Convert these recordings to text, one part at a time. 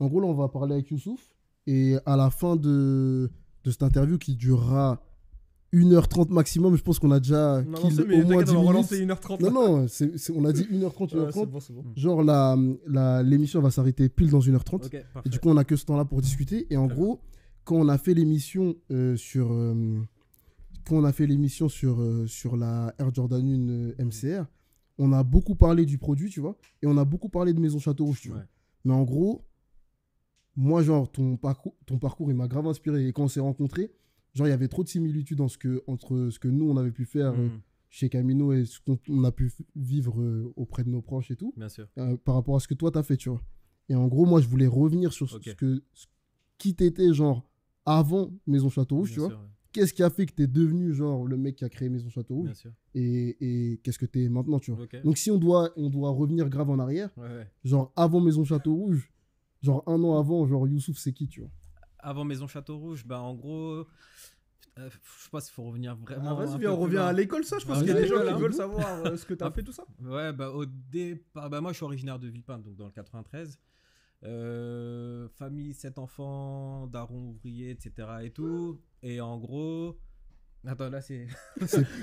En gros, là, on va parler avec Youssouf. Et à la fin de, cette interview qui durera 1h30 maximum, je pense qu'on a déjà non, mais au on 1h30. Non, non, on a dit 1h30, 1 Genre, l'émission l'émission va s'arrêter pile dans 1h30. et du coup, on a que ce temps-là pour discuter. Et en gros, quand on a fait l'émission euh, sur... Euh, quand on a fait l'émission sur, euh, sur la Air Jordan 1 MCR, on a beaucoup parlé du produit, tu vois, et on a beaucoup parlé de Maison Château Rouge, tu vois. Mais en gros, moi, genre, ton parcours, ton parcours il m'a grave inspiré. Et quand on s'est rencontrés, genre, il y avait trop de similitudes ce que, entre ce que nous, on avait pu faire hmm. euh, chez Camino et ce qu'on a pu vivre euh, auprès de nos proches et tout. Bien sûr. Euh, par rapport à ce que toi, t'as fait, tu vois. Et en gros, moi, je voulais revenir sur ce que, qui t'étais, genre, avant Maison Château Rouge, tu vois. Qu'est-ce qui a fait que t'es devenu, genre, le mec qui a créé Maison Château Rouge Et, et qu'est-ce que t'es maintenant, tu vois. Donc, si on doit, on doit revenir grave en arrière, genre, avant Maison Château Rouge. Genre un an avant, genre Youssouf, c'est qui, tu vois Avant Maison Château Rouge, bah ben, en gros. Euh, je sais pas s'il faut revenir vraiment. Ah, vas on revient à l'école, ça. Je pense bah, qu'il y a des gens qui hein. veulent savoir euh, ce que t'as ah, fait, tout ça. Ouais, bah, au départ, bah, moi, je suis originaire de Villepinte, donc dans le 93. Euh, famille, sept enfants, daron ouvrier, etc. et tout. Et en gros, Attends, là, c'est.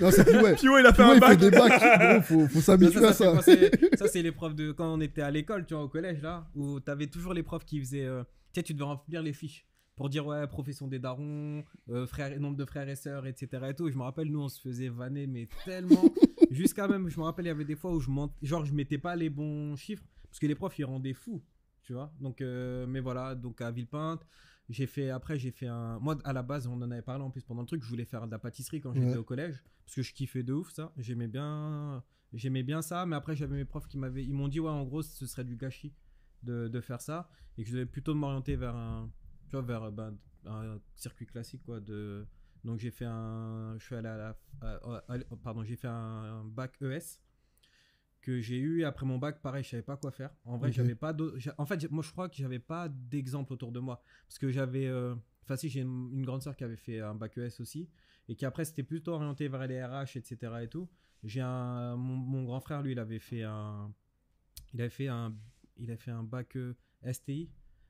Non, c'est Pio, ouais. Pio, il a fait un bac. Il des bacs. faut, faut s'habituer à ça. Ça, c'est les profs de quand on était à l'école, tu vois, au collège, là, où t'avais toujours les profs qui faisaient. Euh, tu sais, tu devais remplir les fiches pour dire, ouais, profession des darons, euh, frère, nombre de frères et sœurs, etc. Et tout. je me rappelle, nous, on se faisait vanner, mais tellement. Jusqu'à même, je me rappelle, il y avait des fois où je, ment... Genre, je mettais pas les bons chiffres, parce que les profs, ils rendaient fous, tu vois. Donc, euh, mais voilà, donc à Villepinte. J'ai fait après j'ai fait un moi à la base on en avait parlé en plus pendant le truc je voulais faire de la pâtisserie quand j'étais au collège parce que je kiffais de ouf ça j'aimais bien j'aimais bien ça mais après j'avais mes profs qui m'avaient ils m'ont dit ouais en gros ce serait du gâchis de, de faire ça et que je devais plutôt m'orienter vers un vers ben, un circuit classique quoi de donc j'ai fait un je suis allé à la, pardon j'ai fait un bac ES j'ai eu après mon bac, pareil, je savais pas quoi faire. En vrai, j'avais pas En fait, moi, je crois que j'avais pas d'exemple autour de moi. Parce que j'avais. Euh, si, j'ai une, grande sœur qui avait fait un bac ES aussi. Et qui après, c'était plutôt orienté vers les RH, etc. et tout. J'ai un. Mon, grand frère, lui, il avait fait un. Il avait fait un. Il a fait un bac euh, STI.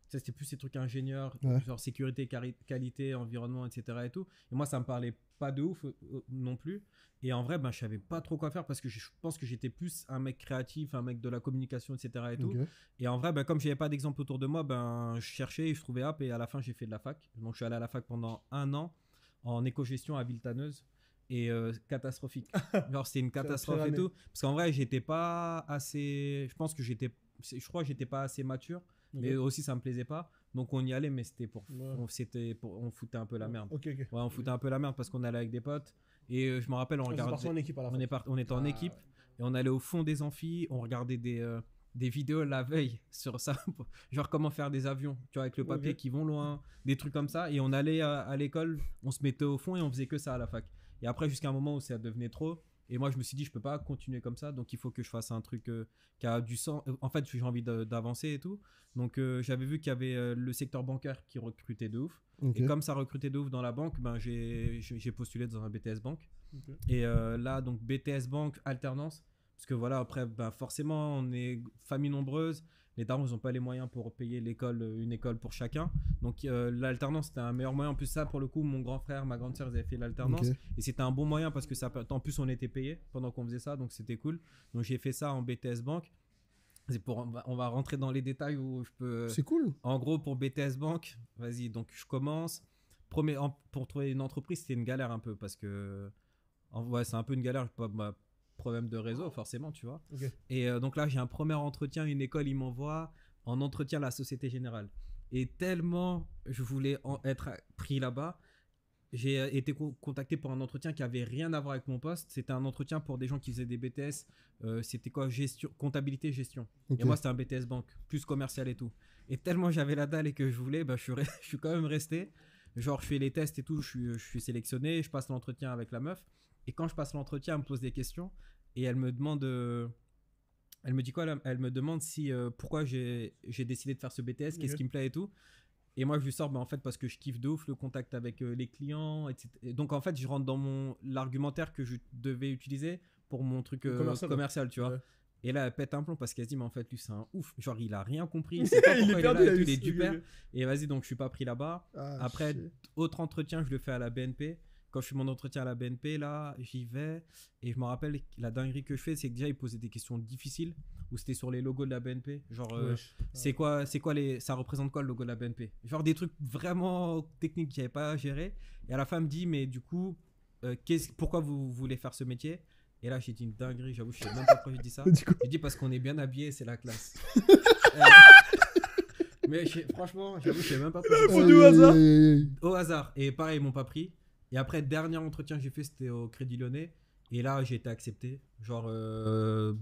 Ça, c'était plus ces trucs ingénieurs, genre sécurité, qualité, environnement, etc. Et, tout. et moi, ça me parlait pas de ouf euh, euh, non plus. Et en vrai, ben, je savais pas trop quoi faire parce que je pense que j'étais plus un mec créatif, un mec de la communication, etc. Et, tout. et en vrai, ben, comme j'avais pas d'exemple autour de moi, ben, je cherchais et je trouvais app. Et à la fin, j'ai fait de la fac. Donc, je suis allé à la fac pendant un an en éco-gestion à Viltaneuse. et euh, catastrophique. Genre, c'est une catastrophe et tout. Parce qu'en vrai, j'étais pas assez. Je pense que j'étais. Je crois que j'étais pas assez mature mais aussi, ça me plaisait pas. Donc on y allait, mais c'était pour, on, c'était pour, on foutait un peu la merde. on foutait un peu la merde parce qu'on allait avec des potes. Et euh, je me rappelle, on, ah, En équipe on, était en ah. équipe et on allait au fond des amphis. On regardait des, euh, des vidéos la veille sur ça, genre comment faire des avions, tu vois, avec le papier qui vont loin, des trucs comme ça. Et on allait à, à l'école, on se mettait au fond et on faisait que ça à la fac. Et après, jusqu'à un moment où ça devenait trop, et moi, je me suis dit, je peux pas continuer comme ça, donc il faut que je fasse un truc euh, qui a du sens. Euh, en fait, j'ai envie d'avancer et tout. Donc, euh, j'avais vu qu'il y avait le secteur bancaire qui recrutait de ouf. Et comme ça recrutait de ouf dans la banque, ben, j'ai postulé dans un BTS banque. Et là, donc BTS banque, alternance. Parce que voilà, après, ben, forcément, on est famille nombreuse les darons, ils n'ont pas les moyens pour payer l'école, euh, une école pour chacun. Donc euh, l'alternance, c'était un meilleur moyen. En plus, ça, pour le coup, mon grand frère, ma grande soeur, ils avaient fait l'alternance. Et c'était un bon moyen parce que ça, en plus, on était payé pendant qu'on faisait ça, donc c'était cool. Donc j'ai fait ça en BTS Banque. Pour, on, va, rentrer dans les détails où je peux. C'est cool. En gros, pour BTS Banque, vas-y, donc je commence. Premier, pour trouver une entreprise, c'était une galère un peu parce que. ouais, c'est un peu une galère. Bah, problème de réseau, forcément, tu vois. Et euh, donc là, j'ai un premier entretien, une école, il m'envoie en entretien la Société Générale. Et tellement je voulais en être pris là-bas, j'ai euh, été contacté pour un entretien qui avait rien à voir avec mon poste. C'était un entretien pour des gens qui faisaient des BTS. Euh, c'était quoi gestion, Comptabilité, gestion. Et moi, c'était un BTS banque, plus commercial et tout. Et tellement j'avais la dalle et que je voulais, ben je, suis je suis quand même resté. Genre, je fais les tests et tout, je suis, je suis sélectionné, je passe l'entretien avec la meuf. Et quand je passe l'entretien, elle me pose des questions et elle me demande. Euh, elle me dit quoi Elle me demande si euh, pourquoi j'ai décidé de faire ce BTS, qu'est-ce qui me plaît et tout. Et moi, je lui sors, bah, en fait, parce que je kiffe de ouf le contact avec euh, les clients, etc. Et donc, en fait, je rentre dans mon l'argumentaire que je devais utiliser pour mon truc commercial, tu vois. Et là, elle pète un plomb parce qu'elle se dit, mais en fait, lui, c'est un ouf. Genre, il a rien compris. Il, pas il est il est, du Et vas-y, donc, je suis pas pris là-bas. Ah, Après, autre entretien, je le fais à la BNP quand je fais mon entretien à la BNP, là, j'y vais. Et je me rappelle, la dinguerie que je fais, c'est que déjà, ils posaient des questions difficiles où c'était sur les logos de la BNP. Genre, euh, c'est quoi, c'est quoi les, ça représente quoi le logo de la BNP Genre des trucs vraiment techniques que j'avais pas gérer. Et à la fin, me dit, mais du coup, euh, pourquoi vous voulez faire ce métier Et là, j'ai dit une dinguerie, j'avoue, je sais même pas pourquoi j'ai dit ça. J'ai dit parce qu'on est bien habillé, c'est la classe. Euh, mais franchement, j'avoue, je sais même pas pourquoi. Au hasard. Au hasard. Et pareil, ils m'ont pas pris. Et après, dernier entretien que j'ai fait, c'était au Crédit Lyonnais. Et là, j'ai été accepté. Genre, euh,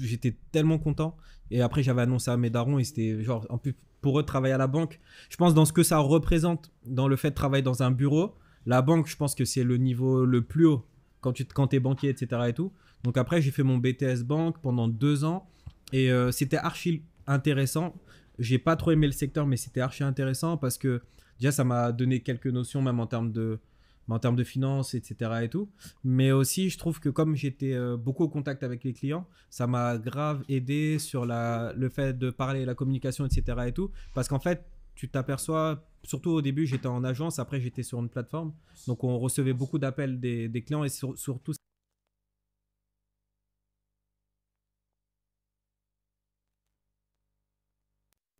j'étais tellement content. Et après, j'avais annoncé à mes darons et c'était genre, en plus, pour eux, travailler à la banque, je pense dans ce que ça représente, dans le fait de travailler dans un bureau, la banque, je pense que c'est le niveau le plus haut quand tu quand es banquier, etc. Et tout. Donc après, j'ai fait mon BTS banque pendant deux ans et euh, c'était archi intéressant. J'ai pas trop aimé le secteur, mais c'était archi intéressant parce que déjà, ça m'a donné quelques notions, même en termes de en termes de finances, etc. et tout. Mais aussi, je trouve que comme j'étais euh, beaucoup au contact avec les clients, ça m'a grave aidé sur la, le fait de parler, la communication, etc. et tout. Parce qu'en fait, tu t'aperçois, surtout au début, j'étais en agence, après j'étais sur une plateforme. Donc on recevait beaucoup d'appels des, clients et surtout.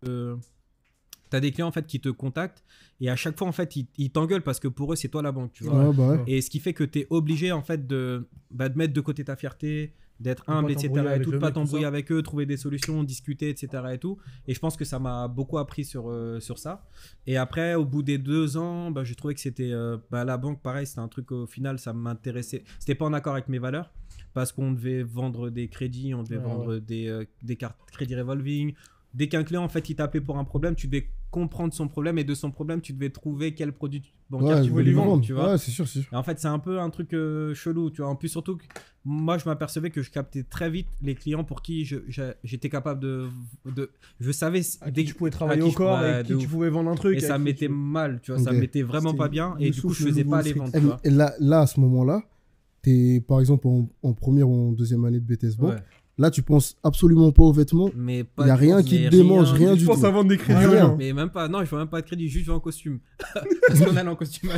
Euh, T'as des clients en fait qui te contactent et à chaque fois en fait ils, ils t'engueulent parce que pour eux c'est toi la banque, tu vois. Bah et ce qui fait que tu es obligé en fait de, bah, mettre de côté ta fierté, d'être humble, etc. Et tout, pas t'embrouiller avec eux, trouver des solutions, discuter, etc. Et tout. Et je pense que ça m'a beaucoup appris sur, euh, sur ça. Et après, au bout des deux ans, bah, j'ai trouvé que c'était euh, bah, la banque, pareil, c'était un truc au final, ça m'intéressait. C'était pas en accord avec mes valeurs parce qu'on devait vendre des crédits, on devait vendre des, euh, des cartes crédit revolving. Dès qu'un client, en fait, il t'appelait pour un problème, tu devais comprendre son problème et de son problème tu devais trouver quel produit bancaire tu voulais lui vendre, tu vois c'est sûr, sûr. en fait c'est un peu un truc euh, chelou tu vois en plus surtout que moi je m'apercevais que je captais très vite les clients pour qui j'étais capable de, de, je savais dès que tu pouvais travailler au corps et qui tu pouvais vendre un truc et ça m'était mal tu vois ça m'était vraiment pas bien et du coup je faisais pas les ventes et, là, là à ce moment là es par exemple en, première ou en deuxième année de BTS Là, tu penses absolument pas aux vêtements. Il n'y a rien qui te démange, rien, du tout. Je pense avant de crédits. Rien. Mais même pas, non, il faut même pas de crédit, juste en costume. Parce qu'on allait en costume.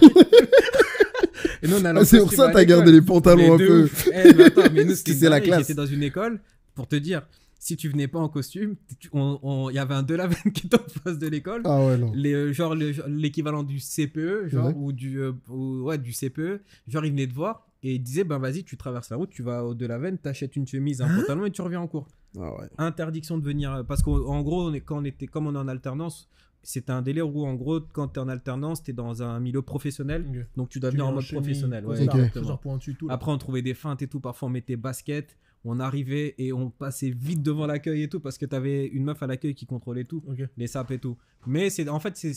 Et ah, C'est pour ça que as gardé les pantalons un peu. Eh, mais nous, la classe. J'étais dans une école, pour te dire, si tu venais pas en costume, il y avait un veine qui était en face de l'école. Ah euh, genre l'équivalent du CPE, genre, ou du, euh, ou, ouais, du CPE, genre il venait te voir, et il disait, ben vas-y, tu traverses la route, tu vas au de la veine, t'achètes une chemise, un hein pantalon et tu reviens en cours. Ah Interdiction de venir. Euh, parce qu'en gros, on est, quand on était, comme on est en alternance, c'est un délai où en gros quand t'es en alternance t'es dans un milieu professionnel donc tu dois venir en mode professionnel après on trouvait des feintes et tout parfois on mettait basket on arrivait et on passait vite devant l'accueil et tout parce que t'avais une meuf à l'accueil qui contrôlait tout les sapes et tout mais c'est en fait c'est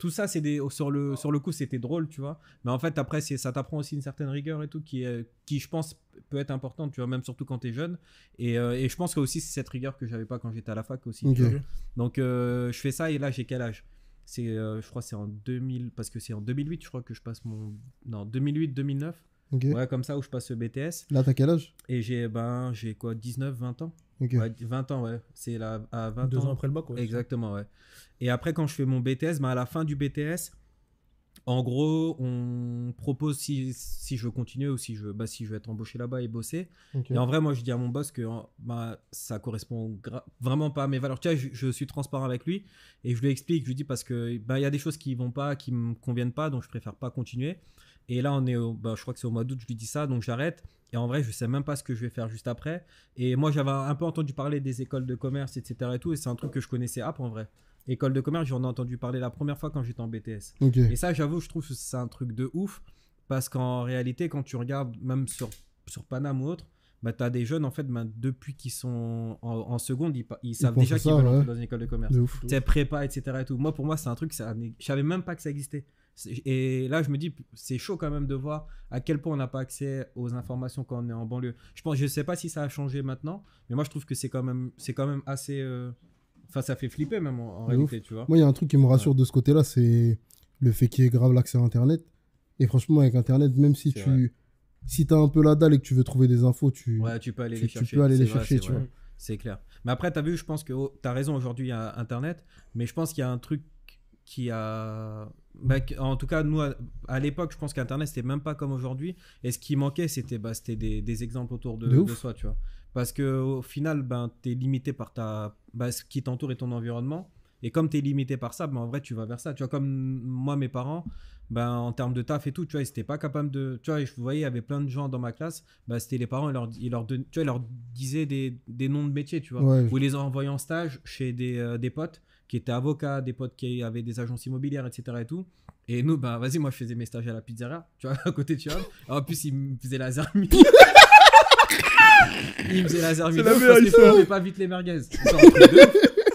tout ça, c'est des oh, sur le ah. sur le coup, c'était drôle, tu vois. Mais en fait, après, ça t'apprend aussi une certaine rigueur et tout qui est, qui je pense peut être importante, tu vois, même surtout quand t'es jeune. Et, euh, je pense que aussi c'est cette rigueur que j'avais pas quand j'étais à la fac aussi. Donc euh, je fais ça et là j'ai quel âge C'est euh, je crois c'est en 2000 parce que c'est en 2008 je crois que je passe mon non 2008 2009. Ouais, comme ça où je passe le BTS. Là t'as quel âge Et j'ai ben j'ai quoi 19 20 ans. 20 ans, ouais. C'est là à 20 Deux ans. après le bac, ouais. Exactement, ouais. Et après, quand je fais mon BTS, bah, ben, à la fin du BTS, en gros, on propose si, si je veux continuer ou si je, bah, si je veux être embauché là-bas et bosser. Et en vrai, moi, je dis à mon boss que bah, ça correspond vraiment pas à mes valeurs. Tu vois, je, suis transparent avec lui et je lui explique, je lui dis parce que ben, il y a des choses qui vont pas, qui me conviennent pas, donc je préfère pas continuer. Et là, on est, bah, je crois que c'est au mois d'août, je lui dis ça, donc j'arrête. Et en vrai, je sais même pas ce que je vais faire juste après. Et moi, j'avais un peu entendu parler des écoles de commerce, etc. Et tout. Et c'est un truc que je connaissais après, en vrai. École de commerce, j'en ai entendu parler la première fois quand j'étais en BTS. Et ça, j'avoue, je trouve que c'est un truc de ouf. Parce qu'en réalité, quand tu regardes même sur, sur ou autre, bah, tu as des jeunes, en fait, bah, depuis qu'ils sont en, seconde, ils, ils savent déjà qu'ils veulent dans une école de commerce. C'est prépa, etc. tout. Moi, pour moi, c'est un truc, ça, je savais même pas que ça existait. Et là, je me dis, c'est chaud quand même de voir à quel point on n'a pas accès aux informations quand on est en banlieue. Je pense, je sais pas si ça a changé maintenant, mais moi, je trouve que c'est quand même, c'est quand même assez. Euh, enfin, ça fait flipper même en, réalité, tu vois. Moi, il y a un truc qui me rassure de ce côté-là, c'est le fait qu'il y ait grave l'accès à Internet. Et franchement, avec Internet, même si tu, si t'as un peu la dalle et que tu veux trouver des infos, tu, tu peux aller les chercher. aller chercher, C'est clair. Mais après, t'as vu, je pense que tu oh, t'as raison aujourd'hui, il y a Internet, mais je pense qu'il y a un truc qui a. Bah, en tout cas, nous, à, l'époque, je pense qu'Internet, c'était même pas comme aujourd'hui. Et ce qui manquait, c'était bah, des, exemples autour de, soi, tu vois. Parce qu'au final, ben t'es limité par ta, bah, ce qui t'entoure et ton environnement. Et comme tu es limité par ça, ben en vrai, tu vas vers ça. Tu vois, comme moi, mes parents, ben, en termes de taf et tout, tu vois, ils n'étaient pas capables de. Tu vois, je voyais, il y avait plein de gens dans ma classe, ben, c'était les parents, ils leur, ils leur, tu vois, ils leur disaient des, des, noms de métiers, tu vois. vous ou les envoyaient en stage chez des, euh, des potes qui étaient avocats, des potes qui avaient des agences immobilières, etc. Et tout. Et nous, ben, vas-y, moi, je faisais mes stages à la pizzeria, tu vois, à côté tu vois ah, En plus, ils me faisaient la serveuse. ils me faisaient la zarmie. parce On ne pas vite les merguez.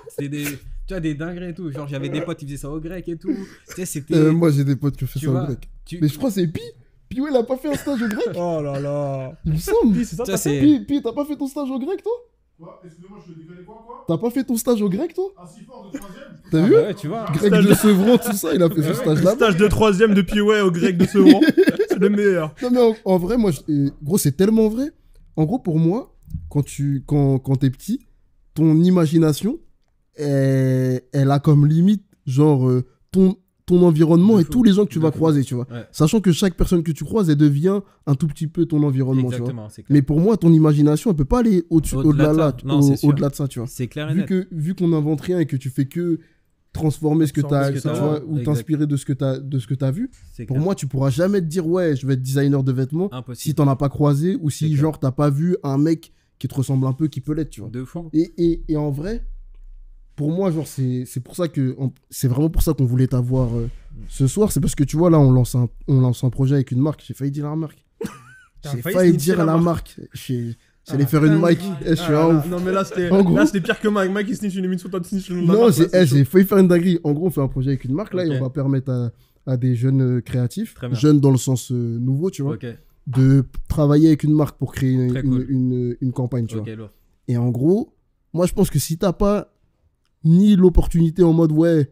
C'était des tu as des dingueries et tout. Genre, j'avais des potes qui faisaient ça au grec et tout. Tu sais, c'était. Euh, moi, j'ai des potes qui ont fait ça au grec. Mais je crois que c'est Pi. Pi, il a pas fait un stage au grec. oh là là. Il me semble. Pi, c'est ça, t'as Pi, t'as pas fait ton stage au grec, toi Quoi Excusez-moi, je te déconne quoi, quoi T'as pas fait ton stage au grec, toi Ah, si fort, de 3 T'as ah, vu bah ouais, tu vois. Grec de Sevron, tout ça, il a fait ce stage-là. Stage de troisième de Piouet au grec de Sevron. c'est le meilleur. Non, mais en, vrai, moi, gros, c'est tellement vrai. En gros, pour moi, quand tu quand, quand t'es petit, ton imagination, elle, a comme limite, genre, euh, ton, ton environnement et tous les gens que tu vas croiser, tu vois. Sachant que chaque personne que tu croises, elle devient un tout petit peu ton environnement, tu vois. Mais pour moi, ton imagination, elle peut pas aller au-delà au de, ça, tu vois. C'est clair et vu Que, vu qu'on n'invente rien et que tu fais que transformer ce que, tu as, ou t'inspirer de ce que tu as de ce que tu vu. Pour moi, tu pourras jamais te dire ouais, je vais être designer de vêtements si si t'en as pas croisé ou si genre t'as pas vu un mec qui te ressemble un peu qui peut l'être, tu vois. Deux fois. et, et en vrai, pour moi, genre, c'est pour ça que c'est vraiment pour ça qu'on voulait t'avoir euh, ce soir. C'est parce que tu vois, là, on lance un, on lance un projet avec une marque. J'ai failli dire à la marque. J'ai failli, dire à la marque. J'allais ah, faire une Mike eh, ah, Non, mais là, c'était pire que Mike. Mike, il snitch une émission, toi, tu snitch Non, eh, j'ai failli faire une dinguerie. En gros, on fait un projet avec une marque, là, et on va permettre à, à des jeunes euh, créatifs, jeunes dans le sens euh, nouveau, tu vois, de travailler avec une marque pour créer une, une, campagne, tu vois. Et en gros, moi, je pense que si t'as pas ni l'opportunité en mode ouais,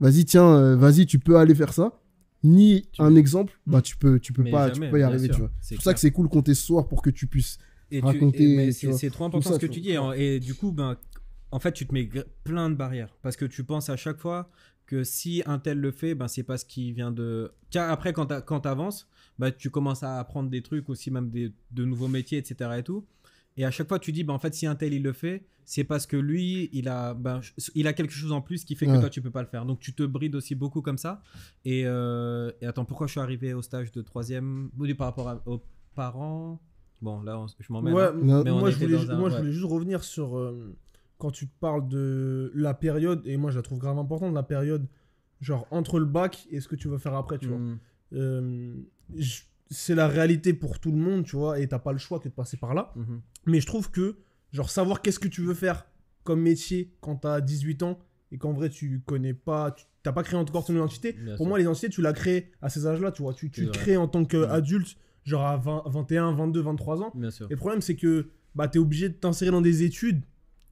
vas-y, tiens, euh, vas-y, tu peux aller faire ça, ni un exemple, bah tu peux, tu peux pas, tu peux y arriver, C'est pour ça que c'est cool qu'on compter ce soir pour que tu puisses et raconter. C'est trop important ce que tu dis. Hein. Et, du coup, ben, en fait, tu te mets plein de barrières parce que tu penses à chaque fois que si un tel le fait, ben c'est parce qu'il vient de. tiens après, quand t'avances, ben, tu commences à apprendre des trucs aussi, même de nouveaux métiers, etc. et tout. Et à chaque fois, tu dis, bah, en fait, si un tel il le fait, c'est parce que lui, il a, ben, il a quelque chose en plus qui fait que toi, tu peux pas le faire. Donc, tu te brides aussi beaucoup comme ça. Et, euh, attends, pourquoi je suis arrivé au stage de troisième par rapport aux parents Bon, là, je m'emmène. Hein. moi, je voulais, juste revenir sur euh, quand tu parles de la période, et moi, je la trouve grave importante, la période, genre, entre le bac et ce que tu vas faire après, tu vois. Mm. Euh, c'est la réalité pour tout le monde, tu vois, et t'as pas le choix que de passer par là. Mm-hmm. Mais je trouve que, genre, savoir qu'est-ce que tu veux faire comme métier quand t'as 18 ans et qu'en vrai tu connais pas, tu t'as pas créé encore ton identité. Pour moi, l'identité, tu l'as créée à ces âges-là, tu vois. Tu, tu crées en tant qu'adulte, genre à 20, 21, 22, 23 ans. Bien sûr. Et le problème, c'est que bah, tu es obligé de t'insérer dans des études,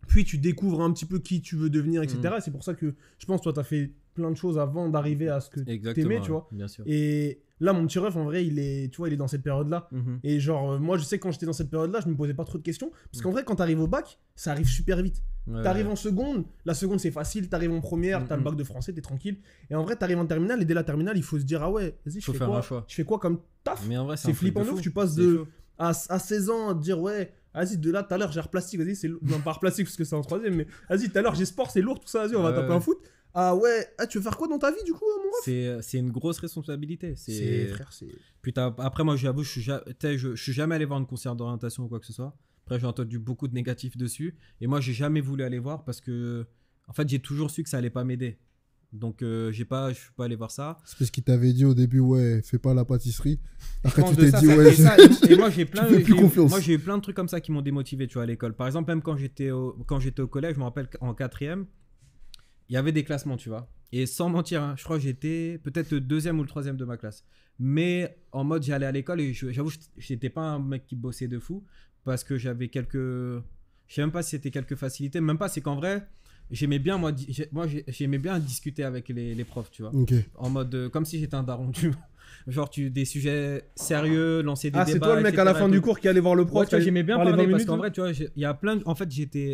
puis tu découvres un petit peu qui tu veux devenir, etc. Mm. c'est pour ça que je pense, toi, tu as fait plein de choses avant d'arriver à ce que tu aimais, tu vois. Bien sûr. Et Là, mon petit en vrai, il est, tu vois, il est dans cette période-là. Mhm. Et genre, euh, moi, je sais quand j'étais dans cette période-là, je me posais pas trop de questions. Parce qu'en mhm. vrai, quand t'arrives au bac, ça arrive super vite. tu t'arrives en seconde, la seconde c'est facile, t'arrives en première, tu t'as le mhm. bac de français, t'es tranquille. Et en vrai, t'arrives en terminale, et dès la terminale, il faut se dire, ah ouais, vas-y, je fais quoi comme taf Mais en vrai, c'est flippant ouf, tu passes de, à, 16 ans à te dire, ouais, vas-y, de là, tout à l'heure, j'ai plastique, vas-y, c'est lourd. Non, pas plastique parce que c'est en troisième, mais vas-y, tout à l'heure, j'ai sport, c'est lourd, tout ça, vas-y, on va taper un foot. Ah ouais, ah, tu veux faire quoi dans ta vie du coup, mon C'est euh, c'est une grosse responsabilité. C'est après moi, j'avoue, je je, suis jamais allé voir une concert d'orientation ou quoi que ce soit. Après, j'ai entendu beaucoup de négatifs dessus. Et moi, j'ai jamais voulu aller voir parce que, en fait, j'ai toujours su que ça allait pas m'aider. Donc, euh, j'ai pas, je suis pas allé voir ça. C'est parce qu'il t'avait dit au début, ouais, fais pas la pâtisserie. Après, tu t'es dit, ouais, et moi j'ai plein, moi, j'ai eu plein de trucs comme ça qui m'ont démotivé, tu vois, à l'école. Par exemple, même quand j'étais quand j'étais au collège, je me rappelle en quatrième, il y avait des classements, tu vois. Et sans mentir, hein, je crois que j'étais peut-être le deuxième ou le troisième de ma classe. Mais en mode, j'allais à l'école et j'avoue, j'étais pas un mec qui bossait de fou parce que j'avais quelques. Je sais même pas si c'était quelques facilités, même pas, c'est qu'en vrai, j'aimais bien moi, j'aimais bien discuter avec les, profs tu vois en mode euh, comme si j'étais un daron tu genre tu des sujets sérieux lancer des ah, c'est toi le mec à la fin du cours qui allait voir le prof j'aimais bien parler, parce qu'en vrai tu vois il y a plein de, en fait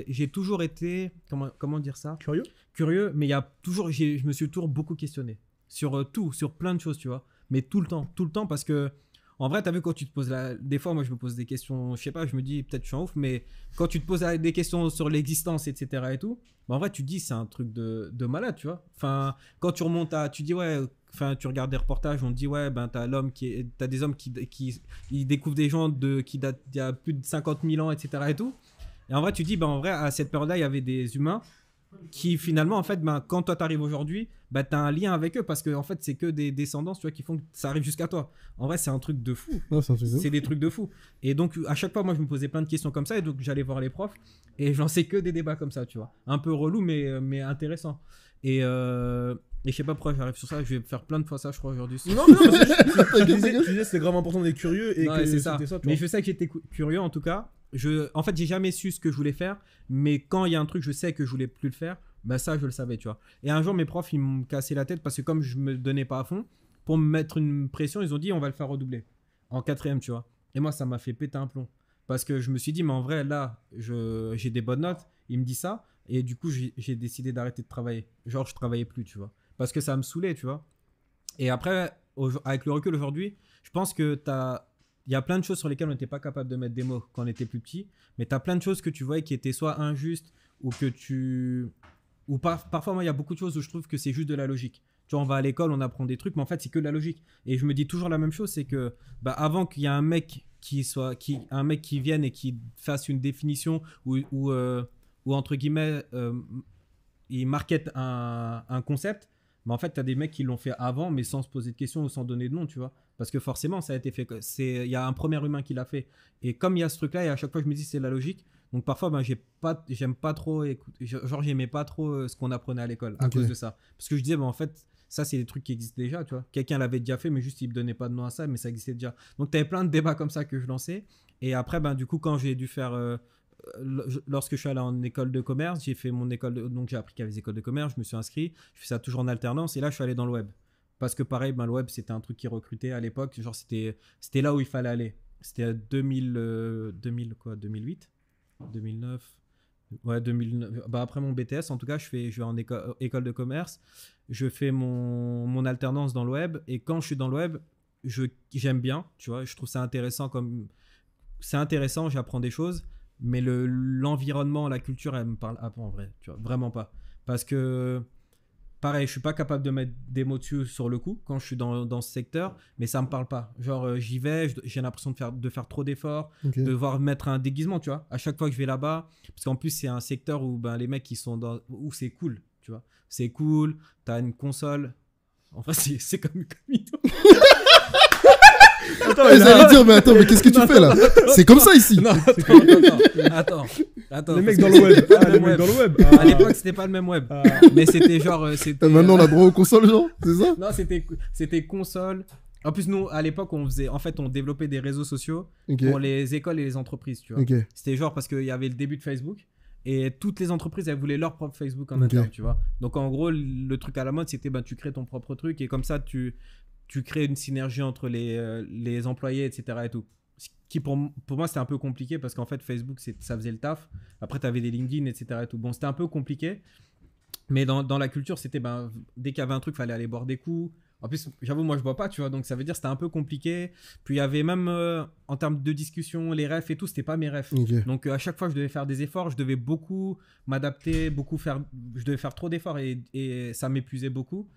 j'ai toujours été comment comment dire ça curieux curieux, mais il y a toujours, je me suis toujours beaucoup questionné sur euh, tout, sur plein de choses, tu vois. Mais tout le temps, tout le temps, parce que en vrai, t'as vu quand tu te poses la... des fois, moi je me pose des questions, je sais pas, je me dis peut-être je suis un ouf, mais quand tu te poses euh, des questions sur l'existence, etc. et tout, bah, en vrai tu dis c'est un truc de, de, malade, tu vois. Enfin, quand tu remontes à, tu dis ouais, enfin tu regardes des reportages, on te dit ouais, ben t'as l'homme qui, est... t'as des hommes qui, qui, ils découvrent des gens de, qui datent il y a plus de 50 000 ans, etc. et tout. Et en vrai, tu dis ben en vrai à cette période-là il y avait des humains qui finalement en fait ben, quand toi t'arrives aujourd'hui ben, t'as un lien avec eux parce que en fait c'est que des descendants tu vois qui font que ça arrive jusqu'à toi en vrai c'est un truc de fou c'est des trucs de fou et donc à chaque fois moi je me posais plein de questions comme ça et donc j'allais voir les profs et j'en sais que des débats comme ça tu vois un peu relou mais euh, mais intéressant et euh, et je sais pas pourquoi j'arrive sur ça, je vais faire plein de fois ça, je crois, aujourd'hui. Non, mais non, parce disais, que c'était grave important d'être curieux et que c'était ça. mais je sais que j'étais curieux en tout cas. Je, en fait, j'ai jamais su ce que je voulais faire, mais quand il y a un truc, je sais que je voulais plus le faire, bah ça, je le savais, tu vois. Et un jour, mes profs, ils m'ont cassé la tête parce que comme je me donnais pas à fond, pour me mettre une pression, ils ont dit, on va le faire redoubler en quatrième, tu vois. Et moi, ça m'a fait péter un plomb parce que je me suis dit, mais en vrai, là, j'ai des bonnes notes. Il me dit ça, et du coup, j'ai décidé d'arrêter de travailler. Genre, je travaillais plus, tu vois parce que ça me saoulait, tu vois. Et après, avec le recul aujourd'hui, je pense que Il y a plein de choses sur lesquelles on n'était pas capable de mettre des mots quand on était plus petit, mais tu as plein de choses que tu voyais qui étaient soit injustes ou que tu. Ou par, parfois, moi, il y a beaucoup de choses où je trouve que c'est juste de la logique. Tu vois, on va à l'école, on apprend des trucs, mais en fait, c'est que de la logique. Et je me dis toujours la même chose, c'est que bah, avant qu'il y ait un mec qui soit, qui, un mec qui vienne et qui fasse une définition ou, ou, euh, ou entre guillemets, euh, il market un, un, concept, mais en fait, tu as des mecs qui l'ont fait avant, mais sans se poser de questions ou sans donner de nom, tu vois. Parce que forcément, ça a été fait. Il y a un premier humain qui l'a fait. Et comme il y a ce truc-là, et à chaque fois, je me dis, c'est la logique. Donc parfois, ben, j'ai pas, j'aime pas trop, genre, j'aimais pas trop euh, ce qu'on apprenait à l'école à cause de ça. Parce que je disais, ben, en fait, ça, c'est des trucs qui existent déjà, tu vois. Quelqu'un l'avait déjà fait, mais juste, il me donnait pas de nom à ça, mais ça existait déjà. Donc, tu avais plein de débats comme ça que je lançais. Et après, ben, du coup, quand j'ai dû faire euh, lorsque je suis allé en école de commerce, j'ai fait mon école, donc j'ai appris qu'il y avait des écoles de commerce, je me suis inscrit, je fais ça toujours en alternance, et là je suis allé dans le web. Parce que pareil, ben, le web c'était un truc qui recrutait à l'époque, genre c'était, c'était là où il fallait aller. C'était 2000, 2000 euh, quoi, 2008, 2009. Ouais, 2009. Bah, après mon BTS, en tout cas, je, fais, je vais en école de commerce, je fais mon, mon alternance dans le web, et quand je suis dans le web, j'aime bien, tu vois, je trouve ça intéressant comme... C'est intéressant, j'apprends des choses, mais l'environnement, la culture, elle me parle ah, en vrai, tu vois, vraiment pas. Parce que, pareil, je suis pas capable de mettre des mots dessus sur le coup quand je suis dans, dans ce secteur, mais ça me parle pas. Genre, euh, j'y vais, j'ai l'impression de faire, de faire trop d'efforts, de devoir mettre un déguisement, tu vois. À chaque fois que je vais là-bas, parce qu'en plus, c'est un secteur où ben, les mecs, qui sont dans. où c'est cool, tu vois. C'est cool, t'as une console. Enfin, c'est comme une Attends, mais eh, dire, mais attends, mais qu'est-ce que tu fais là C'est comme ça ici. Non, attends, attends, Les ah, mecs dans le web. les dans le web. À l'époque, c'était pas le même web. Ah. Mais c'était genre. Euh, maintenant, on a droit aux consoles, genre C'est ça Non, c'était, c'était console. En plus, nous, à l'époque, on faisait, en fait, on développait des réseaux sociaux pour les écoles et les entreprises, tu vois. C'était genre parce qu'il y avait le début de Facebook et toutes les entreprises, elles voulaient leur propre Facebook en interne, tu vois. Donc, en gros, le truc à la mode, c'était, ben, tu crées ton propre truc et comme ça, tu, tu crées une synergie entre les, euh, les employés, etc. Et tout. Ce qui pour, pour moi c'était un peu compliqué parce qu'en fait Facebook ça faisait le taf. Après tu avais des LinkedIn, etc. Et tout. Bon, c'était un peu compliqué. Mais dans, dans la culture, c'était ben, dès qu'il y avait un truc, fallait aller boire des coups. En plus, j'avoue, moi je bois pas, tu vois, donc ça veut dire c'était un peu compliqué. Puis il y avait même euh, en termes de discussion, les refs et tout, c'était pas mes refs. Donc euh, à chaque fois, je devais faire des efforts, je devais beaucoup m'adapter, beaucoup faire, je devais faire trop d'efforts et, et ça m'épuisait beaucoup.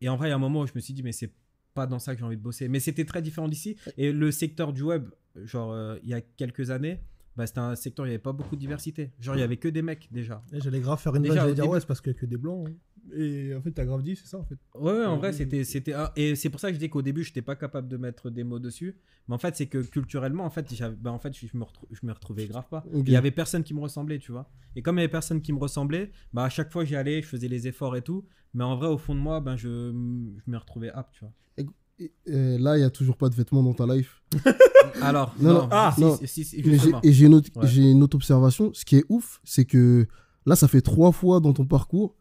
Et en vrai, il y a un moment où je me suis dit, mais c'est pas dans ça que j'ai envie de bosser. Mais c'était très différent d'ici. Et le secteur du web, genre, euh, il y a quelques années, bah, c'était un secteur où il n'y avait pas beaucoup de diversité. Genre, il n'y avait que des mecs déjà. J'allais grave faire une base, j'allais dire, ouais, c'est parce qu'il que des blancs. Hein. Et en fait, t'as grave dit, c'est ça en fait Ouais, en euh, vrai, c'était. c'était Et c'est pour ça que je dis qu'au début, je n'étais pas capable de mettre des mots dessus. Mais en fait, c'est que culturellement, en fait, ben, en fait je, me je me retrouvais grave pas. Il y avait personne qui me ressemblait, tu vois. Et comme il y avait personne qui me ressemblait, bah, à chaque fois, j'y allais, je faisais les efforts et tout. Mais en vrai, au fond de moi, ben, je, me retrouvais apte, tu vois. Et... là, il n'y a toujours pas de vêtements dans ta life. Alors, non, non, Ah, et j'ai une autre observation. Ce qui est ouf, c'est que là, ça fait trois fois dans ton parcours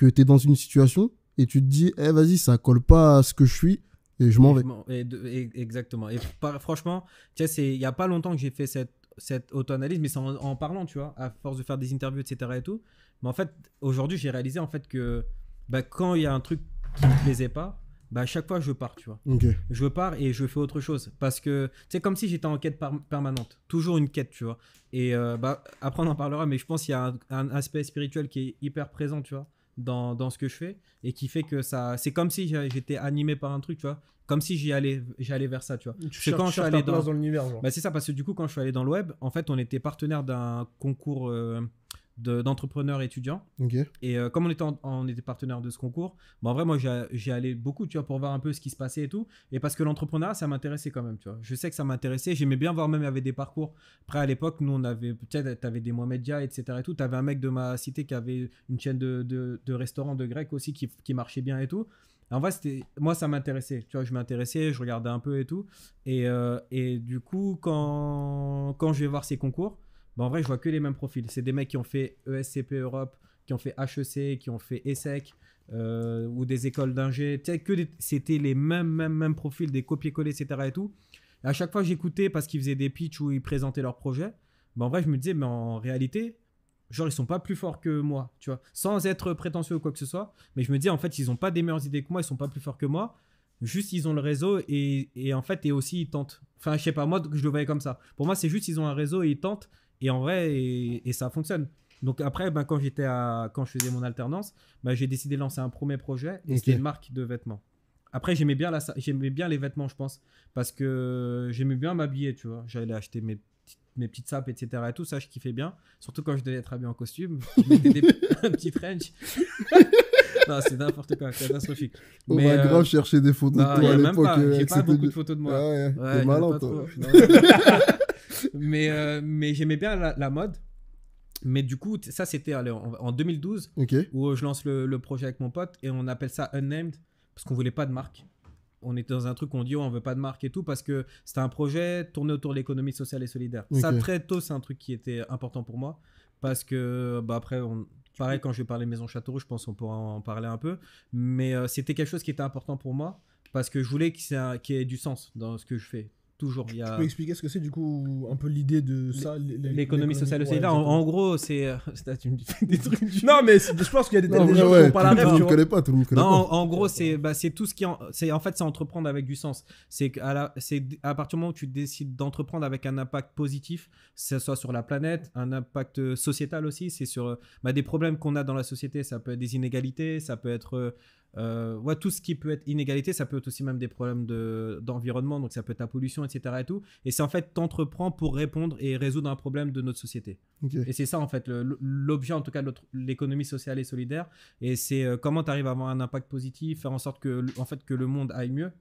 que tu es dans une situation et tu te dis, eh vas-y, ça colle pas à ce que je suis et je m'en vais. exactement. Et franchement, tu sais, il n'y a pas longtemps que j'ai fait cette, cette auto-analyse, mais c'est en, parlant, tu vois, à force de faire des interviews, etc. et tout. Mais en fait, aujourd'hui, j'ai réalisé en fait que bah, quand il y a un truc qui ne me plaisait pas, bah, à chaque fois, je pars, tu vois. Je pars et je fais autre chose. Parce que c'est comme si j'étais en quête permanente. Toujours une quête, tu vois. Et euh, bah, après, on en parlera, mais je pense qu'il y a un, aspect spirituel qui est hyper présent, tu vois dans, ce que je fais et qui fait que ça c'est comme si j'étais animé par un truc tu vois comme si j'y allais j'allais vers ça tu vois tu quand je suis dans, l'univers bah, c'est ça parce que du coup quand je suis allé dans le web en fait on était partenaire d'un concours euh, d'entrepreneurs étudiants. Et euh, comme on était, en, on était partenaire de ce concours, en vrai, moi, j'ai allé beaucoup, tu vois, pour voir un peu ce qui se passait et tout. Et parce que l'entrepreneuriat, ça m'intéressait quand même, tu vois. Je sais que ça m'intéressait. J'aimais bien voir même, il avait des parcours. Après, à l'époque, nous, on avait, peut-être, des mois médias etc. et tout. avais un mec de ma cité qui avait une chaîne de, de, de restaurants de grec aussi qui, marchait bien et tout. En vrai, c'était moi, ça m'intéressait. Tu vois, je m'intéressais, je regardais un peu et tout. Et, euh, et du coup, quand, quand je vais voir ces concours, bah, en vrai, je vois que les mêmes profils. C'est des mecs qui ont fait ESCP Europe, qui ont fait HEC, qui ont fait ESSEC, euh, ou des écoles d'ingé. que c'était les mêmes, mêmes, profils, des copier-coller, etc. et tout. à chaque fois, j'écoutais parce qu'ils faisaient des pitchs où ils présentaient leurs projets. Bah, en vrai, je me disais, mais en réalité, genre ils sont pas plus forts que moi, tu vois, sans être prétentieux ou quoi que ce soit, mais je me dis en fait ils ont pas des meilleures idées que moi, ils sont pas plus forts que moi, juste ils ont le réseau et, et en fait et aussi ils tentent. Enfin je sais pas, moi je le voyais comme ça. Pour moi c'est juste ils ont un réseau et ils tentent et en vrai, et, ça fonctionne. Donc après, ben, quand j'étais à, quand je faisais mon alternance, ben, j'ai décidé de lancer un premier projet et c'était une marque de vêtements. Après, j'aimais bien, la, j'aimais bien les vêtements, je pense, parce que j'aimais bien m'habiller, tu vois. J'allais acheter mes, mes petites sapes, etc. Et tout ça, je kiffais bien. Surtout quand je devais être habillé en costume. Je mettais des, un petit French. non, c'est n'importe quoi, catastrophique. On va euh, grave chercher des photos de bah, toi à l'époque. Euh, pas beaucoup de photos de moi. Ah ouais, t'es malin, toi mais, euh, mais j'aimais bien la, mode. Mais du coup, ça, c'était en, 2012 où euh, je lance le, projet avec mon pote et on appelle ça Unnamed parce qu'on voulait pas de marque. On était dans un truc où on dit oh, on veut pas de marque et tout parce que c'était un projet tourné autour de l'économie sociale et solidaire. Ça, très tôt, c'est un truc qui était important pour moi parce que bah, après, on, pareil, quand je vais parler Maison Châteauroux, je pense qu'on pourra en parler un peu. Mais euh, c'était quelque chose qui était important pour moi parce que je voulais qu'il y ait du sens dans ce que je fais toujours il y a... tu peux expliquer ce que c'est du coup un peu l'idée de ça l'économie sociale aussi là en, gros c'est euh, tu des trucs non mais je pense qu'il y a des, non, gens pas la rêve connais pas non, En, gros c'est bah, c'est tout ce qui en, c'est en fait c'est entreprendre avec du sens c'est à c'est à partir du moment où tu décides d'entreprendre avec un impact positif que ce soit sur la planète un impact euh, sociétal aussi c'est sur euh, bah, des problèmes qu'on a dans la société ça peut être des inégalités ça peut être euh, tout ce qui peut être inégalité, ça peut être aussi même des problèmes d'environnement, donc ça peut être la pollution, etc. Et, tout. et c'est en fait, t'entreprends pour répondre et résoudre un problème de notre société. Et c'est ça, en fait, l'objet, en tout cas, de l'économie sociale et solidaire. Et c'est euh, comment tu arrives à avoir un impact positif, faire en sorte que, en fait, que le monde aille mieux.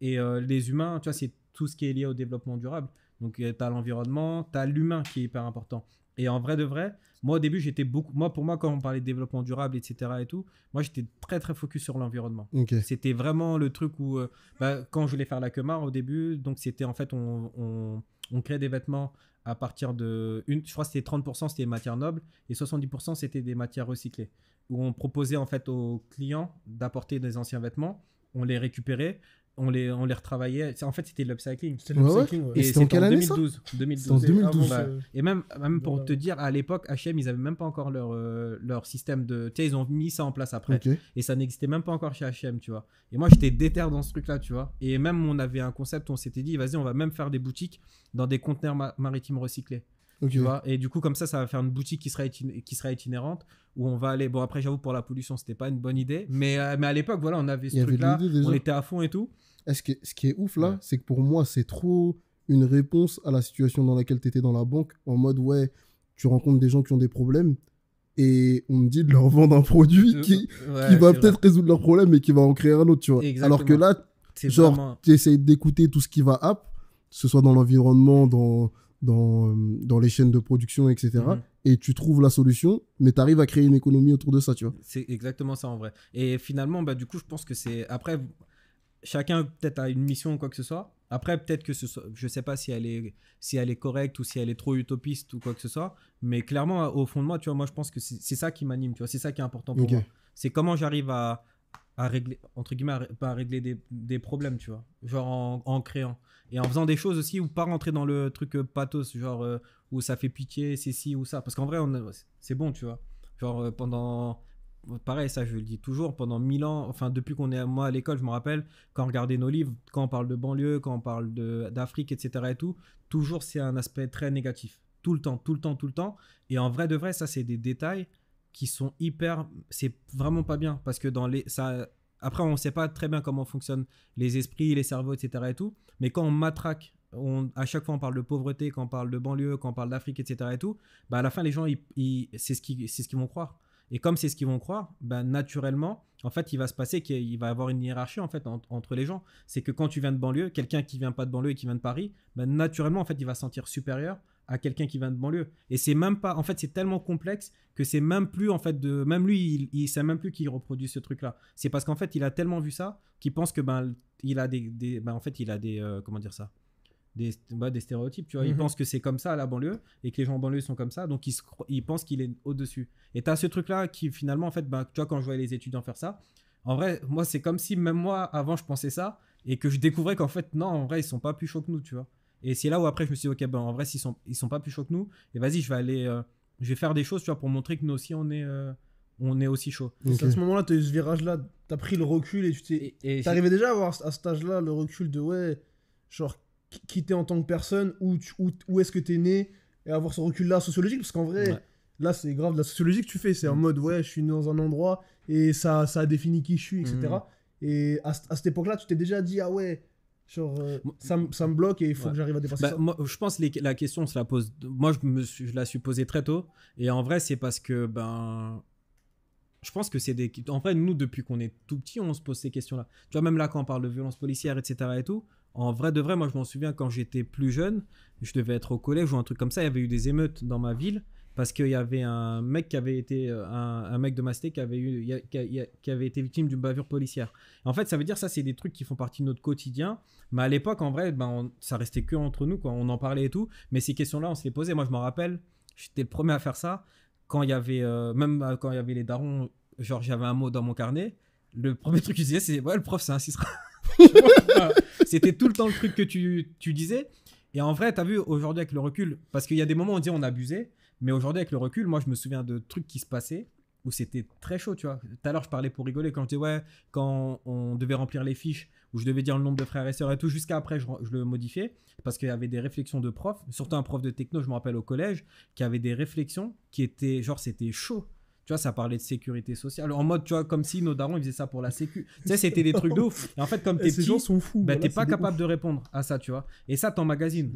Et euh, les humains, tu vois, c'est tout ce qui est lié au développement durable. Donc, tu as l'environnement, tu as l'humain qui est hyper important. Et en vrai de vrai, moi au début j'étais beaucoup, moi pour moi quand on parlait de développement durable, etc. et tout, moi j'étais très très focus sur l'environnement. C'était vraiment le truc où, euh, bah, quand je voulais faire la Kemar au début, donc c'était en fait on, on, crée des vêtements à partir de, une, je crois que c'était 30% c'était des matières nobles et 70% c'était des matières recyclées. Où on proposait en fait aux clients d'apporter des anciens vêtements, on les récupérait, on les, on les retravaillait. En fait, c'était l'upcycling. C'était l'upcycling, Et c'était en, 2012. 2012. Bah, euh. Et même, même pour te dire, à l'époque, HM, ils avaient même pas encore leur, euh, leur système de. Tu ils ont mis ça en place après. Et ça n'existait même pas encore chez HM, tu vois. Et moi, j'étais déter dans ce truc-là, tu vois. Et même, on avait un concept, on s'était dit, vas-y, on va même faire des boutiques dans des conteneurs maritimes recyclés et du coup, comme ça, ça va faire une boutique qui sera, qui sera itinérante où on va aller. Bon, après, j'avoue, pour la pollution, c'était pas une bonne idée. Mais, euh, mais à l'époque, voilà, on avait ce truc-là. On était à fond et tout. Est -ce, que, ce qui est ouf là, c'est que pour moi, c'est trop une réponse à la situation dans laquelle tu étais dans la banque. En mode, ouais, tu rencontres des gens qui ont des problèmes et on me dit de leur vendre un produit euh, qui, qui va peut-être résoudre leur problème et qui va en créer un autre, tu vois. Alors que là, genre, tu essayes d'écouter tout ce qui va app, que ce soit dans l'environnement, dans dans, euh, dans les chaînes de production, etc. Mhm. Et tu trouves la solution, mais tu arrives à créer une économie autour de ça, tu vois. C'est exactement ça en vrai. Et finalement, bah, du coup, je pense que c'est. Après, chacun peut-être a une mission ou quoi que ce soit. Après, peut-être que ce je sais pas si elle est, si elle est correcte ou si elle est trop utopiste ou quoi que ce soit. Mais clairement, au fond de moi, tu vois, moi, je pense que c'est ça qui m'anime, tu vois. C'est ça qui est important pour moi. C'est comment j'arrive à, à régler, entre guillemets, régler des, problèmes, tu vois. Genre en, créant. Et en faisant des choses aussi ou pas rentrer dans le truc euh, pathos, genre euh, où ça fait pitié, c'est ci ou ça. Parce qu'en vrai, c'est bon, tu vois. Genre euh, pendant. Pareil, ça je le dis toujours, pendant mille ans, enfin depuis qu'on est moi à l'école, je me rappelle, quand on regardait nos livres, quand on parle de banlieue, quand on parle d'Afrique, etc. et tout, toujours c'est un aspect très négatif. Tout le temps, tout le temps, tout le temps. Et en vrai de vrai, ça c'est des détails qui sont hyper. C'est vraiment pas bien parce que dans les. Ça, après, on sait pas très bien comment fonctionnent les esprits, les cerveaux, etc. et tout. Mais quand on matraque, on, à chaque fois on parle de pauvreté, quand on parle de banlieue, quand on parle d'Afrique, etc. et tout, bah à la fin, les gens, ils, c'est ce qu'ils ce qu'ils vont croire. Et comme c'est ce qu'ils vont croire, bah, naturellement, en fait, il va se passer qu'il va avoir une hiérarchie en fait entre les gens. C'est que quand tu viens de banlieue, quelqu'un qui vient pas de banlieue et qui vient de Paris, bah, naturellement, en fait, il va se sentir supérieur à quelqu'un qui vient de banlieue. Et c'est même pas, en fait, c'est tellement complexe que c'est même plus, en fait, de, même lui, il, sait même plus qu'il reproduit ce truc-là. C'est parce qu'en fait, il a tellement vu ça qu'il pense que, ben, il a des, ben, en fait, il a des, euh, comment dire ça, des, des stéréotypes, tu vois. Il mhm. pense que c'est comme ça à la banlieue et que les gens en banlieue sont comme ça, donc il, il pense qu'il est au-dessus. Et tu as ce truc-là qui, finalement, en fait, ben, tu vois, quand je voyais les étudiants faire ça, en vrai, moi, c'est comme si même moi, avant, je pensais ça et que je découvrais qu'en fait, non, en vrai, ils sont pas plus chauds que nous, tu vois. Et c'est là où après je me suis dit, ok, ben en vrai, s'ils sont, ils sont pas plus chauds que nous, et vas-y, je vais aller, euh, je vais faire des choses, tu vois, pour montrer que nous aussi on est, euh, on est aussi chaud. à ce moment-là, tu as eu ce virage-là, tu as pris le recul et tu t'es. Et, déjà à avoir à cet âge-là le recul de, ouais, genre, qui t'es en tant que personne, où, où, où est-ce que t'es né, et avoir ce recul-là sociologique, parce qu'en vrai. Là, c'est grave la sociologie que tu fais. C'est en mm. mode, ouais, je suis dans un endroit et ça, ça a défini qui je suis, etc. Mm. Et à, à cette époque-là, tu t'es déjà dit, ah ouais, euh, ça, me bloque et il faut que j'arrive à dépasser bah, ça. je pense que la question, se la pose. Moi, je, la suis posée très tôt. Et en vrai, c'est parce que, ben. Je pense que c'est des. En vrai, nous, depuis qu'on est tout petit, on se pose ces questions-là. Tu vois, même là, quand on parle de violence policière, etc. et tout, en vrai de vrai, moi, je m'en souviens quand j'étais plus jeune, je devais être au collège ou un truc comme ça, il y avait eu des émeutes dans ma ville parce qu'il y avait un mec qui avait été euh, un, mec de Masté qui avait eu qui, avait été victime d'une bavure policière. En fait, ça veut dire ça, c'est des trucs qui font partie de notre quotidien. Mais à l'époque, en vrai, ben ça restait que entre nous, quoi. On en parlait et tout, mais ces questions-là, on se les posait. Moi, je m'en rappelle, j'étais le premier à faire ça quand il y avait euh, même euh, quand il y avait les darons, genre j'avais un mot dans mon carnet. Le premier truc que je disais, c'est ouais, le prof, c'est un C'était tout le temps le truc que tu, tu disais. Et en vrai, tu as vu aujourd'hui avec le recul, parce qu'il y a des moments où on dit on abusait, mais aujourd'hui, avec le recul, moi, je me souviens de trucs qui se passaient où c'était très chaud, tu vois. Tout à l'heure, je parlais pour rigoler quand je disais, ouais, quand on devait remplir les fiches, où je devais dire le nombre de frères et sœurs et tout, jusqu'à après, je, je, le modifiais, parce qu'il y avait des réflexions de profs, surtout un prof de techno, je me rappelle au collège, qui avait des réflexions qui étaient, genre, c'était chaud. Tu vois, ça parlait de sécurité sociale. En mode, tu vois, comme si nos darons, ils faisaient ça pour la sécu. tu sais, c'était des trucs de ouf. Et en fait, comme tes petits, gens sont fous. Bah, t'es pas capable de répondre à ça, tu vois. Et ça, magazine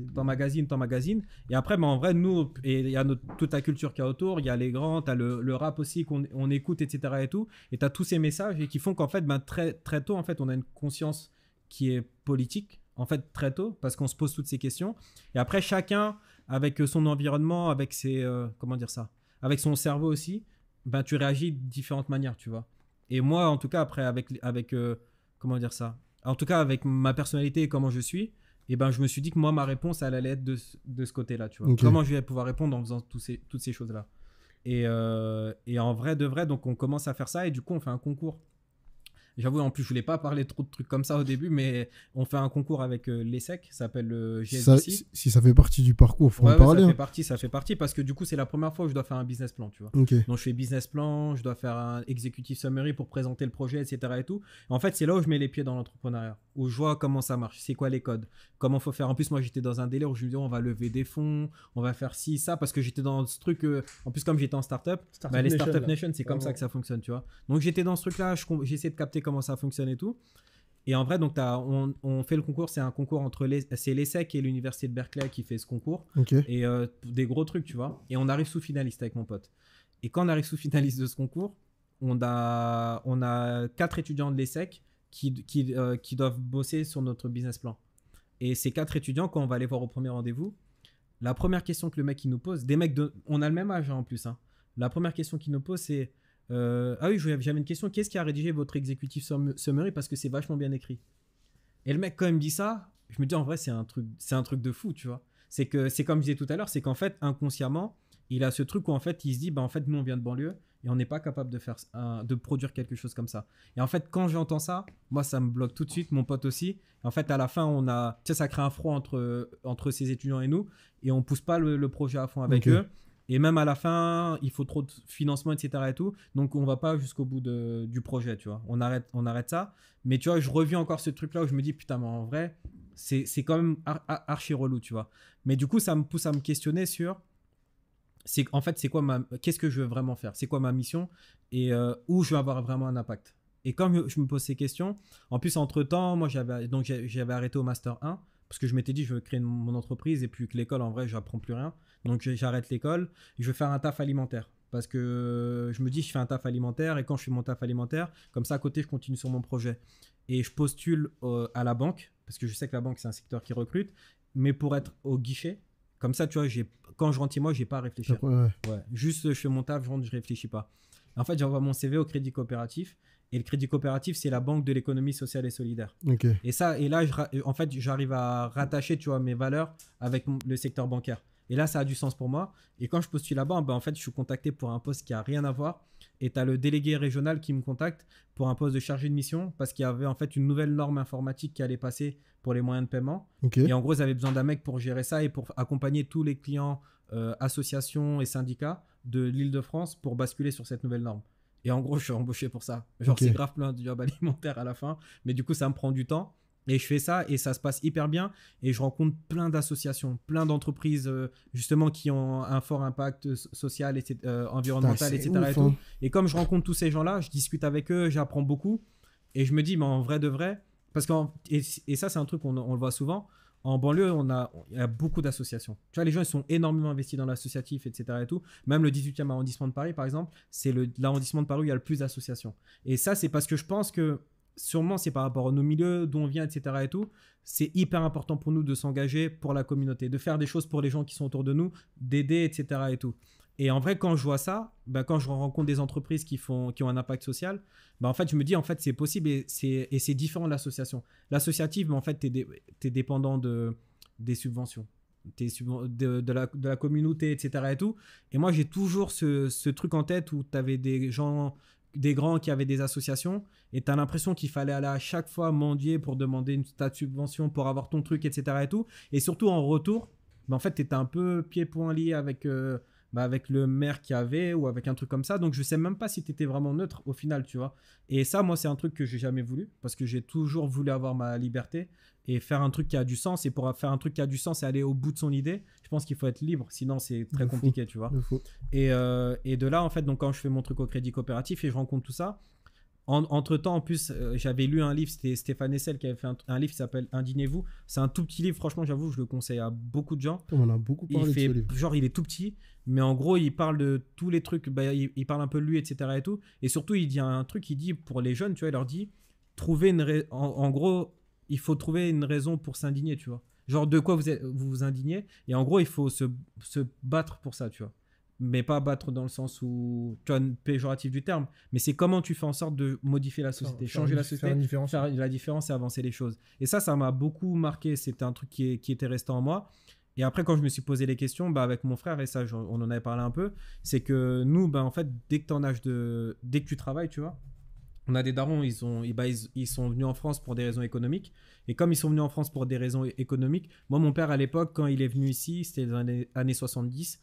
t'en magazine Et après, ben, en vrai, nous, et il y a notre, toute la culture qu'il y a autour. Il y a les grands, t'as le, le rap aussi qu'on on écoute, etc. et tout. Et t'as tous ces messages et qui font qu'en fait, ben, très, très tôt, en fait, on a une conscience qui est politique en fait très tôt parce qu'on se pose toutes ces questions et après chacun avec son environnement avec ses euh, comment dire ça avec son cerveau aussi bah, tu réagis de différentes manières, tu vois. Et moi, en tout cas, après, avec, avec euh, comment dire ça En tout cas, avec ma personnalité et comment je suis, eh ben, je me suis dit que moi, ma réponse, allait être de, ce côté-là, tu vois. Comment je vais pouvoir répondre en faisant toutes ces choses-là euh, et, en vrai de vrai, donc on commence à faire ça et du coup on fait un concours. J'avoue, en plus, je voulais pas parler trop de trucs comme ça au début, mais on fait un concours avec euh, l'ESSEC, ça s'appelle le euh, si ça fait partie du parcours, faut en parler. Ça fait hein. partie, ça fait partie, parce que du coup, c'est la première fois que je dois faire un business plan, tu vois. Donc, je fais business plan, je dois faire un executive summary pour présenter le projet, etc. Et tout. En fait, c'est là où je mets les pieds dans l'entrepreneuriat, où je vois comment ça marche, c'est quoi les codes, comment faut faire. En plus, moi, j'étais dans un délai où je me disais, on va lever des fonds, on va faire ci, ça, parce que j'étais dans ce truc. Euh, en plus, comme j'étais en startup, start up bah, les Startup Nation, c'est comme ça que ça fonctionne, tu vois. Donc, j'étais dans ce truc-là, j'essaie de capter comment ça fonctionne et tout. Et en vrai, donc as, on, fait le concours, c'est un concours entre les, c'est l'ESSEC et l'université de Berkeley qui fait ce concours. Et euh, des gros trucs, tu vois. Et on arrive sous finaliste avec mon pote. Et quand on arrive sous finaliste de ce concours, on a, on a quatre étudiants de l'ESSEC qui, qui, euh, qui doivent bosser sur notre business plan. Et ces quatre étudiants, quand on va les voir au premier rendez-vous, la première question que le mec il nous pose, des mecs de, on a le même âge hein, en plus. Hein. la première question qu'il nous pose, c'est euh, ah oui, j'avais une question. Qu'est-ce qui a rédigé votre exécutif summary parce que c'est vachement bien écrit Et le mec quand il me dit ça, je me dis en vrai c'est un truc, c'est un truc de fou, tu vois. C'est que c'est comme je disais tout à l'heure, c'est qu'en fait inconsciemment il a ce truc où en fait il se dit bah en fait nous on vient de banlieue et on n'est pas capable de faire de produire quelque chose comme ça. Et en fait quand j'entends ça, moi ça me bloque tout de suite, mon pote aussi. En fait à la fin on a, ça crée un froid entre entre étudiants et nous et on pousse pas le, projet à fond avec eux et même à la fin, il faut trop de financement, etc. Et tout. Donc, on va pas jusqu'au bout de, du projet, tu vois. On arrête, on arrête ça. Mais tu vois, je reviens encore ce truc-là où je me dis, putain, en vrai, c'est, c'est quand même archi relou, tu vois. Mais du coup, ça me pousse à me questionner sur. C'est, en fait, c'est quoi ma, qu'est-ce que je veux vraiment faire C'est quoi ma mission Et euh, où je vais avoir vraiment un impact Et comme je me pose ces questions, en plus, entre temps, moi, j'avais, donc, j'avais arrêté au Master 1 parce que je m'étais dit je vais créer mon entreprise et puis que l'école en vrai je j'apprends plus rien donc j'arrête l'école je vais faire un taf alimentaire parce que je me dis je fais un taf alimentaire et quand je fais mon taf alimentaire comme ça à côté je continue sur mon projet et je postule euh, à la banque parce que je sais que la banque c'est un secteur qui recrute mais pour être au guichet comme ça tu vois quand je rentre chez moi n'ai pas à réfléchir ouais. juste je fais mon taf je rentre je réfléchis pas en fait j'envoie mon CV au crédit coopératif et le crédit coopératif, c'est la banque de l'économie sociale et solidaire. Et ça, et là, en fait, j'arrive à rattacher, tu vois, mes valeurs avec le secteur bancaire. Et là, ça a du sens pour moi. Et quand je postule là-bas, ben, en fait, je suis contacté pour un poste qui a rien à voir. Et tu as le délégué régional qui me contacte pour un poste de chargé de mission parce qu'il y avait en fait une nouvelle norme informatique qui allait passer pour les moyens de paiement. Et en gros, ils avaient besoin d'un mec pour gérer ça et pour accompagner tous les clients, euh, associations et syndicats de l'île de France pour basculer sur cette nouvelle norme. Et en gros, je suis embauché pour ça. Genre, c'est grave plein de job alimentaire à la fin. Mais du coup, ça me prend du temps. Et je fais ça et ça se passe hyper bien. Et je rencontre plein d'associations, plein d'entreprises, euh, justement, qui ont un fort impact social, euh, environnemental, etc. Hein. et, comme je rencontre tous ces gens-là, je discute avec eux, j'apprends beaucoup. Et je me dis, mais en vrai de vrai, parce que, et, ça, c'est un truc qu'on on le voit souvent, en banlieue, on a, il y a beaucoup d'associations. Tu vois, les gens, ils sont énormément investis dans l'associatif, etc. Et tout. Même le 18e arrondissement de Paris, par exemple, c'est l'arrondissement de Paris où il y a le plus d'associations. Et ça, c'est parce que je pense que, sûrement, c'est par rapport à nos milieux, d'où on vient, etc. Et tout. C'est hyper important pour nous de s'engager pour la communauté, de faire des choses pour les gens qui sont autour de nous, d'aider, etc. Et tout. Et en vrai, quand je vois ça, bah, quand je rencontre des entreprises qui, font, qui ont un impact social, bah, en fait, je me dis, en fait, c'est possible et c'est différent de l'association. L'associative, bah, en fait, tu es, es, dépendant de, des subventions, es de, la, de, la, communauté, etc. Et, tout. et moi, j'ai toujours ce, ce, truc en tête où tu avais des gens, des grands qui avaient des associations et tu as l'impression qu'il fallait aller à chaque fois mendier pour demander une tas de subvention, pour avoir ton truc, etc. Et, tout. et surtout, en retour, bah, en fait, tu étais un peu pieds-poings liés avec... Euh, bah, avec le maire qu'il avait ou avec un truc comme ça. Donc je sais même pas si tu étais vraiment neutre au final, tu vois. Et ça, moi, c'est un truc que j'ai jamais voulu parce que j'ai toujours voulu avoir ma liberté et faire un truc qui a du sens. Et pour faire un truc qui a du sens et aller au bout de son idée, je pense qu'il faut être libre. Sinon, c'est très compliqué, tu vois. et, euh, et, de là, en fait, donc quand je fais mon truc au crédit coopératif et je rencontre tout ça, entre temps, en plus, euh, j'avais lu un livre, c'était Stéphane Essel qui avait fait un, livre qui s'appelle Indignez-vous. C'est un tout petit livre, franchement, j'avoue, je le conseille à beaucoup de gens. On a beaucoup parlé il Genre, il est tout petit, mais en gros, il parle de tous les trucs. Bah, il, parle un peu de lui, etc. Et, tout, et surtout, il y a un truc, il dit pour les jeunes, tu vois, il leur dit trouver une en, gros, il faut trouver une raison pour s'indigner, tu vois. Genre, de quoi vous vous, vous indignez. Et en gros, il faut se, se battre pour ça, tu vois mais pas battre dans le sens où tu péjoratif du terme mais c'est comment tu fais en sorte de modifier la société changer la société faire, la différence et avancer les choses et ça ça m'a beaucoup marqué c'était un truc qui, qui était resté en moi et après quand je me suis posé les questions bah avec mon frère et ça on en avait parlé un peu c'est que nous ben en fait dès que en âge de dès que tu travailles tu vois on a des darons, ils, ont, ils, bah, ils, sont venus en France pour des raisons économiques. Et comme ils sont venus en France pour des raisons économiques, moi, mon père, à l'époque, quand il est venu ici, c'était dans les années 70,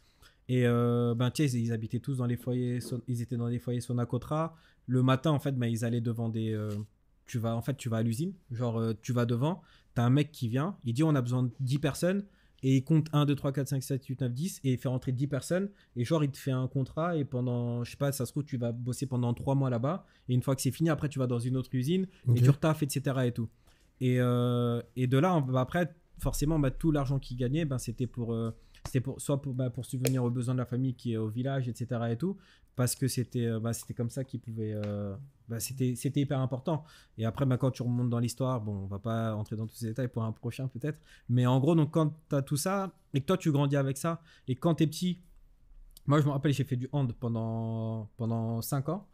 et euh, ben, tu ils habitaient tous dans les foyers, ils étaient dans les foyers Sonacotra. Le matin, en fait, ben, ils allaient devant des. Euh, tu vas, en fait, tu vas à l'usine, genre, euh, tu vas devant, t'as un mec qui vient, il dit on a besoin de 10 personnes, et il compte 1, 2, 3, 4, 5, 7, 8, 9, 10, et il fait rentrer 10 personnes, et genre, il te fait un contrat, et pendant, je sais pas, ça se trouve, tu vas bosser pendant 3 mois là-bas, et une fois que c'est fini, après, tu vas dans une autre usine, et tu retaffes, etc. et tout. Et, de là, bah, après, forcément, bah, tout l'argent qu'il gagnait, ben c'était pour c'était pour, soit pour, bah, pour subvenir aux besoins de la famille qui est au village, etc. et tout, parce que c'était euh, bah, c'était comme ça qu'ils pouvaient. Euh, bah, c'était c'était hyper important. Et après, bah, quand tu remontes dans l'histoire, bon, on va pas entrer dans tous ces détails pour un prochain peut-être. Mais en gros, donc quand tu as tout ça, et que toi tu grandis avec ça, et quand tu es petit, moi je me rappelle, j'ai fait du hand pendant, pendant 5 ans.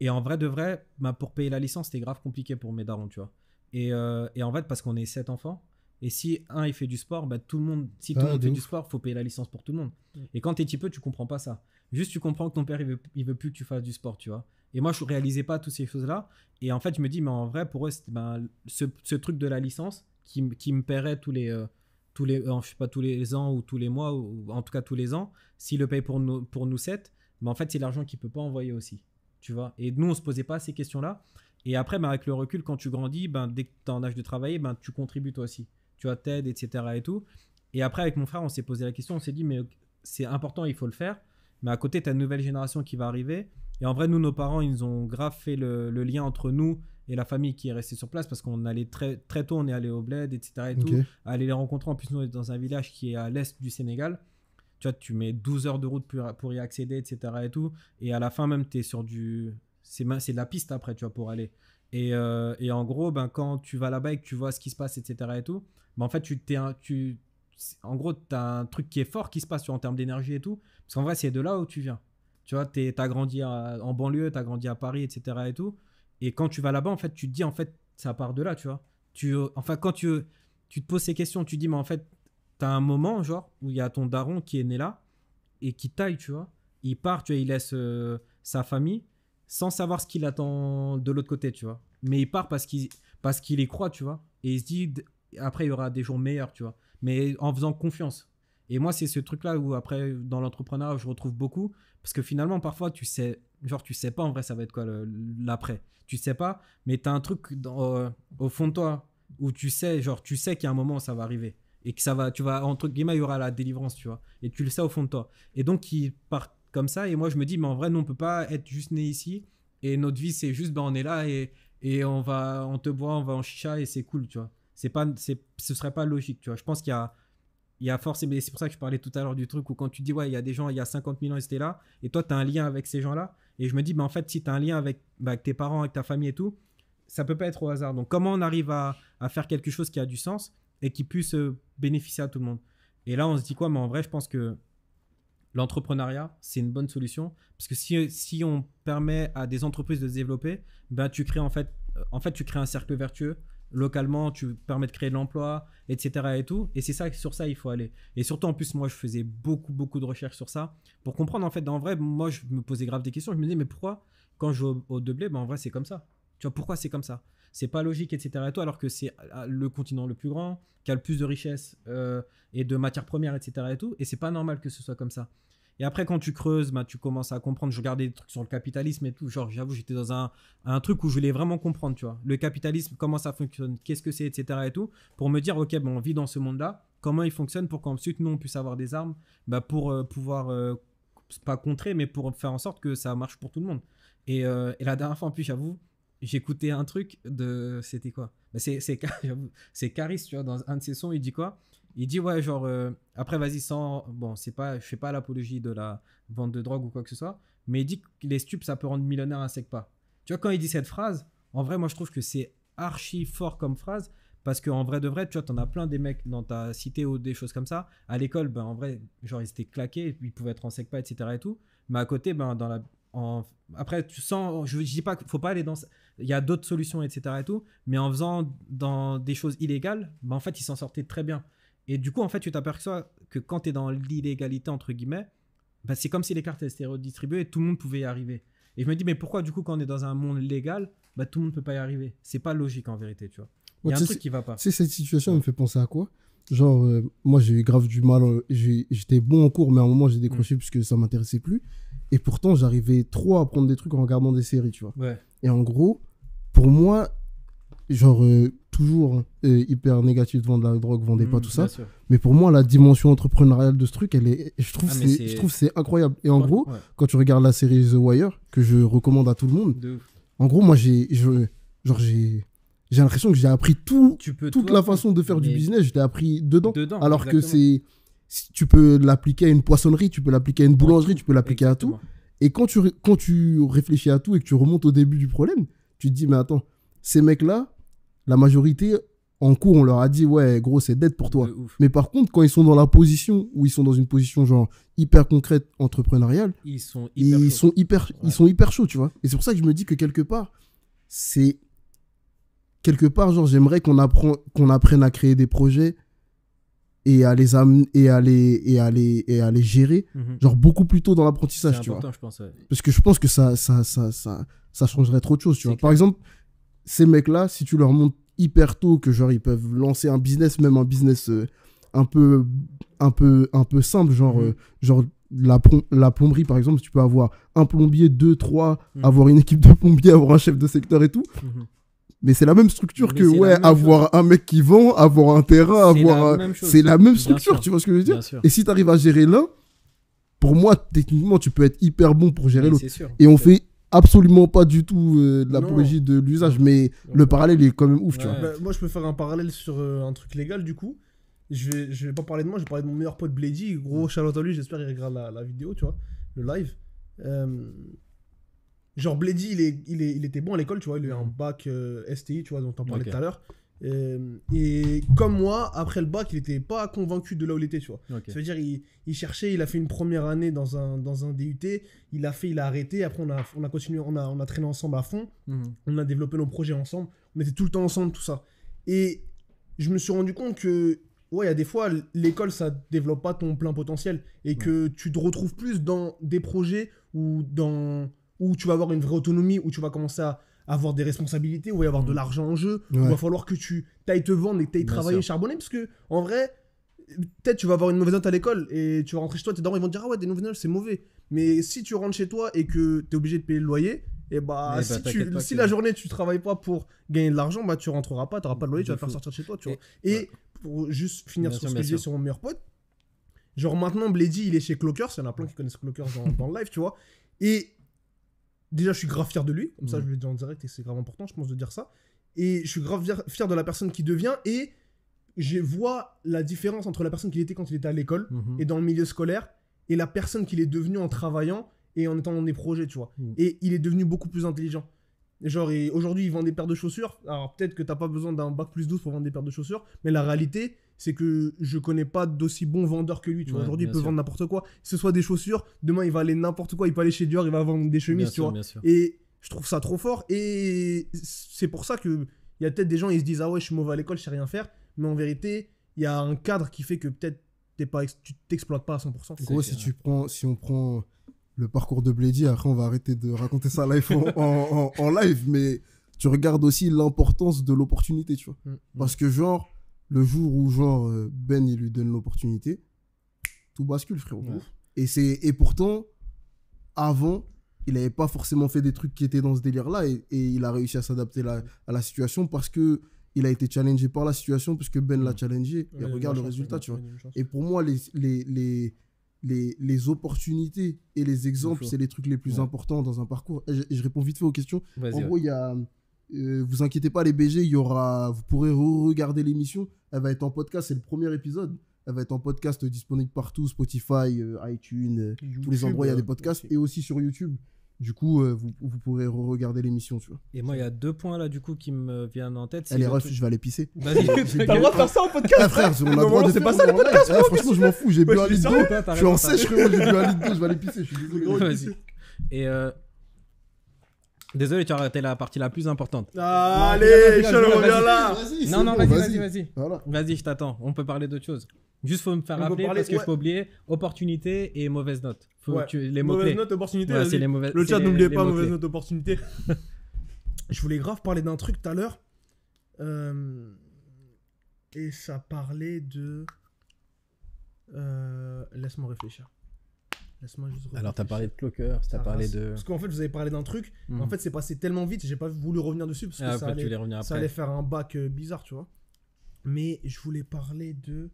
Et en vrai de vrai, bah, pour payer la licence, c'était grave compliqué pour mes darons, tu vois. Et, euh, et en fait, parce qu'on est 7 enfants, et si un il fait du sport, bah, tout le monde, si tout le monde fait du sport, faut payer la licence pour tout le monde. Mm. Et quand t'es petit peu, tu comprends pas ça. Juste, tu comprends que ton père il veut, veut plus que tu fasses du sport, tu vois. Et moi, je réalisais pas toutes ces choses-là. Et en fait, je me dis, mais en vrai, pour eux, ben, ce, truc de la licence qui, qui me paierait tous les. Euh, tous les, euh, pas, tous les ans ou tous les mois, ou en tout cas tous les ans, s'il le paye pour nous, pour nous sept, mais en fait, c'est l'argent qu'il peut pas envoyer aussi, tu vois. Et nous, on se posait pas ces questions-là. Et après, ben, avec le recul, quand tu grandis, ben, dès que tu en âge de travailler, ben, tu contribues toi aussi tu vois, TED, etc. Et tout. Et après, avec mon frère, on s'est posé la question, on s'est dit, mais c'est important, il faut le faire. Mais à côté, tu as une nouvelle génération qui va arriver. Et en vrai, nous, nos parents, ils ont grave fait le, lien entre nous et la famille qui est restée sur place parce qu'on allait très, très tôt, on est allé au bled, etc. Et tout, aller les rencontrer. En plus, nous, on est dans un village qui est à l'est du Sénégal. Tu vois, tu mets 12 heures de route pour, y accéder, etc. Et tout. Et à la fin, même, tu es sur du. C'est de la piste après, tu vois, pour aller. Euh, et, en gros, ben, quand tu vas là-bas et que tu vois ce qui se passe, etc. Et tout, en fait, tu t'es tu, en gros, tu as un truc qui est fort qui se passe en termes d'énergie et tout. Parce qu'en vrai, c'est de là où tu viens. Tu vois, tu as grandi en banlieue, tu as grandi à Paris, etc. Et tout. Et quand tu vas là-bas, en fait, tu te dis, en fait, ça part de là, tu vois. Tu, enfin, quand tu, tu te poses ces questions, tu te dis, mais en fait, tu as un moment, genre, où il y a ton daron qui est né là et qui taille, tu vois. Il part, tu vois, il laisse euh, sa famille sans savoir ce qu'il attend de l'autre côté, tu vois. Mais il part parce qu'il parce qu'il y croit, tu vois. Et il se dit, après, il y aura des jours meilleurs, tu vois. Mais en faisant confiance. Et moi, c'est ce truc-là où après, dans l'entrepreneuriat, je retrouve beaucoup. Parce que finalement, parfois, tu sais, genre, tu sais pas en vrai, ça va être quoi l'après. Tu sais pas, mais tu as un truc dans, euh, au fond de toi où tu sais, genre, tu sais qu'il y a un moment, ça va arriver. Et que ça va, tu vas, entre guillemets, il y aura la délivrance, tu vois. Et tu le sais au fond de toi. Et donc, ils part comme ça. Et moi, je me dis, mais en vrai, non, on peut pas être juste né ici. Et notre vie, c'est juste, ben, on est là et, et on va, on te boit, on va en chicha et c'est cool, tu vois c'est pas, c'est, ce serait pas logique, tu vois. Je pense qu'il y a, il y a forcément, c'est pour ça que je parlais tout à l'heure du truc où quand tu dis, ouais, il y a des gens, il y a 50 000 ans, ils étaient là, et toi, tu as un lien avec ces gens-là. Et je me dis, bah, en fait, si tu as un lien bah, avec, tes parents, avec ta famille et tout, ça peut pas être au hasard. Donc, comment on arrive à, à faire quelque chose qui a du sens et qui puisse euh, bénéficier à tout le monde Et là, on se dit quoi Mais en vrai, je pense que l'entrepreneuriat, c'est une bonne solution. Parce que si, si on permet à des entreprises de se développer, ben, tu crées en fait, en fait, tu crées un cercle vertueux localement, tu permets de créer de l'emploi, etc. et tout. Et c'est ça, sur ça, il faut aller. Et surtout, en plus, moi, je faisais beaucoup, beaucoup de recherches sur ça pour comprendre, en fait, en vrai, moi, je me posais grave des questions. Je me disais, mais pourquoi, quand je vais au, au Deblé, ben, en vrai, c'est comme ça. Tu vois, pourquoi c'est comme ça C'est pas logique, etc. Et tout, alors que c'est ah, ah, le continent le plus grand, qui a le plus de richesses euh, et de matières premières, etc. et tout. Et c'est pas normal que ce soit comme ça. Et après, quand tu creuses, bah, tu commences à comprendre. Je regardais des trucs sur le capitalisme et tout. Genre, j'avoue, j'étais dans un, un, truc où je voulais vraiment comprendre, tu vois. Le capitalisme, comment ça fonctionne, qu'est-ce que c'est, etc. et tout. Pour me dire, OK, bon, on vit dans ce monde-là. Comment il fonctionne pour qu'ensuite, nous, on puisse avoir des armes bah, pour euh, pouvoir, euh, pas contrer, mais pour faire en sorte que ça marche pour tout le monde. Et, euh, la dernière fois, en plus, j'avoue, j'écoutais un truc de. C'était quoi bah, C'est C'est Caris, tu vois, dans un de ses sons, il dit quoi il dit, ouais, genre, euh, après, vas-y, sans. Bon, c'est pas, je fais pas l'apologie de la vente de drogue ou quoi que ce soit, mais il dit que les stupes, ça peut rendre millionnaire un sec pas. Tu vois, quand il dit cette phrase, en vrai, moi, je trouve que c'est archi fort comme phrase, parce qu'en vrai de vrai, tu vois, t'en as plein des mecs dans ta cité ou des choses comme ça. À l'école, ben, en vrai, genre, ils étaient claqués, ils pouvaient être en sec pas, etc. et tout. Mais à côté, ben, dans la. En... Après, tu sens. Je, je dis pas qu'il faut pas aller dans. Il y a d'autres solutions, etc. et tout. Mais en faisant dans des choses illégales, ben, en fait, ils s'en sortaient très bien. Et du coup, en fait, tu t'aperçois que quand tu es dans l'illégalité, entre guillemets, bah, c'est comme si les cartes étaient redistribuées et tout le monde pouvait y arriver. Et je me dis, mais pourquoi, du coup, quand on est dans un monde légal, bah, tout le monde ne peut pas y arriver C'est pas logique en vérité, tu vois. Il y a un truc qui va pas. C'est cette situation me fait penser à quoi Genre, euh, moi, j'ai eu grave du mal. Euh, j'étais bon en cours, mais à un moment, j'ai décroché mm. puisque parce que ça m'intéressait plus. Et pourtant, j'arrivais trop à apprendre des trucs en regardant des séries, tu vois. Et en gros, pour moi, genre, euh, toujours hein, hyper négatif devant de la drogue, vendez pas mm, tout ça. Mais pour moi, la dimension entrepreneuriale de ce truc, elle est, je trouve, ah, c'est, je trouve c'est incroyable. Et en gros, quand tu regardes la série The Wire, que je recommande à tout le monde, en gros, moi, j'ai, je, genre, j'ai, j'ai l'impression que j'ai appris tout, tu peux, toute la façon de faire du business, je appris dedans. alors que c'est, si tu peux l'appliquer à une poissonnerie, tu peux l'appliquer à une boulangerie, tu peux l'appliquer à tout. Et quand tu, quand tu réfléchis à tout et que tu remontes au début du problème, tu te dis, mais attends, ces mecs-là, la majorité, en cours, on leur a dit, ouais, gros, c'est dette pour toi. Mais par contre, quand ils sont dans la position où ils sont dans une position genre hyper concrète, entrepreneuriale, ils sont hyper, ils sont hyper, ils sont hyper chauds, tu vois. Et c'est pour ça que je me dis que quelque part, c'est. Quelque part, genre, j'aimerais qu'on qu'on apprenne à créer des projets et à les amener et à les et à les et à gérer mhm. genre beaucoup plus tôt dans l'apprentissage tu vois parce que je pense que ça ça ça ça ça changerait trop de choses tu vois par exemple ces mecs-là, si tu leur montres hyper tôt que genre ils peuvent lancer un business, même un business euh, un peu un peu un peu simple, genre mhm. euh, genre la, la, plomberie par exemple, tu peux avoir un plombier, deux, trois, mhm. avoir une équipe de plombiers, avoir un chef de secteur et tout. Mhm. Mais c'est la même structure que ouais, avoir un mec qui vend, avoir un terrain, avoir c'est la, même structure, tu vois ce que je veux dire Et si tu arrives à gérer l'un, pour moi techniquement tu peux être hyper bon pour gérer l'autre. Et on fait absolument pas du tout euh, de l'apologie de l'usage, mais le parallèle est quand même ouf, tu vois. Bah, moi, je peux faire un parallèle sur euh, un truc légal, du coup. Je vais, je vais pas parler de moi, je vais parler de mon meilleur pote Blady. Gros, charlot à lui, j'espère qu'il regarde la, vidéo, tu vois, le live. Euh, genre, Blady, il, il, il, était bon à l'école, tu vois, il a un bac STI, tu vois, dont on parlait tout à l'heure. Euh, et comme moi, après le bac, il n'était pas convaincu de là où il était, tu vois. Ça veut dire, il, cherchait, il a fait une première année dans un, dans un DUT, il a fait, il a arrêté, après on a, on a continué, on a, on a traîné ensemble à fond, mhm. on a développé nos projets ensemble, on était tout le temps ensemble, tout ça. Et je me suis rendu compte que, ouais, il y a des fois, l'école, ça développe pas ton plein potentiel, et que tu te retrouves plus dans des projets où, dans, où tu vas avoir une vraie autonomie, où tu vas commencer à avoir des responsabilités, ou avoir de mm. l'argent en jeu, il va falloir que tu ailles te vendre et que tu ailles travailler, charbonné parce que en vrai, peut-être tu vas avoir une mauvaise note à l'école et tu vas rentrer chez toi, tes parents ils vont te dire ah ouais, des nouvelles notes c'est mauvais. Mais si tu rentres chez toi et que tu es obligé de payer le loyer, et eh bah, eh bah, si, la journée tu travailles pas pour gagner de l'argent, bah tu rentreras pas, tu pas de loyer, tu vas faire sortir de chez toi, tu vois. Et, pour juste finir sur ce que je sur mon meilleur pote, genre maintenant Blady il est chez Clockers, il y en a plein qui connaissent Clockers dans, dans le live, tu vois. Et déjà, je suis grave fier de lui, comme ça mm. je le dis en direct et c'est grave important, je pense, de dire ça. Et je suis grave fier de la personne qui devient et je vois la différence entre la personne qu'il était quand il était à l'école mm-hmm. et dans le milieu scolaire et la personne qu'il est devenu en travaillant et en étant dans des projets, tu vois. Mm. Et il est devenu beaucoup plus intelligent. Genre, aujourd'hui, ils vendent des paires de chaussures. Alors, peut-être que t'as pas besoin d'un bac plus 12 pour vendre des paires de chaussures, mais la réalité, c'est que je connais pas d'aussi bon vendeur que lui. Tu aujourd'hui, il peut vendre n'importe quoi. Que ce soit des chaussures, demain, il va aller n'importe quoi. Il peut aller chez Dior, il va vendre des chemises, Et je trouve ça trop fort. Et c'est pour ça que y a peut-être des gens, ils se disent, ah ouais, je suis mauvais à l'école, je sais rien faire. Mais en vérité, il y a un cadre qui fait que peut-être tu t'exploites pas à 100%. En gros, si tu prends, si on prend le parcours de Blady. Après, on va arrêter de raconter ça live en, live, mais tu regardes aussi l'importance de l'opportunité, tu vois. Mm, mm. Parce que, genre, le jour où, genre, euh, Ben, il lui donne l'opportunité, tout bascule, frérot. Et, c'est, et pourtant, avant, il n'avait pas forcément fait des trucs qui étaient dans ce délire-là et, il a réussi à s'adapter à la situation parce que il a été challengé par la situation puisque Ben l'a mm. challengé et regarde le résultat, tu vois. Et pour moi, les, les, les, opportunités et les exemples, c'est les trucs les plus importants dans un parcours. Et je, réponds vite fait aux questions. En gros, il y a. Euh, vous inquiétez pas, les BG, il y aura. Vous pourrez regarder l'émission. Elle va être en podcast. C'est le premier épisode. Elle va être en podcast disponible partout Spotify, euh, iTunes, euh, tous les endroits. Il y a des podcasts. Et aussi sur YouTube du coup, euh, vous, vous, pourrez regarder l'émission, tu vois. Et moi, il y a deux points là, du coup, qui me viennent en tête. Allez, ref, je vais aller pisser. Vas-y, t'as le droit de faire ça en podcast. Ah, frère, C'est pas ça les podcasts. franchement, je m'en fous. J'ai bu un litre d'eau. Je suis en sèche, frérot. J'ai bu un litre d'eau. Je vais aller pisser. Je suis désolé. Vas-y. Et euh, Désolé, tu as raté la partie la plus importante. Ah, allez, je reviens là. Non, non, vas-y, vas-y. Vas-y, je t'attends. On peut parler d'autre chose. Juste faut me faire rappeler parler, parce que je peux oublier opportunité et mauvaise note. les mauvaises mauvaise note, opportunité. les le chat n'oubliez pas mauvaise note, opportunité. je voulais grave parler d'un truc tout à l'heure. Euh, et ça parlait de. Euh, laisse-moi réfléchir. Laisse-moi juste Alors t'as parlé de Clocker, t'as parlé de. Parce qu'en fait vous avez parlé d'un truc. En hmm. fait c'est passé tellement vite, j'ai pas voulu revenir dessus parce que ah, ça, allait... ça allait faire un bac euh, bizarre, tu vois. Mais je voulais parler de.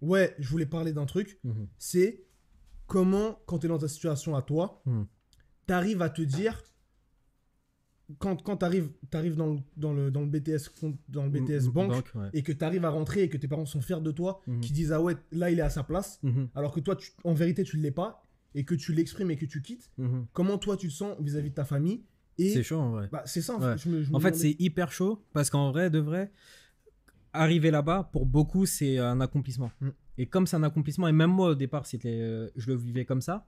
ouais, je voulais parler d'un truc, mhm. c'est comment, quand tu es dans ta situation à toi, mhm. tu arrives à te dire, quand, quand tu arrives, dans, le, dans, le, BTS, dans le BTS mhm, Banque, et que tu arrives à rentrer et que tes parents sont fiers de toi, qui disent Ah ouais, là il est à sa place, alors que toi en vérité tu ne l'es pas et que tu l'exprimes et que tu quittes, comment toi tu te sens vis-à-vis de ta famille C'est chaud en vrai. Bah, c'est ça en fait. en fait, c'est hyper chaud parce qu'en vrai, de vrai, arriver là-bas, pour beaucoup, c'est un accomplissement. Mm. Et comme c'est un accomplissement, et même moi au départ, c'était, euh, je le vivais comme ça.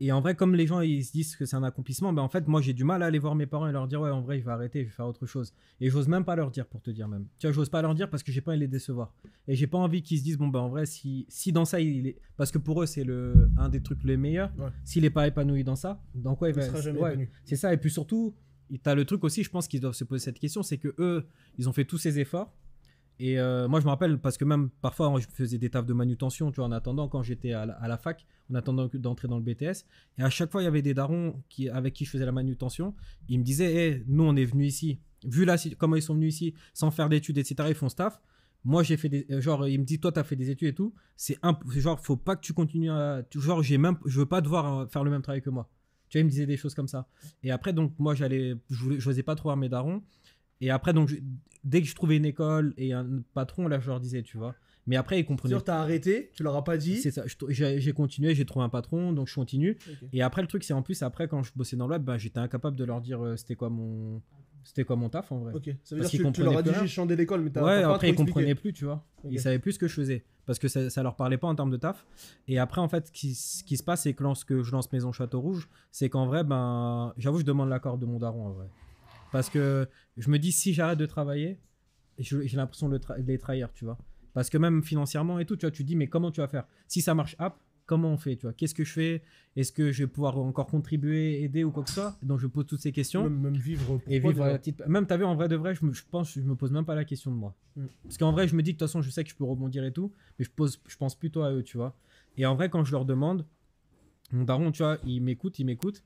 Et en vrai, comme les gens ils se disent que c'est un accomplissement, ben en fait, moi j'ai du mal à aller voir mes parents et leur dire ouais, en vrai, il va arrêter, je vais faire autre chose. Et j'ose même pas leur dire pour te dire même. Tu vois, j'ose pas leur dire parce que j'ai pas envie de les décevoir. Et j'ai pas envie qu'ils se disent bon ben en vrai, si, dans ça il est, parce que pour eux c'est le un des trucs les meilleurs. S'il est pas épanoui dans ça, dans quoi il, va sera ouais, C'est ça. Et puis surtout, as le truc aussi, je pense qu'ils doivent se poser cette question, c'est que eux, ils ont fait tous ces efforts et euh, moi, je me rappelle, parce que même parfois, je faisais des tafs de manutention, tu vois, en attendant, quand j'étais à, la fac, en attendant d'entrer dans le BTS. Et à chaque fois, il y avait des darons qui, avec qui je faisais la manutention. Ils me disaient, hey, nous, on est venu ici. Vu là, comment ils sont venus ici, sans faire d'études, etc., ils font staff. Moi, j'ai fait des. Euh, genre, il me dit, toi, t'as fait des études et tout. C'est un Genre, faut pas que tu continues à. Genre, j'ai même. Je veux pas devoir euh, faire le même travail que moi. Tu vois, ils me disaient des choses comme ça. Et après, donc, moi, j'allais. Je, n'osais faisais pas trop voir mes darons. Et après, donc, dès que je trouvais une école et un patron, là, je leur disais, tu vois. Mais après, ils comprenaient. tu as arrêté, tu leur as pas dit. C'est ça, j'ai continué, j'ai trouvé un patron, donc je continue. Et après, le truc, c'est en plus, après, quand je bossais dans le web bah, j'étais incapable de leur dire euh, c'était quoi mon. C'était quoi mon taf en vrai Ok, ça veut Parce dire que tu, tu leur as dit j'ai l'école, mais t'as Ouais, pas après ils comprenaient plus, tu vois. Ils savaient plus ce que je faisais. Parce que ça, leur parlait pas en termes de taf. Et après, en fait, ce qui, qui se passe, c'est que lorsque je lance Maison Château Rouge, c'est qu'en vrai, ben, j'avoue, je demande l'accord de mon daron en vrai. Parce que je me dis, si j'arrête de travailler, j'ai l'impression de, les trahir, tu vois. Parce que même financièrement et tout, tu vois, tu dis, mais comment tu vas faire Si ça marche, app, comment on fait, tu vois Qu'est-ce que je fais Est-ce que je vais pouvoir encore contribuer, aider ou quoi que ce soit Donc je pose toutes ces questions. Même, vivre. Même, t'as vu, en vrai de vrai, je, ne pense, je me pose même pas la question de moi. Mm. Parce qu'en vrai, je me dis, de toute façon, je sais que je peux rebondir et tout, mais je, pose, je pense plutôt à eux, tu vois. Et en vrai, quand je leur demande, mon daron, tu vois, il m'écoute, il m'écoute.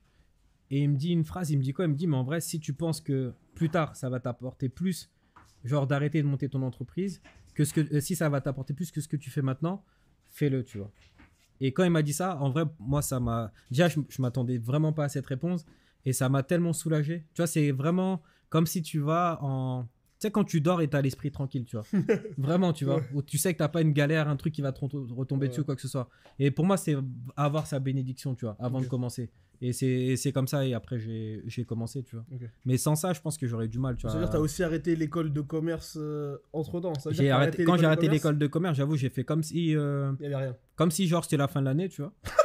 Et il me dit une phrase, il me dit quoi Il me dit, mais en vrai, si tu penses que plus tard, ça va t'apporter plus, genre d'arrêter de monter ton entreprise, que ce que, euh, si ça va t'apporter plus que ce que tu fais maintenant, fais-le, tu vois. Et quand il m'a dit ça, en vrai, moi, ça m'a. Déjà, je, m'attendais vraiment pas à cette réponse. Et ça m'a tellement soulagé. Tu vois, c'est vraiment comme si tu vas en. Tu sais, quand tu dors et as l'esprit tranquille, tu vois. vraiment, tu vois. tu sais que t'as pas une galère, un truc qui va te retomber dessus quoi que ce soit. Et pour moi, c'est avoir sa bénédiction, tu vois, avant de commencer. Et c'est comme ça, et après j'ai commencé, tu vois. Mais sans ça, je pense que j'aurais du mal, tu vois. C'est-à-dire que tu as aussi arrêté l'école de commerce euh, entre-temps arrêté, Quand j'ai arrêté l'école de commerce, j'avoue, j'ai fait comme si... Euh, Il avait rien. Comme si, genre, c'était la fin de l'année, tu vois.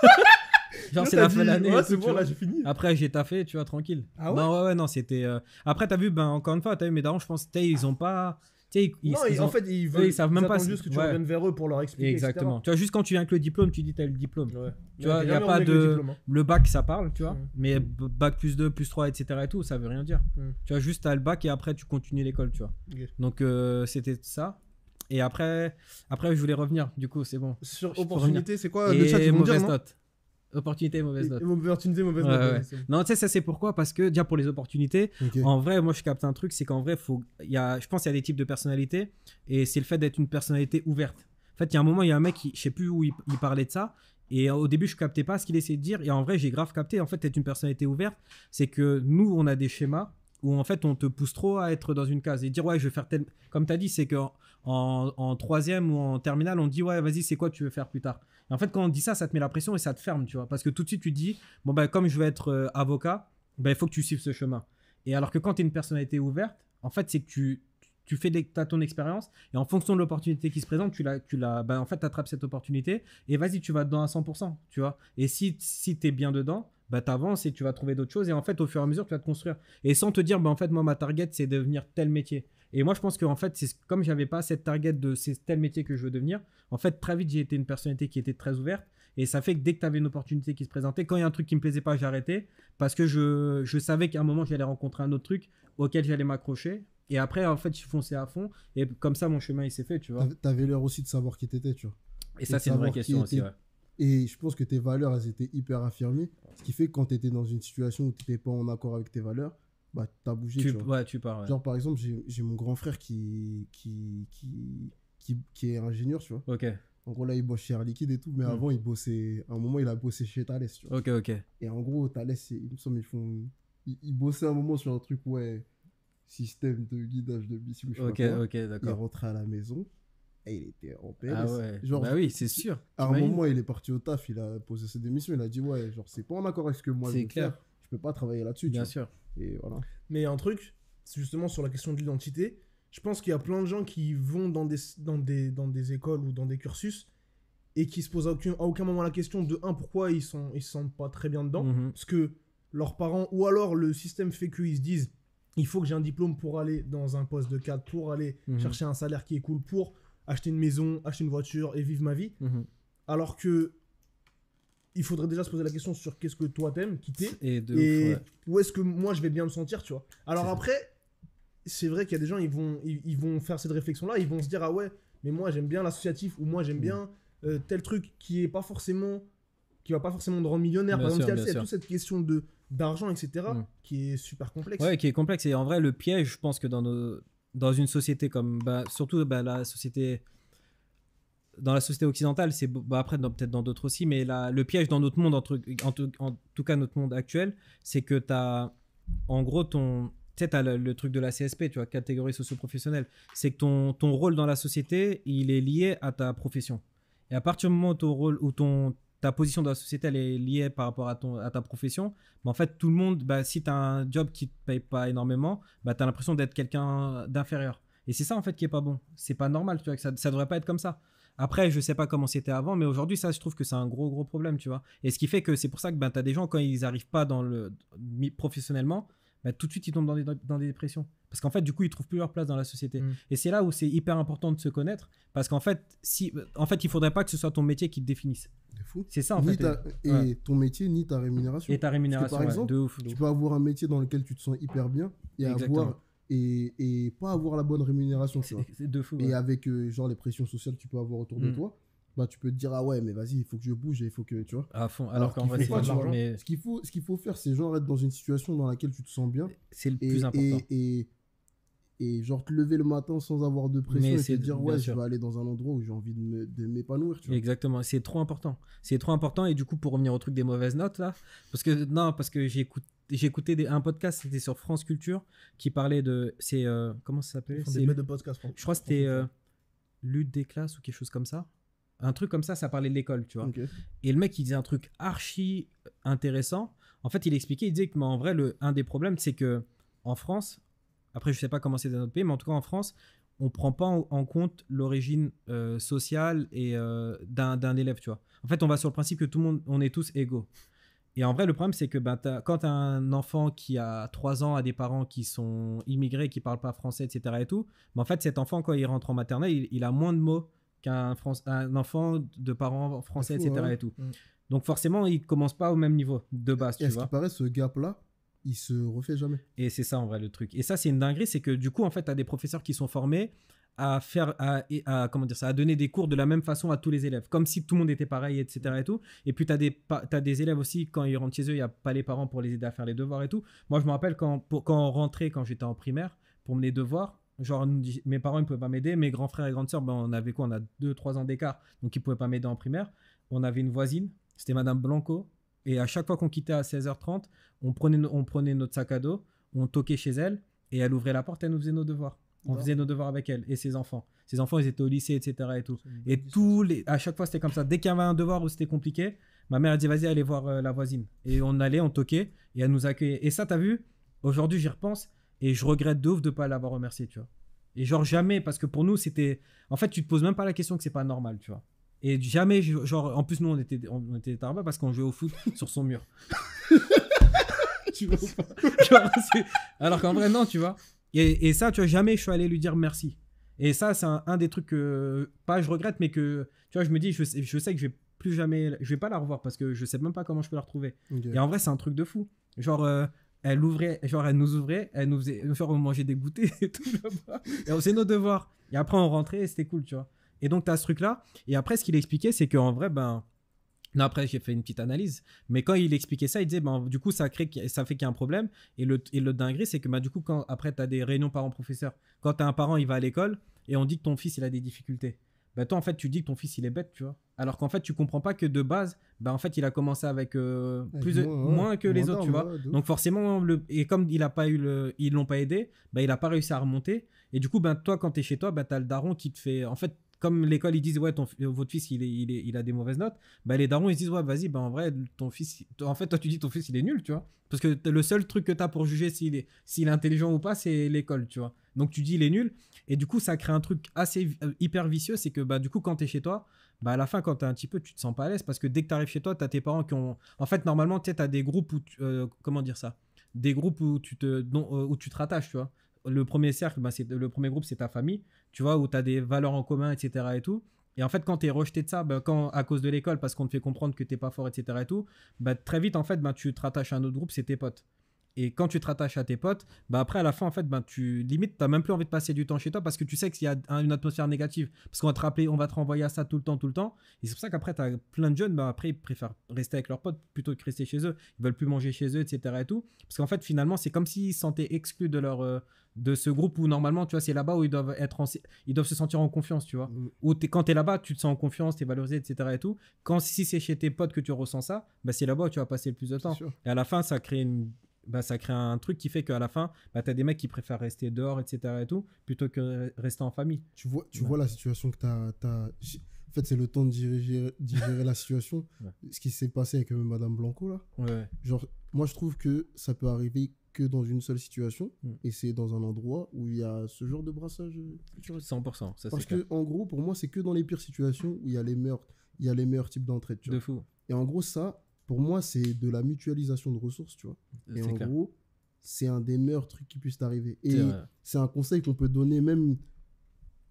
genre, c'est la fin de l'année. c'est bon, là, j'ai fini. Après, j'ai taffé, tu vois, tranquille. Ah ouais Non, bah ouais, non, c'était... Euh, après, t'as vu, ben, encore une fois, t'as vu, mes darons, je pense, ils ont pas... Ils, non, ils, en fait, ils, veulent, ils savent même pas juste que tu ouais. reviennes vers eux pour leur expliquer. Exactement. Tu vois, juste quand tu viens avec le diplôme, tu dis t'as le diplôme. Tu vois, il y a pas de. Hein. Le, bac, ça parle, tu vois. Mm. Mais bac plus 2, plus 3, etc. et tout, ça veut rien dire. Mm. Tu vois, juste t'as le bac et après tu continues l'école, tu vois. Donc, euh, c'était ça. Et après, après, je voulais revenir. Du coup, c'est bon. Sur opportunité, c'est quoi et le chat, Opportunité, mauvaise note. Opportunité, mauvaise note. Non, tu sais, ça c'est pourquoi Parce que déjà pour les opportunités, en vrai, moi je capte un truc, c'est qu'en vrai, faut, y a, je pense qu'il y a des types de personnalités et c'est le fait d'être une personnalité ouverte. En fait, il y a un moment, il y a un mec, qui, je sais plus où il, parlait de ça, et au début, je captais pas ce qu'il essayait de dire. Et en vrai, j'ai grave capté. En fait, être une personnalité ouverte, c'est que nous, on a des schémas où en fait, on te pousse trop à être dans une case et dire ouais, je vais faire tel. Comme tu as dit, c'est que en, troisième ou en terminale, on dit ouais, vas-y, c'est quoi tu veux faire plus tard En fait, quand on dit ça, ça te met la pression et ça te ferme, tu vois, parce que tout de suite tu dis bon ben comme je veux être euh, avocat, ben il faut que tu suives ce chemin. Et alors que quand tu es une personnalité ouverte, en fait, c'est que tu tu fais des, as ton expérience et en fonction de l'opportunité qui se présente, tu la, tu la, ben en fait, attrapes cette opportunité et vas-y, tu vas dedans à 100%, tu vois. Et si, si tu es bien dedans, bah, t'avances et tu vas trouver d'autres choses et en fait, au fur et à mesure, tu vas te construire. Et sans te dire, bah, en fait, moi, ma target, c'est devenir tel métier. Et moi, je pense que en fait, c'est comme j'avais pas cette target de c'est tel métier que je veux devenir. En fait, très vite, j'ai été une personnalité qui était très ouverte. Et ça fait que dès que tu avais une opportunité qui se présentait, quand il y a un truc qui me plaisait pas, j'arrêtais. Parce que je, je savais qu'à un moment, j'allais rencontrer un autre truc auquel j'allais m'accrocher. Et après, en fait, je fonçais à fond. Et comme ça, mon chemin, il s'est fait, tu vois. avais l'air aussi de savoir qui t'étais, tu vois. Et, ça, c'est une vraie question aussi, ouais. Et je pense que tes valeurs, elles étaient hyper affirmées. Ce qui fait que quand tu étais dans une situation où tu n'étais pas en accord avec tes valeurs, bah, t'as bougé. Tu, vois. Ouais, tu pars. Genre, par exemple, j'ai mon grand frère qui qui, qui, qui, qui, est ingénieur, tu vois. Ok. En gros, là, il bosse chez Air Liquide et tout, mais hmm. avant, il bossait. un moment, il a bossé chez Thales, tu vois. Ok, ok. Et en gros, Thales, il me semble, ils font. Ils, bossaient un moment sur un truc, ouais, système de guidage de bicycle je Ok, ok, d'accord. Il est rentré à la maison. Et il était en PLS. Ah ouais. bah oui, c'est sûr. À un moment, il est parti au taf, il a posé ses démissions, il a dit ouais, genre c'est pas en accord avec ce que moi je veux clair. faire. Je peux pas travailler là-dessus. Bien sûr voilà. Mais un truc, c'est justement sur la question de l'identité, je pense qu'il y a plein de gens qui vont dans des, dans des, écoles ou dans des cursus et qui se posent à aucun, moment la question de, un, pourquoi ils sont, ils se sentent pas très bien dedans, mhm. parce que leurs parents, ou alors le système fait qu'ils se disent, il faut que j'ai un diplôme pour aller dans un poste de cadre, pour aller mhm. chercher un salaire qui est cool, pour acheter une maison, acheter une voiture et vivre ma vie. Mhm. Alors que il faudrait déjà se poser la question sur qu'est-ce que toi t'aimes, quitter, et, de et où est-ce que moi je vais bien me sentir, tu vois. Alors après, c'est vrai qu'il y a des gens, ils vont, ils, vont faire cette réflexion-là, ils vont se dire, ah ouais, mais moi j'aime bien l'associatif, ou moi j'aime mm. bien euh, tel truc qui est pas forcément, qui va pas forcément te rendre millionnaire. Par exemple, il y a toute cette question de d'argent, etc., mm. qui est super complexe. Ouais, qui est complexe. Et en vrai, le piège, je pense que dans, dans une société comme, bah, surtout bah, la société dans la société occidentale, c'est bah, après peut-être dans d'autres aussi, mais le piège dans notre monde, entre, en, tout, cas notre monde actuel, c'est que tu as en gros ton. Tu sais, le, le, truc de la CSP, tu vois, catégorie socio-professionnelle. C'est que ton, ton rôle dans la société, il est lié à ta profession. Et à partir du moment où ton rôle, où ta position dans la société elle est liée par rapport à, ton, à ta profession, mais bah, en fait tout le monde, bah, si tu as un job qui te paye pas énormément, bah, tu as l'impression d'être quelqu'un d'inférieur. Et c'est ça en fait qui est pas bon. C'est pas normal, tu vois, que ça, ça devrait pas être comme ça. Après, je sais pas comment c'était avant, mais aujourd'hui, ça, je trouve que c'est un gros, gros problème, tu vois. Et ce qui fait que c'est pour ça que ben, tu as des gens, quand ils arrivent pas dans le professionnellement, ben, tout de suite, ils tombent dans des, dans des dépressions. Parce qu'en fait, du coup, ils trouvent plus leur place dans la société. Mm. Et c'est là où c'est hyper important de se connaître, parce qu'en fait, si, en fait, il faudrait pas que ce soit ton métier qui te définisse. C'est ça en fait. Ta... Et ton métier ni ta rémunération. Et ta rémunération. par exemple, tu peux avoir un métier dans lequel tu te sens hyper bien et avoir et, pas avoir la bonne rémunération. C'est de fou. Et avec euh, genre les pressions sociales que tu peux avoir autour de hmm. toi, bah tu peux te dire ah ouais mais vas-y il faut que je bouge et il faut que tu vois. À fond. Alors, qu'en vrai c'est Ce qu'il faut ce qu'il faut faire c'est genre être dans une situation dans laquelle tu te sens bien. C'est le plus important. Et, et, genre te lever le matin sans avoir de pression et te dire ouais je vais aller dans un endroit où j'ai envie de m'épanouir. Exactement c'est trop important c'est trop important et du coup pour revenir au truc des mauvaises notes là parce que non parce que j'écoute j'écoutais un podcast, c'était sur France Culture, qui parlait de. C'est, euh, comment ça s'appelait C'est de podcast. je crois que c'était euh, Lutte des classes ou quelque chose comme ça. Un truc comme ça, ça parlait de l'école, tu vois. Et le mec, il disait un truc archi euh, intéressant. En fait, il expliquait, il disait que, mais en vrai, le, un des problèmes, c'est que en France, après, je sais pas comment c'est dans notre pays, mais en tout cas, en France, on prend pas en, compte l'origine sociale et d'un élève, tu vois. En fait, on va sur le principe que tout le monde, on est tous égaux. Et en vrai, le problème, c'est que ben, quand un enfant qui a 3 ans a des parents qui sont immigrés, qui parlent pas français, etc. et tout, mais ben, en fait, cet enfant, quand il rentre en maternelle, il, a moins de mots qu'un enfant de parents français, etc. et tout. Mm. Donc forcément, il commence pas au même niveau de base. Et ce qui paraît, ce gap-là, il se refait jamais. Et c'est ça, en vrai, le truc. Et ça, c'est une dinguerie, c'est que du coup, en fait, tu as des professeurs qui sont formés à faire à, comment dire ça à donner des cours de la même façon à tous les élèves comme si tout le monde était pareil etc et tout et puis tu des as des élèves aussi quand ils rentrent chez eux il y a pas les parents pour les aider à faire les devoirs et tout moi je me rappelle quand pour, quand on rentrait quand j'étais en primaire pour mes devoirs genre mes parents ne pouvaient pas m'aider mes grands frères et grandes sœurs ben on avait quoi on a deux trois ans d'écart donc ils pouvaient pas m'aider en primaire on avait une voisine c'était madame Blanco et à chaque fois qu'on quittait à 16h30 on prenait on prenait notre sac à dos on toquait chez elle et elle ouvrait la porte elle nous faisait nos devoirs on faisait nos devoirs avec elle et ses enfants. Ses enfants, ils étaient au lycée, etc. Et, tout. et tous les, à chaque fois, c'était comme ça. Dès qu'il y avait un devoir où c'était compliqué, ma mère a dit Vas-y, allez voir euh, la voisine. Et on allait, on toquait, et elle nous accueillait. Et ça, t'as vu Aujourd'hui, j'y repense, et je regrette de ouf de pas l'avoir remerciée, tu vois. Et genre, jamais, parce que pour nous, c'était. En fait, tu te poses même pas la question que c'est pas normal, tu vois. Et jamais, genre, en plus, nous, on était, on était tarbas parce qu'on jouait au foot sur son mur. tu vois Alors qu'en vrai, non, tu vois. Et, ça, tu vois, jamais je suis allé lui dire merci. Et ça, c'est un, des trucs que, pas je regrette, mais que, tu vois, je me dis, je, sais que je vais plus jamais, je vais pas la revoir parce que je sais même pas comment je peux la retrouver. Et en vrai, c'est un truc de fou. Genre, euh, elle ouvrait, genre, elle nous ouvrait, elle nous faisait, genre, on mangeait des goûters et tout nos devoirs. Et après, on rentrait et c'était cool, tu vois. Et donc, tu as ce truc-là. Et après, ce qu'il expliquait, c'est qu'en vrai, ben, non, après, j'ai fait une petite analyse. Mais quand il expliquait ça, il disait, ben, du coup, ça, crée, ça fait qu'il y a un problème. Et le, le dinguerie, c'est que ben, du coup, quand, après, tu as des réunions parents-professeurs. Quand tu as un parent, il va à l'école et on dit que ton fils, il a des difficultés. Ben, toi, en fait, tu dis que ton fils, il est bête, tu vois. Alors qu'en fait, tu comprends pas que de base, ben, en fait, il a commencé avec, euh, plus moins que les autres, tu vois. Donc, forcément, et comme il a pas eu le, ils l'ont pas aidé, ben, il a pas réussi à remonter. Et du coup, ben, toi, quand tu es chez toi, ben, tu as le daron qui te fait. En fait, comme l'école, ils disent, ouais, ton, euh, votre fils, il, il, a des mauvaises notes, bah, les darons, ils disent, ouais, vas-y, bah, en vrai, ton fils, en fait, toi, tu dis, ton fils, il est nul, tu vois. Parce que le seul truc que tu as pour juger s'il est, s'il est intelligent ou pas, c'est l'école, tu vois. Donc, tu dis, il est nul. Et du coup, ça crée un truc assez euh, hyper vicieux, c'est que, bah, du coup, quand tu es chez toi, bah, à la fin, quand tu es un petit peu, tu te sens pas à l'aise parce que dès que tu arrives chez toi, tu as tes parents qui ont. En fait, normalement, tu as des groupes où. Tu, euh, comment dire ça Des groupes où tu te, où tu te rattaches, tu vois le premier cercle, bah, c'est, le premier groupe, c'est ta famille, tu vois, où tu as des valeurs en commun, etc. et tout. Et en fait, quand tu es rejeté de ça, bah, quand, à cause de l'école, parce qu'on te fait comprendre que t'es pas fort, etc. et tout, bah, très vite, en fait, bah, tu te rattaches à un autre groupe, c'est tes potes. Et quand tu te rattaches à tes potes, bah après à la fin en fait, bah tu limite t'as même plus envie de passer du temps chez toi parce que tu sais qu'il y a une atmosphère négative parce qu'on va te rappeler, on va te renvoyer à ça tout le temps, tout le temps. Et c'est pour ça qu'après t'as plein de jeunes, bah après ils préfèrent rester avec leurs potes plutôt que rester chez eux. Ils veulent plus manger chez eux, etc. Et tout parce qu'en fait finalement c'est comme s'ils se sentaient exclus de leur euh, de ce groupe où normalement tu vois c'est là-bas où ils doivent être ils doivent se sentir en confiance tu vois mm. où es, quand t'es là-bas tu te sens en confiance es valorisé etc et tout quand si c'est chez tes potes que tu ressens ça bah c'est là-bas où tu vas passer le plus de temps et à la fin ça crée une bah, ça crée un truc qui fait qu'à la fin, bah, tu as des mecs qui préfèrent rester dehors, etc. et tout, plutôt que rester en famille. Tu vois, tu bah. vois la situation que tu as, En fait, c'est le temps de digérer, la situation. Ce qui s'est passé avec euh, Madame Blanco, là. Genre, moi, je trouve que ça peut arriver que dans une seule situation, mm. et c'est dans un endroit où il y a ce genre de brassage. 100%. Euh, Parce que, en gros, pour moi, c'est que dans les pires situations où il y a les meilleurs, il y a les meilleurs types d'entraide. De fou. Et en gros, ça, pour moi, c'est de la mutualisation de ressources, tu vois. Et en gros, c'est un des meilleurs trucs qui puisse arriver Et c'est un conseil qu'on peut donner même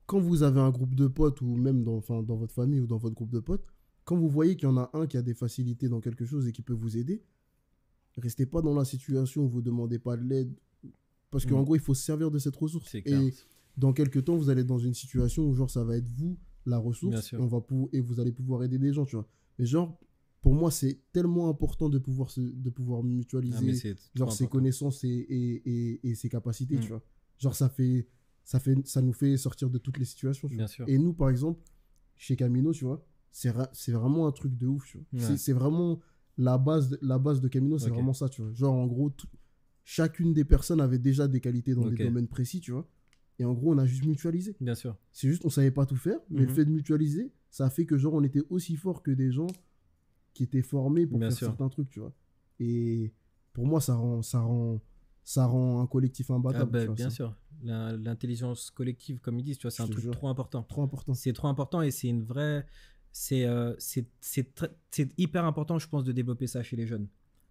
quand vous avez un groupe de potes ou même dans, dans votre famille ou dans votre groupe de potes. Quand vous voyez qu'il y en a un qui a des facilités dans quelque chose et qui peut vous aider, restez pas dans la situation où vous demandez pas de l'aide. Parce qu'en mm. gros, il faut se servir de cette ressource. Et dans quelques temps, vous allez être dans une situation où genre ça va être vous la ressource et, on va et vous allez pouvoir aider des gens, tu vois. Mais genre, pour moi, c'est tellement important de pouvoir, de pouvoir mutualiser ah, genre, ses connaissances et, et, ses capacités, mm. tu vois. Genre, ça, fait, ça, fait, ça nous fait sortir de toutes les situations, tu vois. Et nous, par exemple, chez Camino, tu vois, c'est vraiment un truc de ouf, C'est vraiment la base, la base de Camino, c'est vraiment ça, tu vois. Genre, en gros, chacune des personnes avait déjà des qualités dans des domaines précis, tu vois. Et en gros, on a juste mutualisé. Bien sûr. C'est juste, on savait pas tout faire, mais le mhm. fait de mutualiser, ça a fait que, genre, on était aussi fort que des gens qui étaient formés pour Bien faire certains trucs, tu vois. Et pour moi, ça rend, ça rend, ça rend un collectif imbattable. Ah bah, bien sûr. L'intelligence collective, comme ils disent, tu vois, c'est un truc trop important. Trop important. C'est trop important et c'est une vraie. C'est euh, c'est hyper important, je pense, de développer ça chez les jeunes.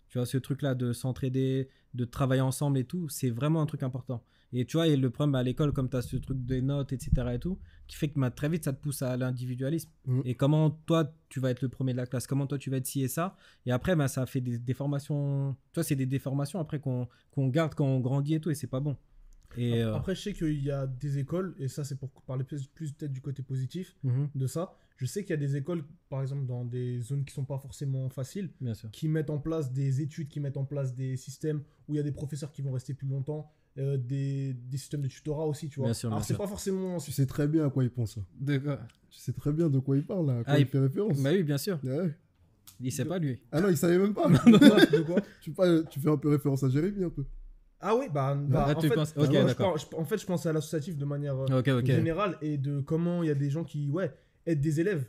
Tu vois, ce truc-là de s'entraider, de travailler ensemble et tout, c'est vraiment un truc important. Et tu vois, et le problème à l'école, comme tu as ce truc des notes, etc. et tout, qui fait que bah, très vite, ça te pousse à l'individualisme. Mm. Et comment toi, tu vas être le premier de la classe, comment toi, tu vas être ci et ça. Et après, bah, ça fait des déformations. Tu vois, c'est des déformations après qu'on garde quand on grandit et tout, et c'est pas bon. Et euh, après, je sais qu'il y a des écoles, et ça, c'est pour parler plus, peut-être du côté positif mm-hmm. de ça. Je sais qu'il y a des écoles, par exemple, dans des zones qui sont pas forcément faciles, qui mettent en place des études, qui mettent en place des systèmes où il y a des professeurs qui vont rester plus longtemps, euh, des, systèmes de tutorat aussi, tu vois. Alors, c'est pas forcément. Tu sais très bien à quoi il pense. Tu sais très bien de quoi il parle, là, à quoi ah, il fait référence. Bah oui, bien sûr. Il sait pas, lui. Ah non, il savait même pas. tu, fais un peu référence à Jérémy, un peu. Ah oui, bah, en, fait, je pense- en fait, je à l'associatif de manière euh, générale et de comment il y a des gens qui, ouais, aident des élèves.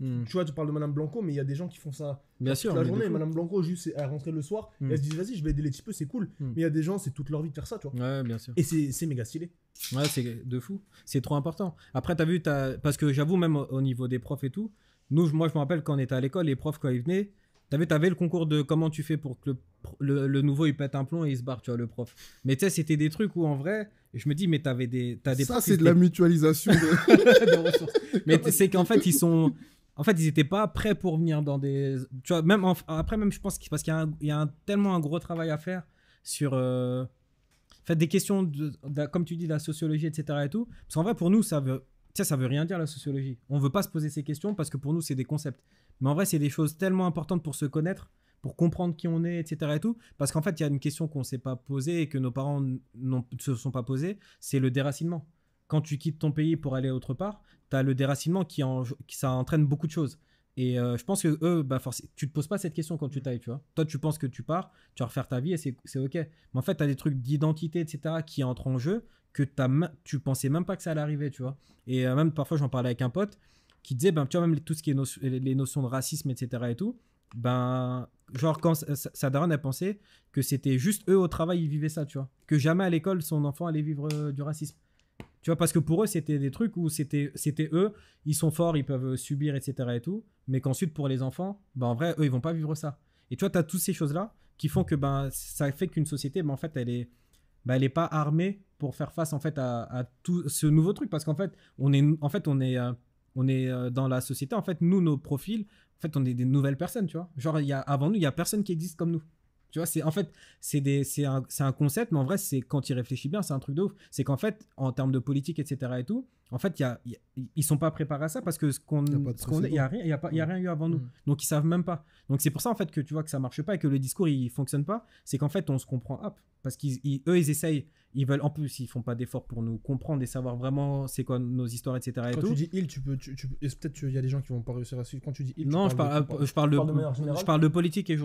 Hmm. Tu vois, tu parles de Madame Blanco, mais il y a des gens qui font ça Bien sûr, toute la journée. Madame Blanco, juste, elle rentrait le soir, hmm. elle se dit vas-y, je vais aider les petits peu, c'est cool. Hmm. Mais il y a des gens, c'est toute leur vie de faire ça, tu vois. bien sûr. Et c'est méga stylé. Ouais, c'est de fou. C'est trop important. Après, as vu, parce que j'avoue, même au niveau des profs et tout, nous, moi, je me rappelle quand on était à l'école, les profs, quand ils venaient, T'avais, avais le concours de comment tu fais pour que le, nouveau il pète un plomb et il se barre, tu vois, le prof. Mais tu sais, c'était des trucs où en vrai, je me dis, mais t'avais des. des ça, c'est de la mutualisation de ressources. Mais c'est qu'en fait, ils sont en fait, ils n'étaient pas prêts pour venir dans des. Tu vois, même après, même je pense qu'il parce qu'il y a, tellement un gros travail à faire sur. Euh, en fait, des questions, comme tu dis, de la sociologie, etc. Et tout. Parce qu'en vrai, pour nous, ça veut, veut rien dire la sociologie. On veut pas se poser ces questions parce que pour nous, c'est des concepts. Mais en vrai, c'est des choses tellement importantes pour se connaître, pour comprendre qui on est, etc. Et tout. Parce qu'en fait, il y a une question qu'on ne s'est pas posée et que nos parents ne se sont pas posées, c'est le déracinement quand tu quittes ton pays pour aller autre part, tu as le déracinement qui, ça entraîne beaucoup de choses. Et euh, je pense que eux, bah, tu te poses pas cette question quand tu mm. tailles, tu vois. Toi, tu penses que tu pars, tu vas refaire ta vie et c'est ok. Mais en fait, tu as des trucs d'identité, etc., qui entrent en jeu que as, tu pensais même pas que ça allait arriver, tu vois. Et euh, même parfois, j'en parlais avec un pote qui disait, ben, tu vois, même tout ce qui est les notions de racisme, etc., et tout, ben, genre, quand sa daronne a pensé que c'était juste eux au travail, ils vivaient ça, tu vois. Que jamais à l'école, son enfant allait vivre euh, du racisme. Tu vois, parce que pour eux, c'était des trucs où c'était, eux, ils sont forts, ils peuvent subir, etc. et tout. Mais qu'ensuite, pour les enfants, ben, en vrai, eux, ils vont pas vivre ça. Et tu vois, tu as toutes ces choses-là qui font que ben, ça fait qu'une société, ben, en fait, elle est, ben, elle est pas armée pour faire face, en fait, à, tout ce nouveau truc. Parce qu'en fait, on est, en fait, on est, euh, on est euh, dans la société. En fait, nous, nos profils, en fait, on est des nouvelles personnes, tu vois. Genre, y a, avant nous, il y a personne qui existe comme nous. Tu vois, c'est en fait, c'est un, un concept, mais en vrai, c'est quand il réfléchit bien, c'est un truc de ouf. C'est qu'en fait, en termes de politique, etc. et tout, en fait, y a, ils sont pas préparés à ça parce que ce qu'on, n'y a, rien, y a rien eu avant nous. Mm. Donc ils savent même pas. Donc c'est pour ça en fait que tu vois que ça marche pas et que le discours il fonctionne pas. C'est qu'en fait on se comprend parce qu'eux ils, ils essayent, ils veulent en plus ils font pas d'efforts pour nous comprendre et savoir vraiment c'est quoi nos histoires etc. Quand et tu dis ils, tu peux, peut-être il y a des gens qui vont pas réussir à suivre. Quand tu dis non, je, parle, de, je, parle politique et les,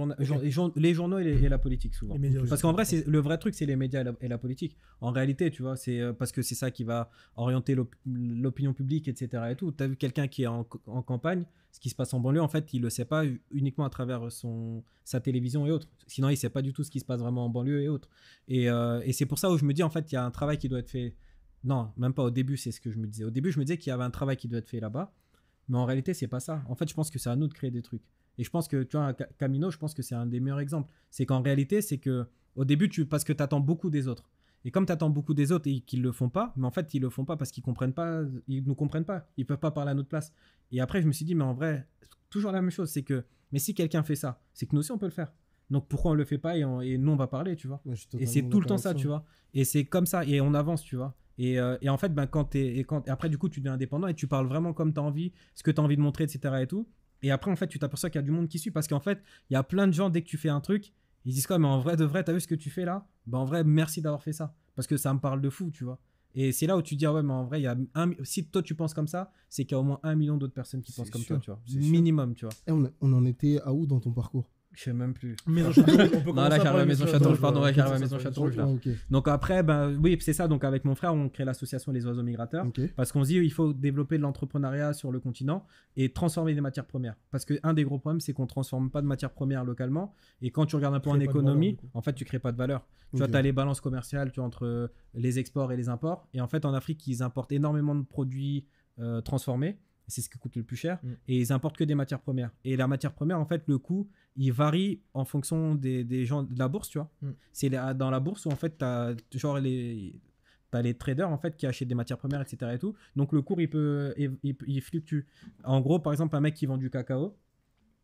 journaux et, la politique souvent. parce qu'en vrai c'est le vrai truc c'est les médias et la, politique. En réalité tu vois c'est euh, parce que c'est ça qui va orienter l'opinion publique, etc. Et tout. Tu as vu quelqu'un qui est en, campagne, ce qui se passe en banlieue, en fait, il le sait pas uniquement à travers son, sa télévision et autres. Sinon, il sait pas du tout ce qui se passe vraiment en banlieue et autres. Euh, et, c'est pour ça où je me dis, en fait, il y a un travail qui doit être fait. Non, même pas au début, c'est ce que je me disais. Au début, je me disais qu'il y avait un travail qui doit être fait là-bas. Mais en réalité, c'est pas ça. En fait, je pense que c'est à nous de créer des trucs. Et je pense que, tu vois, Camino, je pense que c'est un des meilleurs exemples. C'est qu'en réalité, c'est que au début, tu, parce que tu attends beaucoup des autres. Et comme tu attends beaucoup des autres et qu'ils le font pas, mais en fait, ils le font pas parce qu'ils comprennent pas, ils nous comprennent pas, ils peuvent pas parler à notre place. Et après, je me suis dit, mais en vrai, toujours la même chose, c'est que, mais si quelqu'un fait ça, c'est que nous aussi on peut le faire. Donc pourquoi on le fait pas et, nous on va parler, tu vois. et c'est tout le temps ça, tu vois. Et c'est comme ça et on avance, tu vois. Et, euh, en fait, ben, quand es, et quand, après, du coup, tu deviens indépendant et tu parles vraiment comme tu as envie, ce que tu as envie de montrer, etc. Et tout. Et après, en fait, tu t'aperçois qu'il y a du monde qui suit parce qu'en fait, il y a plein de gens, dès que tu fais un truc, ils disent quoi, mais en vrai de vrai, t'as vu ce que tu fais là Bah en vrai, merci d'avoir fait ça. Parce que ça me parle de fou, tu vois. Et c'est là où tu dis, ah ouais, mais en vrai, il y a un, si toi tu penses comme ça, c'est qu'il y a au moins un million d'autres personnes qui pensent comme toi, tu vois. Minimum, tu vois. Et eh, on, on, en était à où dans ton parcours je sais même plus. Maison Château. on peut non, là, j'arrive Maison Château. Pardon, ouais, j'arrive Maison Château. Donc après, ben, oui, c'est ça. Donc avec mon frère, on crée l'association Les Oiseaux Migrateurs. Parce qu'on se dit, il faut développer de l'entrepreneuriat sur le continent et transformer des matières premières. Parce qu'un des gros problèmes, c'est qu'on ne transforme pas de matières premières localement. Et quand tu regardes un peu en économie, en fait, tu ne crées pas de valeur. Tu vois, tu as les balances commerciales tu entre les exports et les imports. Et en fait, en Afrique, ils importent énormément de produits euh, transformés c'est ce qui coûte le plus cher. Mm. Et ils importent que des matières premières. Et la matière première, en fait, le coût, il varie en fonction des, gens de la bourse, tu vois. Mm. C'est dans la bourse où, en fait, tu as genre les. les traders en fait qui achètent des matières premières etc et tout donc le cours il peut il, fluctue en gros par exemple un mec qui vend du cacao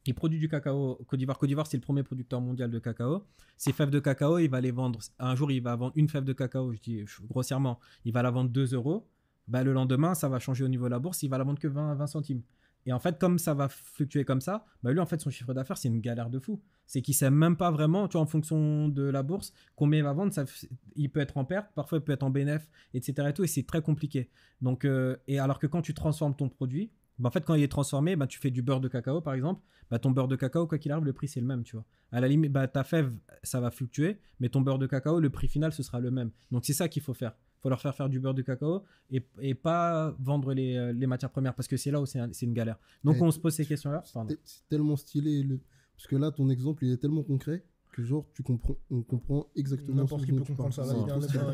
il produit du cacao Côte d'Ivoire. Côte d'Ivoire, c'est le premier producteur mondial de cacao. Ses fèves de cacao, il va les vendre. Un jour, il va vendre une fève de cacao, je dis grossièrement. Il va la vendre 2 euros bah, le lendemain, ça va changer au niveau de la bourse, il va la vendre que 20, 20 centimes. Et en fait, comme ça va fluctuer comme ça, bah lui, en fait, son chiffre d'affaires, c'est une galère de fou. C'est qu'il sait même pas vraiment, tu vois, en fonction de la bourse, combien il va vendre. Ça, il peut être en perte, parfois il peut être en bénéf, etc. Et, tout, et c'est très compliqué. Donc, euh, et alors que quand tu transformes ton produit, bah en fait, quand il est transformé, bah, tu fais du beurre de cacao, par exemple. Bah, ton beurre de cacao, quoi qu'il arrive, le prix, c'est le même, tu vois. À la limite, bah, ta fève, ça va fluctuer, mais ton beurre de cacao, le prix final, ce sera le même. Donc, c'est ça qu'il faut faire faut leur faire faire du beurre de cacao et, pas vendre euh, les, matières premières parce que c'est là où c'est une galère. Donc on se pose ces questions-là. C'est tellement stylé parce que là ton exemple il est tellement concret que genre tu comprends on comprend exactement ce qui peut comprendre ça il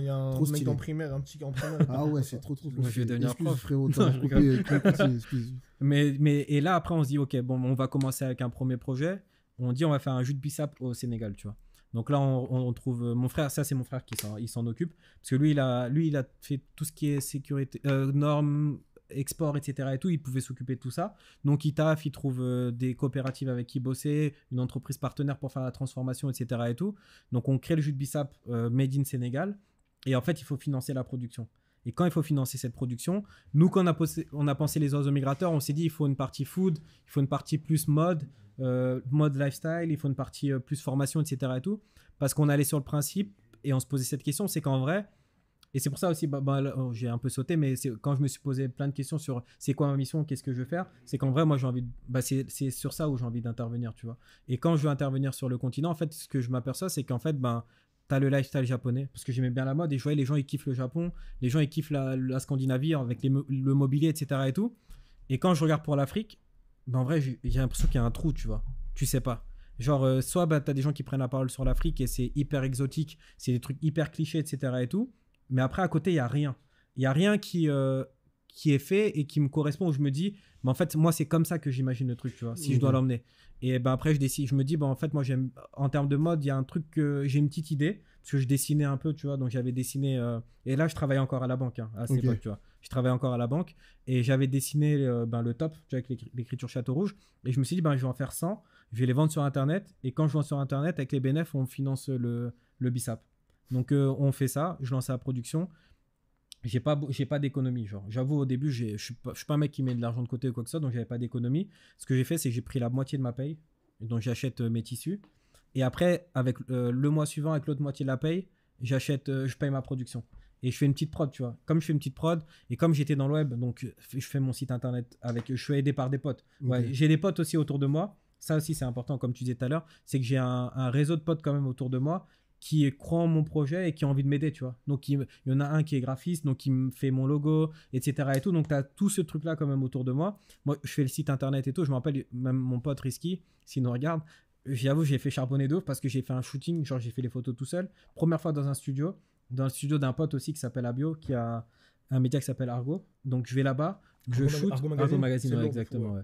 y a un, mec en primaire un petit en ah ouais c'est trop trop je vais devenir prof euh, mais mais et là après on se dit ok bon on va commencer avec un premier projet on dit on va faire un jus de bissap au Sénégal tu vois donc là, on, trouve euh, mon frère, ça c'est mon frère qui s'en, occupe, parce que lui il, a, lui, il a fait tout ce qui est sécurité, euh, normes, export, etc. et tout, il pouvait s'occuper de tout ça. Donc il taffe, il trouve euh, des coopératives avec qui bosser, une entreprise partenaire pour faire la transformation, etc. et tout. Donc on crée le jus de bissap made in Sénégal, et en fait, il faut financer la production. Et quand il faut financer cette production, nous, quand on a, on a pensé les oiseaux migrateurs, on s'est dit il faut une partie food, il faut une partie plus mode, euh, mode lifestyle, il faut une partie euh, plus formation, etc. Et tout, parce qu'on allait sur le principe et on se posait cette question c'est qu'en vrai, et c'est pour ça aussi, bah, bah, oh, j'ai un peu sauté, mais quand je me suis posé plein de questions sur c'est quoi ma mission, qu'est-ce que je veux faire, c'est qu'en vrai, moi, j'ai envie, bah, c'est sur ça où j'ai envie d'intervenir, tu vois. Et quand je veux intervenir sur le continent, en fait, ce que je m'aperçois, c'est qu'en fait, ben le lifestyle japonais, parce que j'aimais bien la mode et je voyais les gens ils kiffent le Japon, les gens ils kiffent la, Scandinavie avec le mobilier, etc. et tout. Et quand je regarde pour l'Afrique, ben, en vrai, j'ai l'impression qu'il y a un trou, tu vois. Tu sais pas. Genre, euh, soit tu bah, t'as des gens qui prennent la parole sur l'Afrique et c'est hyper exotique, c'est des trucs hyper clichés, etc. et tout. Mais après, à côté, il y a rien. Il y a rien qui. Euh, qui est fait et qui me correspond où je me dis mais bah, en fait moi c'est comme ça que j'imagine le truc tu vois si je dois mhm. l'emmener et ben après je décide je me dis bah en fait moi j'aime en termes de mode il y a un truc que j'ai une petite idée parce que je dessinais un peu tu vois donc j'avais dessiné euh, et là je travaille encore à la banque hein, à cette tu vois je travaillais encore à la banque et j'avais dessiné euh, ben, le top tu vois, avec l'écriture château rouge et je me suis dit ben je vais en faire 100 je vais les vendre sur internet et quand je vends sur internet avec les bénéfices on finance le le bisap donc euh, on fait ça je lance la production j'ai pas d'économie genre j'avoue au début je suis pas, un mec qui met de l'argent de côté ou quoi que ça donc j'avais pas d'économie ce que j'ai fait c'est que j'ai pris la moitié de ma paye donc j'achète euh, mes tissus et après avec euh, le mois suivant avec l'autre moitié de la paye j'achète euh, je paye ma production et je fais une petite prod tu vois comme je fais une petite prod et comme j'étais dans le web donc je fais mon site internet avec je suis aidé par des potes j'ai des potes aussi autour de moi ça aussi c'est important comme tu disais tout à l'heure c'est que j'ai un, un réseau de potes quand même autour de moi qui croit en mon projet et qui a envie de m'aider, tu vois. Donc, il, y en a un qui est graphiste, donc il me fait mon logo, etc. Et tout. Donc, tu as tout ce truc-là quand même autour de moi. Moi, je fais le site internet et tout. Je me rappelle, même mon pote Risky, s'il nous regarde, j'avoue, j'ai fait charbonner d'eau parce que j'ai fait un shooting, genre j'ai fait les photos tout seul. Première fois dans un studio, dans le studio d'un pote aussi qui s'appelle Abio, qui a un média qui s'appelle Argo. Donc, je vais là-bas, je shoot. Argo Magazine, exactement.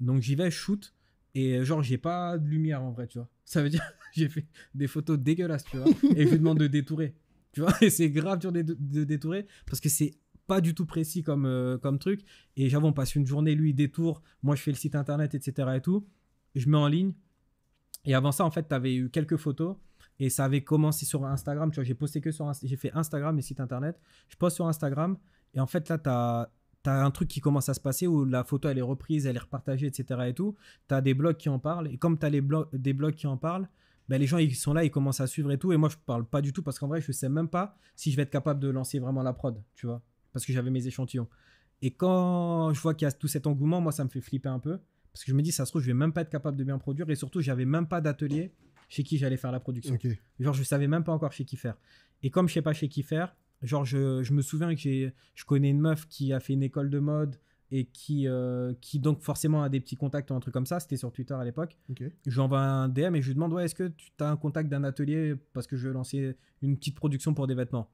Donc, j'y vais, shoot. Et euh, genre, j'ai pas de lumière en vrai, tu vois. Ça veut dire, j'ai fait des photos dégueulasses, tu vois. et je lui demande de détourer. Tu vois, et c'est grave dur de, détourer parce que c'est pas du tout précis comme, euh, comme truc. Et j'avoue, on passe une journée, lui, il détourne, moi, je fais le site internet, etc. et tout. Je mets en ligne. Et avant ça, en fait, tu avais eu quelques photos et ça avait commencé sur Instagram. Tu vois, j'ai posté que sur J'ai fait Instagram et site internet. Je poste sur Instagram. Et en fait, là, tu as t'as un truc qui commence à se passer où la photo elle est reprise, elle est repartagée, etc. et tout. T'as des blogs qui en parlent. Et comme t'as les blogs, des blogs qui en parlent, ben les gens ils sont là, ils commencent à suivre et tout. Et moi je parle pas du tout parce qu'en vrai je sais même pas si je vais être capable de lancer vraiment la prod, tu vois, parce que j'avais mes échantillons. Et quand je vois qu'il y a tout cet engouement, moi ça me fait flipper un peu parce que je me dis ça se trouve je vais même pas être capable de bien produire et surtout j'avais même pas d'atelier chez qui j'allais faire la production. Genre je savais même pas encore chez qui faire. Et comme je sais pas chez qui faire, Genre, je, me souviens que je connais une meuf qui a fait une école de mode et qui, euh, qui donc forcément a des petits contacts ou un truc comme ça, c'était sur Twitter à l'époque. J'envoie un DM et je lui demande ouais, est-ce que tu as un contact d'un atelier parce que je veux lancer une petite production pour des vêtements.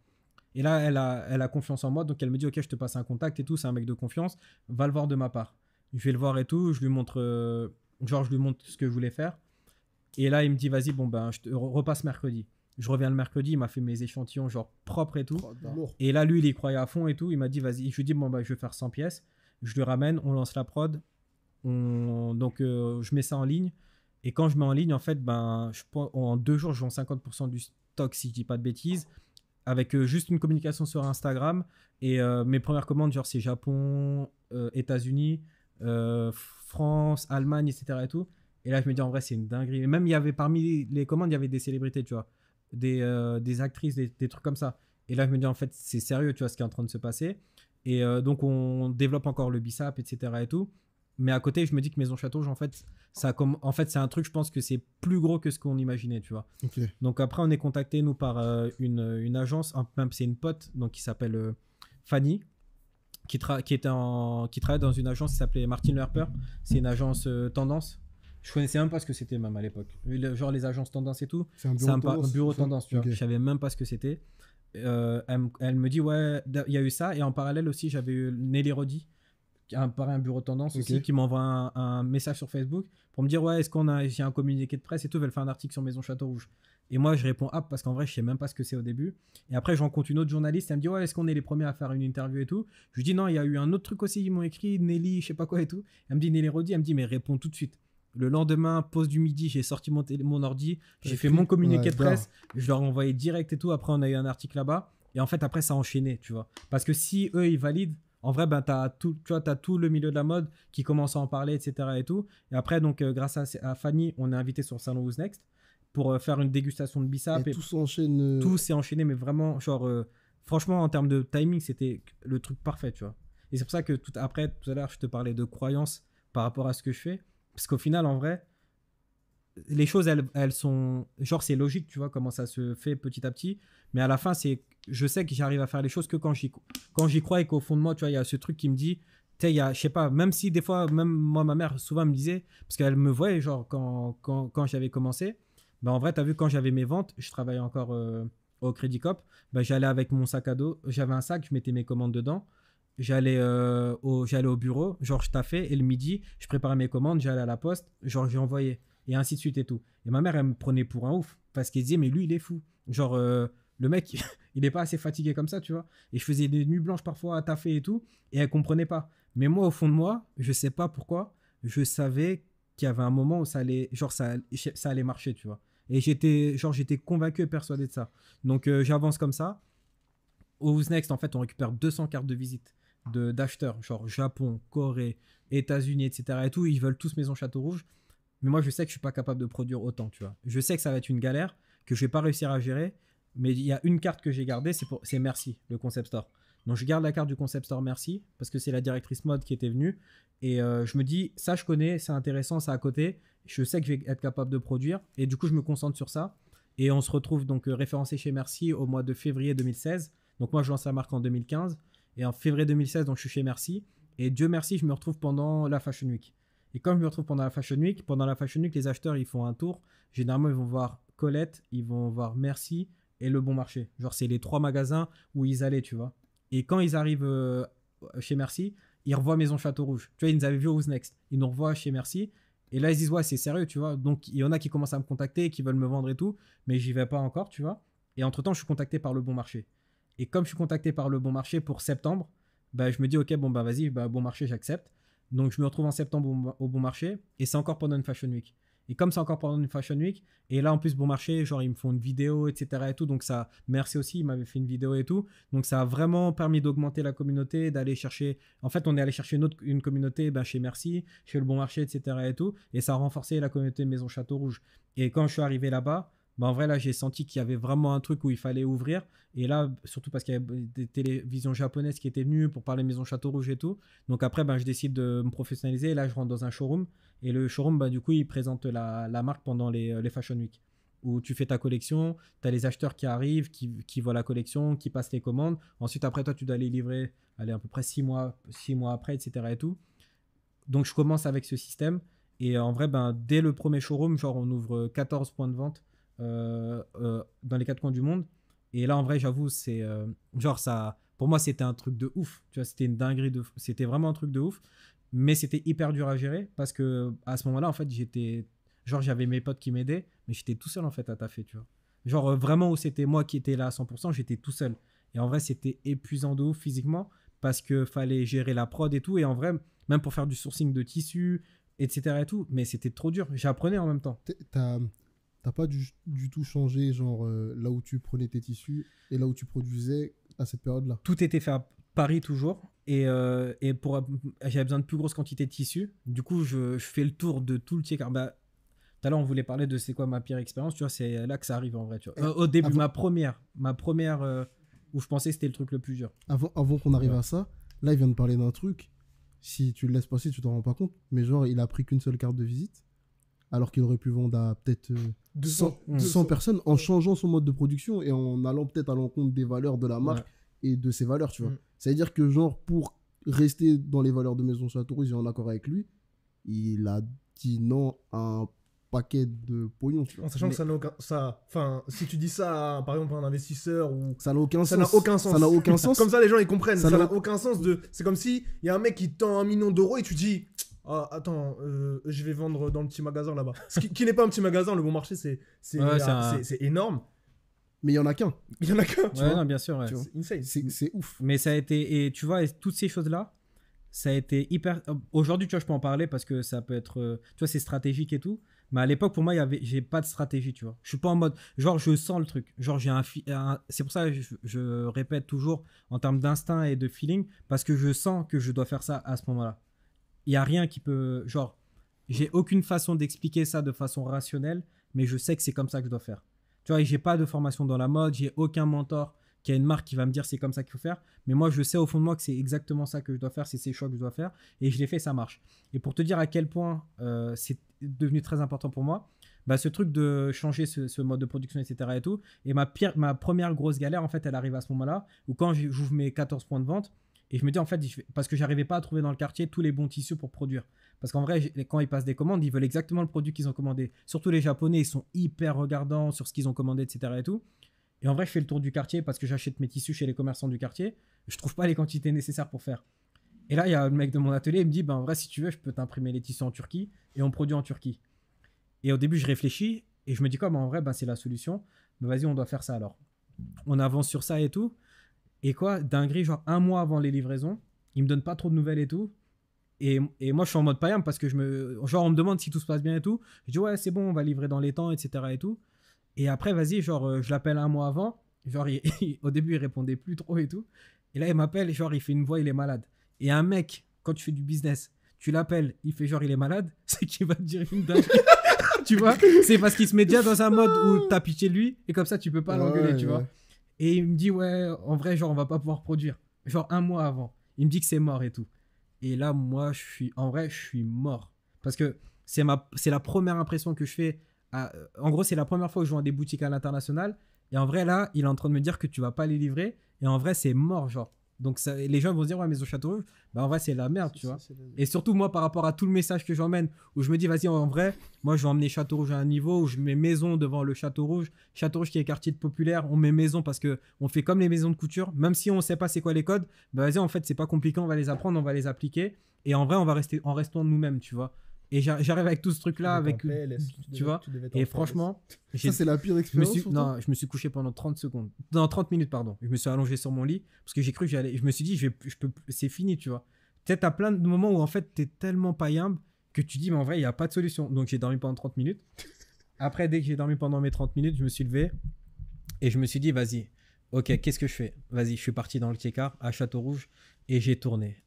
Et là, elle a, elle a confiance en moi, donc elle me dit ok, je te passe un contact et tout, c'est un mec de confiance, va le voir de ma part. Je vais le voir et tout, je lui montre, euh, genre je lui montre ce que je voulais faire. Et là, il me dit vas-y, bon ben, je te repasse mercredi. Je reviens le mercredi, il m'a fait mes échantillons, genre propres et tout. et là, lui, il y croyait à fond et tout. Il m'a dit, vas-y, je lui dis, bon, bah, je vais faire 100 pièces. Je le ramène, on lance la prod. Donc, euh, je mets ça en ligne. Et quand je mets en ligne, en fait, ben, je... en deux jours, je vends 50% du stock, si je dis pas de bêtises. Avec euh, juste une communication sur Instagram. Et euh, mes premières commandes, genre, c'est Japon, États-Unis, France, Allemagne, etc. Et, tout. et là, je me dis, en vrai, c'est une dinguerie. Et même, il y avait parmi les commandes, il y avait des célébrités, tu vois. Euh, des, actrices, des, trucs comme ça. Et là, je me dis, en fait, c'est sérieux, tu vois, ce qui est en train de se passer. Et euh, donc, on développe encore le BISAP, etc. et tout. Mais à côté, je me dis que Maison Château, en fait, ça comme, en fait, c'est un truc, je pense que c'est plus gros que ce qu'on imaginait, tu vois. Donc, après, on est contacté, nous, par euh, une, agence, même c'est une pote, donc qui s'appelle Fanny, qui, tra qui, était en, qui travaille dans une agence qui s'appelait Martin Lerper. C'est une agence tendance je connaissais même pas ce que c'était même à l'époque. Genre les agences tendance et tout. C'est un bureau, tendance, tu vois. Je savais même pas ce que c'était. Euh, elle, me dit, ouais, il y a eu ça. Et en parallèle aussi, j'avais eu Nelly Rodi, un, apparaît un bureau tendance aussi, qui m'envoie un, un, message sur Facebook pour me dire, ouais, est-ce qu'on a, j'ai un communiqué de presse et tout, veulent faire un article sur Maison Château Rouge. Et moi, je réponds ah, parce qu'en vrai, je sais même pas ce que c'est au début. Et après, je rencontre une autre journaliste, elle me dit Ouais, est-ce qu'on est les premiers à faire une interview et tout Je lui dis Non, il y a eu un autre truc aussi, ils m'ont écrit, Nelly, je sais pas quoi et tout. Elle me dit Nelly Rodi, elle me dit Mais réponds tout de suite. Le lendemain, pause du midi, j'ai sorti mon, ordi, j'ai fait mon communiqué de presse, je leur envoyé direct et tout. Après, on a eu un article là-bas. Et en fait, après, ça a enchaîné, tu vois. Parce que si eux, ils valident, en vrai, ben, as tout, tu as tout le milieu de la mode qui commence à en parler, etc. Et, tout. et après, donc, euh, grâce à, Fanny, on est invité sur Next pour euh, faire une dégustation de bissap. Et, tout s'enchaîne. Euh, tout s'est enchaîné, mais vraiment, genre, franchement, en termes de timing, c'était le truc parfait, tu vois. Et c'est pour ça que tout après, tout à l'heure, je te parlais de croyance par rapport à ce que je fais. Parce qu'au final, en vrai, les choses, elles, sont. Genre, c'est logique, tu vois, comment ça se fait petit à petit. Mais à la fin, c'est. Je sais que j'arrive à faire les choses que quand j'y, quand j'y crois et qu'au fond de moi, tu vois, il y a ce truc qui me dit. Tu sais, il y a, je sais pas, même si des fois, même moi, ma mère, souvent me disait, parce qu'elle me voyait, genre, quand, j'avais commencé, bah, en vrai, tu as vu, quand j'avais mes ventes, je travaillais encore euh, au Crédit Cop, bah, j'allais avec mon sac à dos, j'avais un sac, je mettais mes commandes dedans, euh, j'allais au, bureau, genre je taffais, et le midi, je préparais mes commandes, j'allais à la poste, genre envoyé et ainsi de suite et tout. Et ma mère, elle me prenait pour un ouf, parce qu'elle disait, mais lui, il est fou. Genre, euh, le mec, il n'est pas assez fatigué comme ça, tu vois. Et je faisais des nuits blanches parfois à taffer et tout, et elle comprenait pas. Mais moi, au fond de moi, je sais pas pourquoi, je savais qu'il y avait un moment où ça allait, genre, ça, ça allait marcher, tu vois. Et j'étais, genre, j'étais convaincu et persuadé de ça. Donc, euh, j'avance comme ça. Au Next, en fait, on récupère 200 cartes de visite d'acheteurs, genre Japon, Corée, États-Unis, etc. et tout, ils veulent tous Maison Château Rouge. Mais moi, je sais que je suis pas capable de produire autant, tu vois. Je sais que ça va être une galère, que je vais pas réussir à gérer. Mais il y a une carte que j'ai gardée, c'est Merci, le concept store. Donc je garde la carte du concept store Merci parce que c'est la directrice mode qui était venue et euh, je me dis ça je connais, c'est intéressant, ça à côté. Je sais que je vais être capable de produire et du coup je me concentre sur ça et on se retrouve donc euh, référencé chez Merci au mois de février 2016. Donc moi je lance la marque en 2015 et en février 2016, donc je suis chez Merci. Et Dieu merci, je me retrouve pendant la Fashion Week. Et quand je me retrouve pendant la Fashion Week, pendant la Fashion Week, les acheteurs, ils font un tour. Généralement, ils vont voir Colette, ils vont voir Merci et Le Bon Marché. Genre, c'est les trois magasins où ils allaient, tu vois. Et quand ils arrivent euh, chez Merci, ils revoient Maison Château Rouge. Tu vois, ils nous avaient vu au Next. Ils nous revoient chez Merci. Et là, ils disent, ouais, c'est sérieux, tu vois. Donc, il y en a qui commencent à me contacter, qui veulent me vendre et tout. Mais j'y vais pas encore, tu vois. Et entre-temps, je suis contacté par Le Bon Marché. Et comme je suis contacté par le bon marché pour septembre, bah, je me dis, ok, bon, bah vas-y, bah, bon marché, j'accepte. Donc je me retrouve en septembre au bon marché et c'est encore pendant une Fashion Week. Et comme c'est encore pendant une Fashion Week, et là en plus bon marché, genre ils me font une vidéo, etc. et tout. Donc ça, merci aussi, ils m'avaient fait une vidéo et tout. Donc ça a vraiment permis d'augmenter la communauté, d'aller chercher. En fait, on est allé chercher une autre une communauté bah, chez Merci, chez le bon marché, etc. et tout. Et ça a renforcé la communauté Maison Château Rouge. Et quand je suis arrivé là-bas, en vrai, là, j'ai senti qu'il y avait vraiment un truc où il fallait ouvrir. Et là, surtout parce qu'il y avait des télévisions japonaises qui étaient venues pour parler Maison Château Rouge et tout. Donc après, ben, je décide de me professionnaliser. Et là, je rentre dans un showroom. Et le showroom, ben, du coup, il présente la, marque pendant les, euh, les, Fashion Week. Où tu fais ta collection, tu as les acheteurs qui arrivent, qui, qui, voient la collection, qui passent les commandes. Ensuite, après, toi, tu dois les livrer aller à peu près six mois, six mois après, etc. Et tout. Donc, je commence avec ce système. Et en vrai, ben, dès le premier showroom, genre, on ouvre 14 points de vente euh, euh, dans les quatre coins du monde. Et là, en vrai, j'avoue, c'est euh, genre ça. Pour moi, c'était un truc de ouf. Tu vois, c'était une dinguerie de. C'était vraiment un truc de ouf. Mais c'était hyper dur à gérer parce que à ce moment-là, en fait, j'étais genre j'avais mes potes qui m'aidaient, mais j'étais tout seul en fait à taffer, tu vois. Genre vraiment où c'était moi qui étais là à 100%, j'étais tout seul. Et en vrai, c'était épuisant de ouf physiquement parce que fallait gérer la prod et tout. Et en vrai, même pour faire du sourcing de tissu etc. et tout, mais c'était trop dur. J'apprenais en même temps t'as pas du, du, tout changé, genre euh, là où tu prenais tes tissus et là où tu produisais à cette période-là Tout était fait à Paris toujours. Et, euh, et pour j'avais besoin de plus grosses quantité de tissus. Du coup, je, fais le tour de tout le tiers. Car bah, tout on voulait parler de c'est quoi ma pire expérience. Tu vois, c'est là que ça arrive en vrai. Tu vois. Eh, au début, ma première, ma première euh, où je pensais c'était le truc le plus dur. Avant, avant qu'on arrive à ça, là, il vient de parler d'un truc. Si tu le laisses passer, tu t'en rends pas compte. Mais genre, il a pris qu'une seule carte de visite alors qu'il aurait pu vendre à peut-être 200 euh, personnes en changeant son mode de production et en allant peut-être à l'encontre des valeurs de la marque et de ses valeurs, tu vois. Mm. C'est-à-dire que, genre, pour rester dans les valeurs de Maison Châteauroux et en accord avec lui, il a dit non à un paquet de pognon. Tu vois. En sachant que ça n'a aucun. Ça... Enfin, si tu dis ça, par exemple, à un investisseur ou. Ça n'a aucun, sens. Ça n'a aucun sens. comme ça, les gens, ils comprennent. Ça n'a aucun sens de. C'est comme si il y a un mec qui tend un million d'euros et tu dis ah, attends, euh, je vais vendre dans le petit magasin là-bas. Ce qui, n'est pas un petit magasin, le bon marché, c'est c'est énorme. Mais il y en a qu'un. Il y en a qu'un, bien sûr. C'est ouf. Mais ça a été, et tu vois, toutes ces choses-là, ça a été hyper. Euh, aujourd'hui, tu vois, je peux en parler parce que ça peut être. Euh, tu vois, c'est stratégique et tout. Mais à l'époque, pour moi, il avait- j'ai pas de stratégie, tu vois. Je suis pas en mode. Genre, je sens le truc. Genre, j'ai un. C'est pour ça que je répète toujours en termes d'instinct et de feeling, parce que je sens que je dois faire ça à ce moment-là il n'y a rien qui peut. Genre, j'ai aucune façon d'expliquer ça de façon rationnelle, mais je sais que c'est comme ça que je dois faire. Tu vois, j'ai pas de formation dans la mode, j'ai aucun mentor qui a une marque qui va me dire c'est comme ça qu'il faut faire, mais moi je sais au fond de moi que c'est exactement ça que je dois faire, c'est ces choix que je dois faire, et je l'ai fait, ça marche. Et pour te dire à quel point euh, c'est devenu très important pour moi, bah, ce truc de changer ce, mode de production, etc. et tout. Et ma, pire, ma première grosse galère, en fait, elle arrive à ce moment-là, où quand j'ouvre mes 14 points de vente, et je me dis, en fait, parce que j'arrivais pas à trouver dans le quartier tous les bons tissus pour produire. Parce qu'en vrai, quand ils passent des commandes, ils veulent exactement le produit qu'ils ont commandé. Surtout les Japonais, ils sont hyper regardants sur ce qu'ils ont commandé, etc. Et tout. Et en vrai, je fais le tour du quartier parce que j'achète mes tissus chez les commerçants du quartier. Je trouve pas les quantités nécessaires pour faire. Et là, il y a le mec de mon atelier, il me dit, ben en vrai, si tu veux, je peux t'imprimer les tissus en Turquie et on produit en Turquie. Et au début, je réfléchis et je me dis, comme ben, en vrai, ben, c'est la solution. mais ben, vas-y, on doit faire ça alors. On avance sur ça et tout. Et quoi, dinguerie, genre un mois avant les livraisons, il me donne pas trop de nouvelles et tout. Et, et moi, je suis en mode payam parce que je me. Genre, on me demande si tout se passe bien et tout. Je dis, ouais, c'est bon, on va livrer dans les temps, etc. et tout. Et après, vas-y, genre, euh, je l'appelle un mois avant. Genre, au début, il répondait plus trop et tout. Et là, il m'appelle, genre, il fait une voix, il est malade. Et un mec, quand tu fais du business, tu l'appelles, il fait genre, il est malade, c'est qu'il va te dire une dinguerie, tu vois C'est parce qu'il se met déjà dans un mode où t'as pitié de lui et comme ça, tu peux pas l'engueuler, tu vois et il me dit, ouais, en vrai, genre, on va pas pouvoir produire. Genre un mois avant. Il me dit que c'est mort et tout. Et là, moi, je suis, en vrai, je suis mort. Parce que c'est ma... la première impression que je fais. En gros, c'est la première fois que je joue des boutiques à l'international. Et en vrai, là, il est en train de me dire que tu vas pas les livrer. Et en vrai, c'est mort, genre. Donc les gens vont se dire ouais maison au château rouge, bah en vrai c'est la merde, tu vois. Et surtout moi par rapport à tout le message que j'emmène où je me dis vas-y en vrai, moi je vais emmener château rouge à un niveau où je mets maison devant le château rouge, château rouge qui est quartier de populaire, on met maison parce que on fait comme les maisons de couture, même si on sait pas c'est quoi les codes, bah vas-y en fait c'est pas compliqué, on va les apprendre, on va les appliquer et en vrai on va rester en restant nous-mêmes, tu vois. Et j'arrive avec tout ce truc-là, avec, tu, vois. et franchement, ça c'est la pire expérience. Je me suis, non, je me suis couché pendant 30 secondes, Dans 30 minutes pardon. Je me suis allongé sur mon lit parce que j'ai cru que j'allais. Je me suis dit, je, peux, c'est fini, tu vois. Peut-être à plein de moments où en fait t'es tellement païen que tu dis, mais en vrai il n'y a pas de solution. Donc j'ai dormi pendant 30 minutes. Après, dès que j'ai dormi pendant mes 30 minutes, je me suis levé et je me suis dit, vas-y, ok, qu'est-ce que je fais Vas-y, je suis parti dans le Tiekar à Château Rouge et j'ai tourné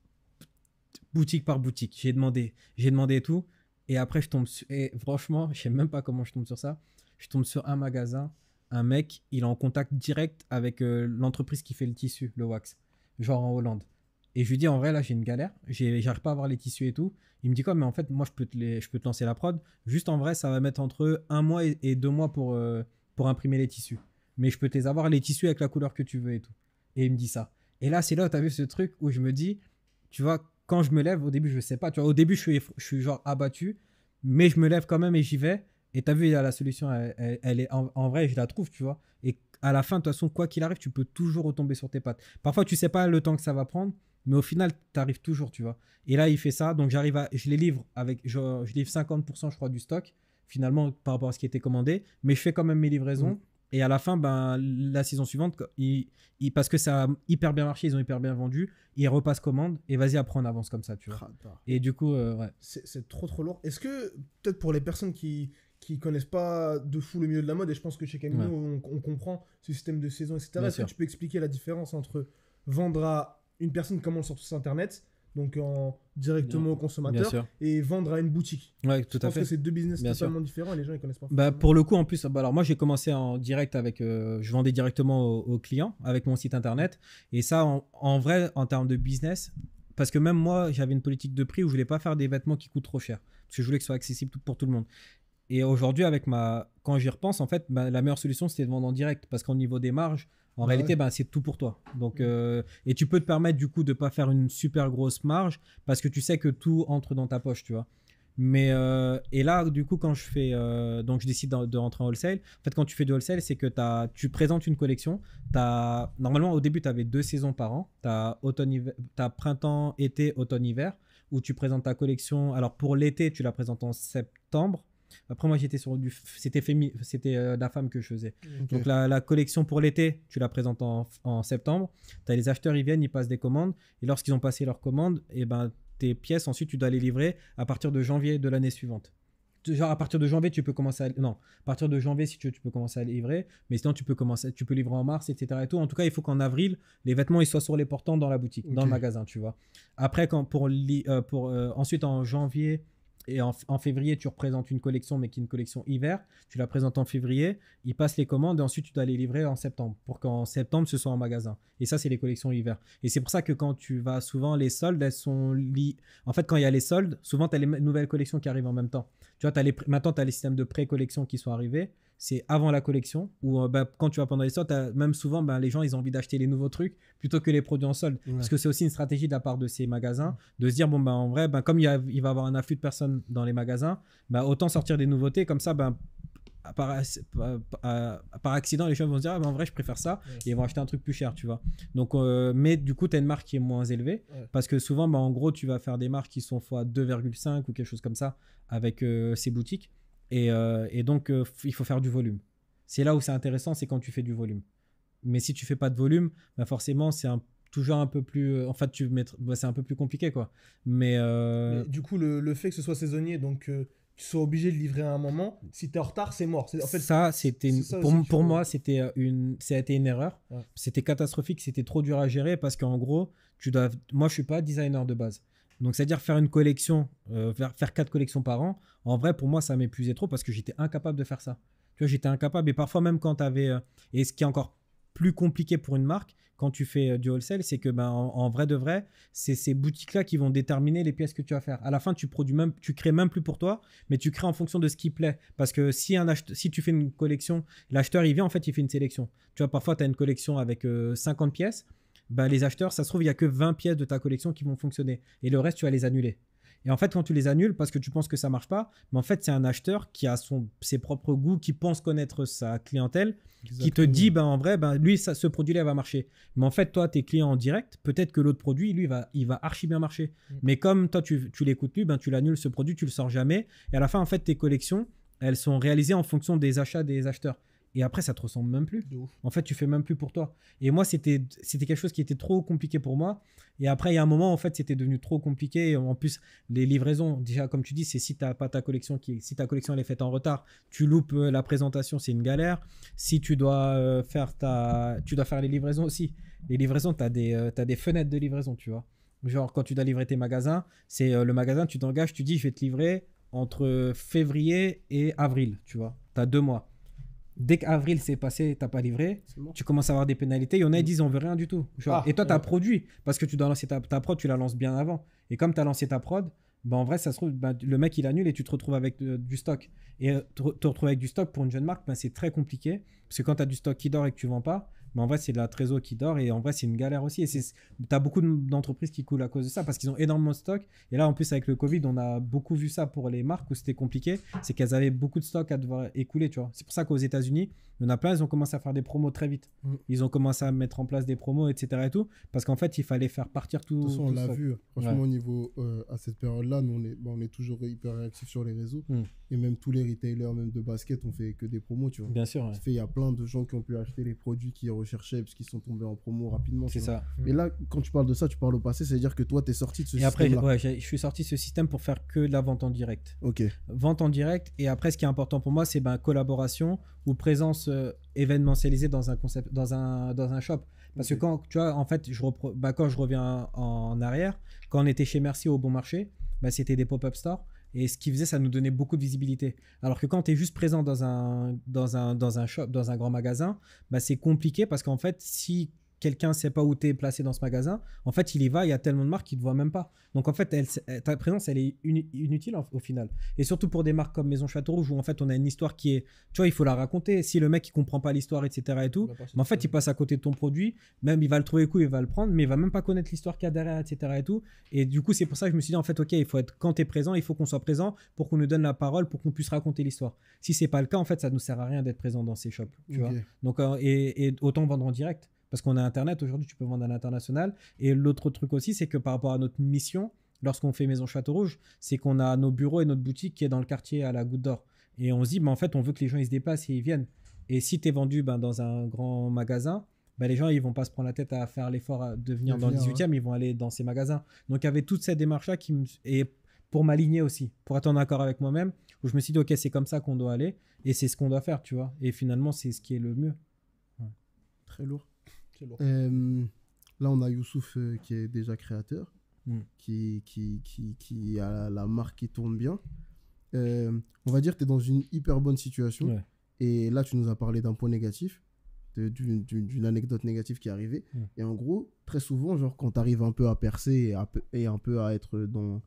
boutique par boutique. J'ai demandé, j'ai demandé tout. Et après, je tombe sur, et franchement, je sais même pas comment je tombe sur ça. Je tombe sur un magasin, un mec, il est en contact direct avec euh, l'entreprise qui fait le tissu, le wax, genre en Hollande. Et je lui dis, en vrai, là, j'ai une galère, j'arrive pas à avoir les tissus et tout. Il me dit quoi, mais en fait, moi, je peux, te je peux te lancer la prod. Juste en vrai, ça va mettre entre un mois et, deux mois pour, euh, pour imprimer les tissus. Mais je peux te les avoir, les tissus avec la couleur que tu veux et tout. Et il me dit ça. Et là, c'est là où tu as vu ce truc où je me dis, tu vois, quand je me lève, au début, je sais pas. Tu vois, au début, je suis, je suis genre abattu, mais je me lève quand même et j'y vais. Et tu as vu, la solution, elle, est en, vrai, je la trouve, tu vois. Et à la fin, de toute façon, quoi qu'il arrive, tu peux toujours retomber sur tes pattes. Parfois, tu sais pas le temps que ça va prendre, mais au final, tu arrives toujours, tu vois. Et là, il fait ça, donc j'arrive à, je les livre avec, je, livre 50%, je crois, du stock finalement par rapport à ce qui était commandé, mais je fais quand même mes livraisons. Mmh. Et à la fin, ben, la saison suivante, il, parce que ça a hyper bien marché, ils ont hyper bien vendu, ils repassent commande et vas-y, après on avance comme ça, tu vois. et du coup, euh, C'est trop trop lourd. Est-ce que, peut-être pour les personnes qui, qui connaissent pas de fou le milieu de la mode, et je pense que chez Camino, on, comprend ce système de saison, etc. Est-ce que tu peux expliquer la différence entre vendre à une personne, comment on sort sur Internet, donc en directement au consommateur, et vendre à une boutique. tout je pense que c'est deux business totalement différents et les gens ne connaissent pas. Bah, pour le coup, en plus, bah, alors moi j'ai commencé en direct avec, euh, je vendais directement aux, clients avec mon site internet, et ça en, vrai, en termes de business, parce que même moi, j'avais une politique de prix où je voulais pas faire des vêtements qui coûtent trop cher, parce que je voulais que ce soit accessible pour tout le monde. Et aujourd'hui, avec ma, quand j'y repense, en fait, bah, la meilleure solution c'était de vendre en direct, parce qu'au niveau des marges, en bah réalité, ben c'est tout pour toi. Donc, euh, et tu peux te permettre du coup de ne pas faire une super grosse marge parce que tu sais que tout entre dans ta poche, tu vois. Mais euh, et là, du coup, quand je fais, euh, donc je décide de, rentrer en wholesale. En fait, quand tu fais du wholesale, c'est que as, tu présentes une collection. As, normalement, au début, tu avais deux saisons par an. Tu as, as, printemps, été, automne, hiver, où tu présentes ta collection. Alors pour l'été, tu la présentes en septembre. Après, moi, j'étais sur du. C'était c'était euh, la femme que je faisais. Donc, la, collection pour l'été, tu la présentes en, septembre. Tu as les acheteurs, ils viennent, ils passent des commandes. Et lorsqu'ils ont passé leurs commandes, et eh ben, tes pièces, ensuite, tu dois les livrer à partir de janvier de l'année suivante. Genre, à partir de janvier, tu peux commencer à. Non, à partir de janvier, si tu tu peux commencer à livrer. Mais sinon, tu peux, commencer, tu peux livrer en mars, etc. tout. En tout cas, il faut qu'en avril, les vêtements ils soient sur les portants dans la boutique, dans le magasin, tu vois. Après, quand pour, euh, pour euh, ensuite, en janvier et en, février, tu représentes une collection, mais qui est une collection hiver. Tu la présentes en février, ils passent les commandes et ensuite tu dois les livrer en septembre pour qu'en septembre ce soit en magasin. Et ça, c'est les collections hiver. Et c'est pour ça que quand tu vas souvent, les soldes, elles sont liées. En fait, quand il y a les soldes, souvent tu as les nouvelles collections qui arrivent en même temps. Tu vois, les, maintenant tu as les systèmes de pré-collection qui sont arrivés c'est avant la collection ou euh, bah, quand tu vas pendant les soldes même souvent bah, les gens ils ont envie d'acheter les nouveaux trucs plutôt que les produits en solde parce que c'est aussi une stratégie de la part de ces magasins de se dire bon bah en vrai bah, comme il, va y avoir un afflux de personnes dans les magasins autant sortir des nouveautés comme ça par, accident, les gens vont se dire ah, en vrai, je préfère ça et ils vont acheter un truc plus cher, tu vois. Donc, euh, mais du coup, tu as une marque qui est moins élevée parce que souvent, en gros, tu vas faire des marques qui sont fois 2,5 ou quelque chose comme ça avec euh, ces boutiques. Euh, et, donc, euh, il faut faire du volume. C'est là où c'est intéressant, c'est quand tu fais du volume. Mais si tu fais pas de volume, bah, forcément, c'est toujours un peu plus. Euh, en fait, tu mettre, bah, c'est un peu plus compliqué, quoi. Mais, du coup, le, fait que ce soit saisonnier, donc tu sois obligé de livrer à un moment, si es en retard, c'est mort. En fait, ça, c'était pour, moi, c'était une, ça a été une erreur. C'était catastrophique, c'était trop dur à gérer parce qu'en gros, tu dois. Moi, je suis pas designer de base. Donc, c'est-à-dire faire une collection, faire, faire quatre collections par an. En vrai, pour moi, ça m'épuisait trop parce que j'étais incapable de faire ça. Tu vois, j'étais incapable. Et parfois, même quand tu avais. Euh, et ce qui est encore plus compliqué pour une marque, quand tu fais euh, du wholesale, c'est que ben, en, vrai de vrai, c'est ces boutiques-là qui vont déterminer les pièces que tu vas faire. À la fin, tu produis même, tu crées même plus pour toi, mais tu crées en fonction de ce qui plaît. Parce que si, un si tu fais une collection, l'acheteur, il vient, en fait, il fait une sélection. Tu vois, parfois, tu as une collection avec 50 euh, pièces. Ben, les acheteurs, ça se trouve, il n'y a que 20 pièces de ta collection qui vont fonctionner. Et le reste, tu vas les annuler. Et en fait, quand tu les annules parce que tu penses que ça marche pas, mais en fait, c'est un acheteur qui a son, ses propres goûts, qui pense connaître sa clientèle, qui te dit, ben, en vrai, ben, lui, ça, ce produit-là va marcher. Mais en fait, toi, tes clients en direct, peut-être que l'autre produit, lui, va, il va archi bien marcher. Mm. Mais comme toi, tu, tu l'écoutes lui, ben, tu l'annules ce produit, tu le sors jamais. Et à la fin, en fait, tes collections, elles sont réalisées en fonction des achats des acheteurs. Et après, ça te ressemble même plus. En fait, tu fais même plus pour toi. Et moi, c'était c'était quelque chose qui était trop compliqué pour moi. Et après, il y a un moment, en fait, c'était devenu trop compliqué. En plus, les livraisons, déjà, comme tu dis, c'est si t'as pas ta collection qui, si ta collection elle est faite en retard, tu loupes euh, la présentation, c'est une galère. Si tu dois euh, faire ta, tu dois faire les livraisons aussi. Les livraisons, t'as des, euh, as des fenêtres de livraison, tu vois. Genre, quand tu dois livrer tes magasins, c'est le magasin, tu t'engages, tu dis, je vais te livrer entre février et avril, tu vois. Tu as deux mois dès qu'avril s'est passé, t'as pas livré, tu commences à avoir des pénalités. Il y en a, ils disent mm. on veut rien du tout. Ah, et toi, tu as produit parce que tu dois lancer ta, prod, tu la lances bien avant. Et comme tu as lancé ta prod, bah, en vrai, ça se trouve, ben, le mec il annule et tu te retrouves avec euh, du stock. Et euh, te, te retrouver avec du stock pour une jeune marque, ben, c'est très compliqué parce que quand tu as du stock qui dort et que tu vends pas, mais en vrai, c'est la trésor qui dort et en vrai, c'est une galère aussi. Et tu as beaucoup d'entreprises qui coulent à cause de ça parce qu'ils ont énormément de stock. Et là, en plus, avec le Covid, on a beaucoup vu ça pour les marques où c'était compliqué. C'est qu'elles avaient beaucoup de stock à devoir écouler, tu vois. C'est pour ça qu'aux États-Unis, il y en a plein, ils ont commencé à faire des promos très vite. Mm. Ils ont commencé à mettre en place des promos, etc. et tout. Parce qu'en fait, il fallait faire partir tout. De toute façon, on l'a vu. Franchement, au niveau, euh, à cette période-là, nous, on est, bah, on est toujours hyper réactifs sur les réseaux. Mm. Et même tous les retailers, même de basket, on fait que des promos, tu vois. Bien sûr. il y a plein de gens qui ont pu acheter les produits qui ont chercher parce qu'ils sont tombés en promo rapidement. C'est ça. Mais mm. là, quand tu parles de ça, tu parles au passé, c'est-à-dire que toi, tu es sorti de ce système. Et après, je suis sorti de ce système pour faire que de la vente en direct. Ok. Vente en direct. Et après, ce qui est important pour moi, c'est ben, collaboration ou présence euh, événementialisée dans un, concept, dans un, dans un shop. Parce que quand, tu vois, en fait, je reprends bah, quand je reviens en arrière, quand on était chez Merci au bon marché, ben, c'était des pop-up stores. Et ce qu'il faisait, ça nous donnait beaucoup de visibilité. Alors que quand tu es juste présent dans un, dans un, dans un shop, dans un grand magasin, bah, c'est compliqué parce qu'en fait, si quelqu'un sait pas où tu es placé dans ce magasin, en fait, il y va, il y a tellement de marques qu'il ne te voit même pas. Donc, en fait, elle, ta présence, elle est inutile au final. Et surtout pour des marques comme Maison Château Rouge, où en fait, on a une histoire qui est. Tu vois, il faut la raconter. Si le mec, il comprend pas l'histoire, etc. et tout, mais en fait, il passe à côté de ton produit. Même, il va le trouver coup, il va le prendre, mais il va même pas connaître l'histoire qu'il y a derrière, etc. et tout. Et du coup, c'est pour ça que je me suis dit, en fait, OK, il faut être. Quand tu es présent, il faut qu'on soit présent pour qu'on nous donne la parole, pour qu'on puisse raconter l'histoire. Si c'est pas le cas, en fait, ça ne nous sert à rien d'être présent dans ces shops. Donc, euh, et autant vendre en direct. Parce qu'on a Internet, aujourd'hui, tu peux vendre à l'international. Et l'autre truc aussi, c'est que par rapport à notre mission, lorsqu'on fait Maison Château Rouge, c'est qu'on a nos bureaux et notre boutique qui est dans le quartier à la Goutte d'Or. Et on se dit, bah, en fait, on veut que les gens ils se dépassent et ils viennent. Et si tu es vendu bah, dans un grand magasin, bah, les gens ils vont pas se prendre la tête à faire l'effort de venir dans le 18e, ils vont aller dans ces magasins. Donc il y avait toute cette démarche-là qui Et pour m'aligner aussi, pour être en accord avec moi-même, où je me suis dit, ok, c'est comme ça qu'on doit aller et c'est ce qu'on doit faire, tu vois. Et finalement, c'est ce qui est le mieux. Très lourd. Euh, là, on a Youssouf euh, qui est déjà créateur, hmm. qui, qui, qui, qui, a la marque qui tourne bien. Euh, on va dire que tu es dans une hyper bonne situation. Et là, tu nous as parlé d'un point négatif, d'une anecdote négative qui est arrivée. Hmm. Et en gros, très souvent, genre, quand tu arrives un peu à percer et, un peu à être dans,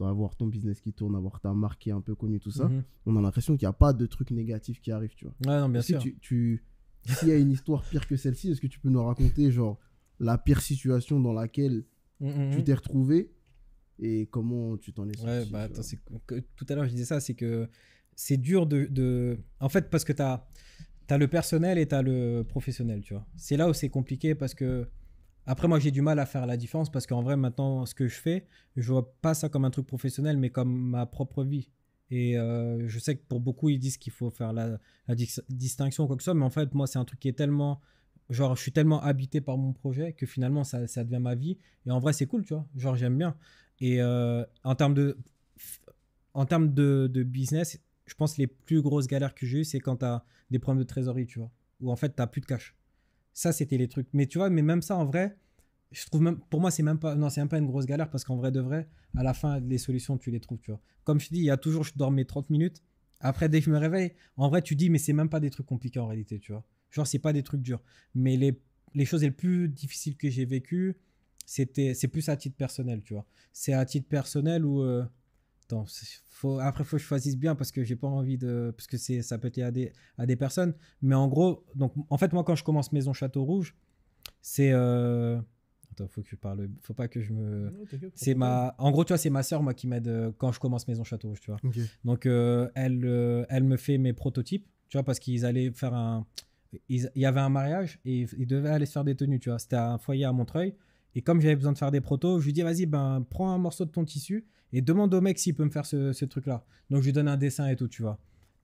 avoir ton business qui tourne, avoir ta marque qui est un peu connue, tout ça, hmm. on a l'impression qu'il n'y a pas de truc négatif qui arrive, tu vois. bien sûr. tu s'il y a une histoire pire que celle-ci, est-ce que tu peux nous raconter, genre, la pire situation dans laquelle mm, mm, tu mm. t'es retrouvé et comment tu t'en es sorti bah, Tout à l'heure, je disais ça, c'est que c'est dur de, En fait, parce que tu as, as, le personnel et tu as le professionnel, tu vois. C'est là où c'est compliqué parce que. Après, moi, j'ai du mal à faire la différence parce qu'en vrai, maintenant, ce que je fais, je vois pas ça comme un truc professionnel, mais comme ma propre vie. Et euh, je sais que pour beaucoup, ils disent qu'il faut faire la, distinction ou quoi que ce soit, mais en fait, moi, c'est un truc qui est tellement. Genre, je suis tellement habité par mon projet que finalement, ça, ça devient ma vie. Et en vrai, c'est cool, tu vois. Genre, j'aime bien. Et euh, en termes de. En termes de, business, je pense que les plus grosses galères que j'ai eues, c'est quand tu as des problèmes de trésorerie, tu vois. Ou en fait, tu plus de cash. Ça, c'était les trucs. Mais tu vois, mais même ça, en vrai, trouve pour moi, c'est même pas, non, c'est même pas une grosse galère parce qu'en vrai de vrai, à la fin, les solutions, tu les trouves, tu vois. Comme je te dis, il y a toujours, je dormais 30 minutes. Après, dès que je me réveille, en vrai, tu dis, mais c'est même pas des trucs compliqués en réalité, tu vois. Genre, c'est pas des trucs durs. Mais les, choses les plus difficiles que j'ai vécues, c'était, c'est plus à titre personnel, tu vois. C'est à titre personnel où, Après, euh, attends, faut, après, faut que je choisisse bien parce que j'ai pas envie de, parce que ça peut être à des, personnes. Mais en gros, donc, en fait, moi, quand je commence Maison Château Rouge, c'est, euh, faut que parle. Faut pas que je me. C'est ma. En gros, tu vois, c'est ma soeur moi qui m'aide euh, quand je commence Maison Château, tu vois. Donc euh, elle, euh, elle me fait mes prototypes, tu vois, parce qu'ils allaient faire un. Il y avait un mariage et ils devaient aller se faire des tenues, tu vois. C'était un foyer à Montreuil. Et comme j'avais besoin de faire des protos, je lui dis vas-y, ben prends un morceau de ton tissu et demande au mec s'il peut me faire ce, ce truc-là. Donc je lui donne un dessin et tout, tu vois.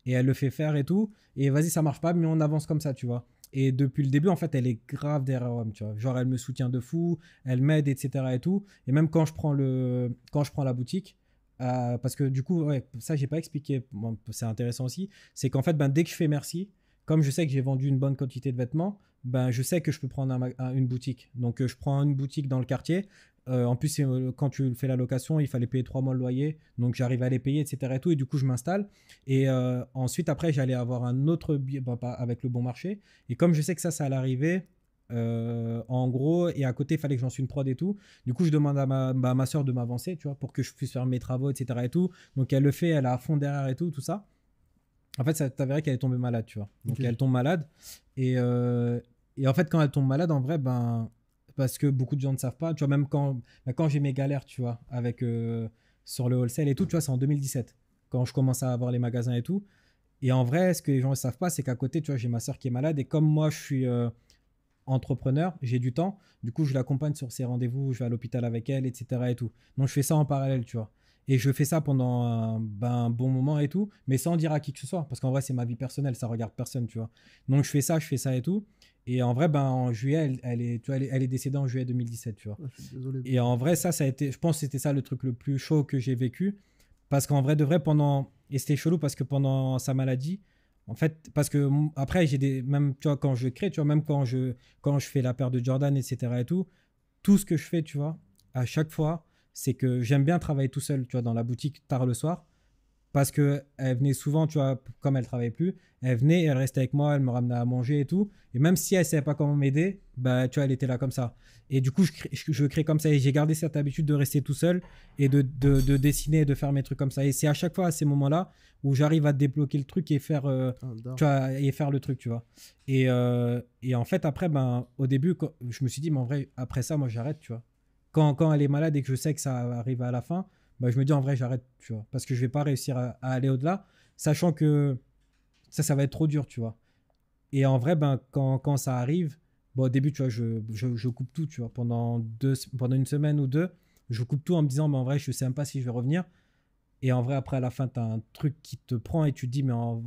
Et elle le fait faire et tout. Et vas-y, ça marche pas, mais on avance comme ça, tu vois. Et depuis le début, en fait, elle est grave derrière moi. Genre, elle me soutient de fou, elle m'aide, etc. et tout. Et même quand je prends, le, quand je prends la boutique, euh, parce que du coup, ouais, ça, j'ai pas expliqué, c'est intéressant aussi, c'est qu'en fait, ben, dès que je fais merci, comme je sais que j'ai vendu une bonne quantité de vêtements, ben, je sais que je peux prendre une boutique. Donc, euh, je prends une boutique dans le quartier, euh, en plus, euh, quand tu fais la location, il fallait payer trois mois le loyer. Donc, j'arrive à les payer, etc. Et, tout, et du coup, je m'installe. Et euh, ensuite, après, j'allais avoir un autre billet bah, avec le bon marché. Et comme je sais que ça, ça allait arriver, en gros, et à côté, il fallait que j'en suis une prod et tout. Du coup, je demande à ma, bah, soeur de m'avancer, tu vois, pour que je puisse faire mes travaux, etc. et tout. Donc, elle le fait, elle a à fond derrière et tout, tout ça. En fait, ça t'avérait qu'elle est tombée malade, tu vois. Donc, elle tombe malade. Et, et, en fait, quand elle tombe malade, en vrai, ben, parce que beaucoup de gens ne savent pas. Tu vois, même quand, bah, quand j'ai mes galères, tu vois, avec, euh, sur le wholesale et tout, tu vois, c'est en 2017, quand je commence à avoir les magasins et tout. Et en vrai, ce que les gens ne savent pas, c'est qu'à côté, tu vois, j'ai ma soeur qui est malade et comme moi, je suis euh, entrepreneur, j'ai du temps, du coup, je l'accompagne sur ses rendez-vous, je vais à l'hôpital avec elle, etc. et tout. Donc, je fais ça en parallèle, tu vois. Et je fais ça pendant euh, ben, un, bon moment et tout, mais sans dire à qui que ce soit, parce qu'en vrai, c'est ma vie personnelle, ça regarde personne, tu vois. Donc, je fais ça, je fais ça et tout. Et en vrai, ben, en juillet, elle, est, elle, est, décédée en juillet 2017, ah, Et en vrai, ça, ça a été, je pense que c'était ça le truc le plus chaud que j'ai vécu. Parce qu'en vrai, de vrai, pendant, et c'était chelou parce que pendant sa maladie, en fait, parce que après, j'ai des, même, tu vois, quand je crée, tu vois, même quand je, quand je fais la paire de Jordan, etc. et tout, tout ce que je fais, tu vois, à chaque fois, c'est que j'aime bien travailler tout seul, tu vois, dans la boutique tard le soir parce que elle venait souvent, tu vois, comme elle travaillait plus, elle venait, elle restait avec moi, elle me ramenait à manger et tout. Et même si elle savait pas comment m'aider, bah, tu vois, elle était là comme ça. Et du coup, je crée, comme ça. Et j'ai gardé cette habitude de rester tout seul et de, de, et dessiner, de faire mes trucs comme ça. Et c'est à chaque fois à ces moments-là où j'arrive à débloquer le truc et faire, euh, ah, et faire le truc, tu vois. Et, euh, et en fait, après, ben, au début, je me suis dit, mais en vrai, après ça, moi, j'arrête, tu vois. quand elle est malade et que je sais que ça arrive à la fin, bah, je me dis en vrai, j'arrête, tu vois, parce que je vais pas réussir à, aller au-delà, sachant que ça, ça va être trop dur, tu vois. Et en vrai, ben, quand, ça arrive, bon, au début, tu vois, je, je, coupe tout, tu vois, pendant, deux, pendant une semaine ou deux, je coupe tout en me disant, mais en vrai, je sais même pas si je vais revenir. Et en vrai, après, à la fin, tu as un truc qui te prend et tu te dis, mais en,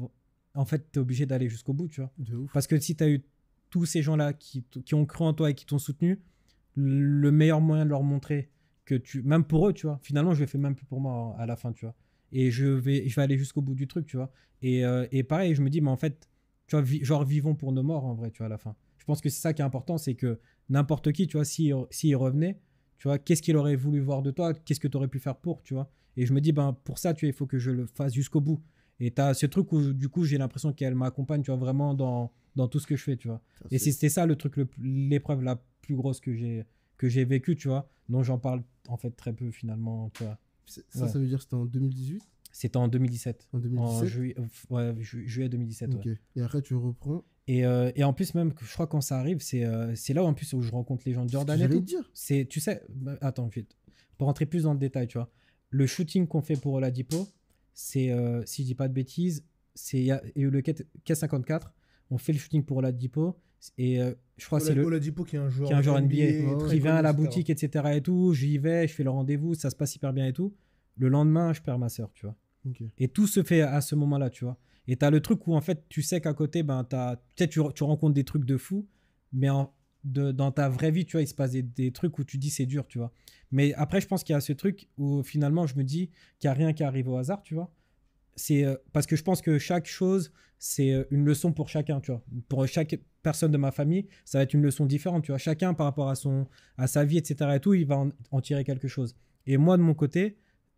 en fait, tu es obligé d'aller jusqu'au bout, tu vois. Parce que si tu as eu tous ces gens-là qui ont cru en toi et qui t'ont soutenu, le meilleur moyen de leur montrer que tu même pour eux tu vois finalement je vais fais même plus pour moi hein, à la fin tu vois et je vais je vais aller jusqu'au bout du truc tu vois et, euh, et, pareil je me dis mais en fait tu vois genre vivons pour nos morts en vrai tu vois à la fin je pense que c'est ça qui est important c'est que n'importe qui tu vois s'il si, revenait tu vois qu'est-ce qu'il aurait voulu voir de toi qu'est-ce que tu aurais pu faire pour tu vois et je me dis ben pour ça tu vois, il faut que je le fasse jusqu'au bout et tu as ce truc où du coup j'ai l'impression qu'elle m'accompagne tu vois vraiment dans dans tout ce que je fais tu vois et c'était ça le truc l'épreuve la plus grosse que j'ai que j'ai vécu tu vois non, j'en parle en fait très peu finalement. Ça, ça veut dire que c'était en 2018 C'était en 2017. En 2017 juillet 2017. Et après, tu reprends euh, et, en plus, même, je crois quand ça arrive, c'est euh, là en plus où je rencontre les gens de Jordan. C'est, tu sais, bah, attends, vite. Pour rentrer plus dans le détail, tu vois, le shooting qu'on fait pour Oladipo, c'est, euh, si je dis pas de bêtises, c'est il y, le K54. On fait le shooting pour Oladipo et euh, je crois que c'est le. Dipo qui est un joueur, qui est un joueur NBA, qui vient à la boutique, etc. et tout. J'y vais, je fais le rendez-vous, ça se passe hyper bien et tout. Le lendemain, je perds ma soeur, tu vois. Et tout se fait à ce moment-là, tu vois. Et t'as le truc où, en fait, tu sais qu'à côté, ben, as... tu, tu rencontres des trucs de fou, mais dans ta vraie vie, tu vois, il se passe des, trucs où tu dis c'est dur, tu vois. Mais après, je pense qu'il y a ce truc où finalement, je me dis qu'il n'y a rien qui arrive au hasard, tu vois c'est euh, parce que je pense que chaque chose, c'est euh, une leçon pour chacun, tu vois. Pour euh, chaque personne de ma famille, ça va être une leçon différente, tu vois. Chacun par rapport à son, à sa vie, etc. Et tout, il va en, tirer quelque chose. Et moi, de mon côté,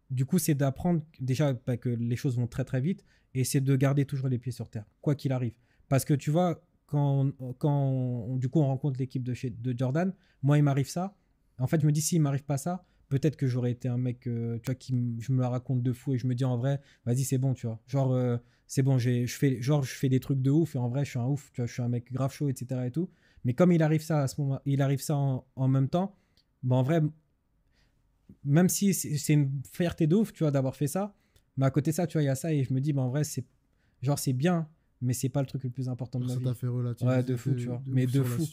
du coup, c'est d'apprendre déjà bah, que les choses vont très très vite et c'est de garder toujours les pieds sur terre, quoi qu'il arrive. Parce que tu vois, quand, quand on, du coup on rencontre l'équipe de, de Jordan, moi il m'arrive ça. En fait, je me dis, si il m'arrive pas ça, peut-être que j'aurais été un mec, euh, tu vois, qui je me la raconte de fou et je me dis en vrai, vas-y, c'est bon, tu vois. Genre, euh, c'est bon, je fais, genre, je fais des trucs de ouf et en vrai, je suis un ouf, tu vois, je suis un mec grave chaud, etc. et tout. Mais comme il arrive ça à ce moment, il arrive ça en, même temps, bah, en vrai, même si c'est une fierté de ouf, tu vois, d'avoir fait ça, mais à côté de ça, tu vois, il y a ça et je me dis, bah, en vrai, c'est genre, c'est bien mais c'est pas le truc le plus important de ma vie. Ça t'a fait Ouais, de fou, tu vois. mais, de fou.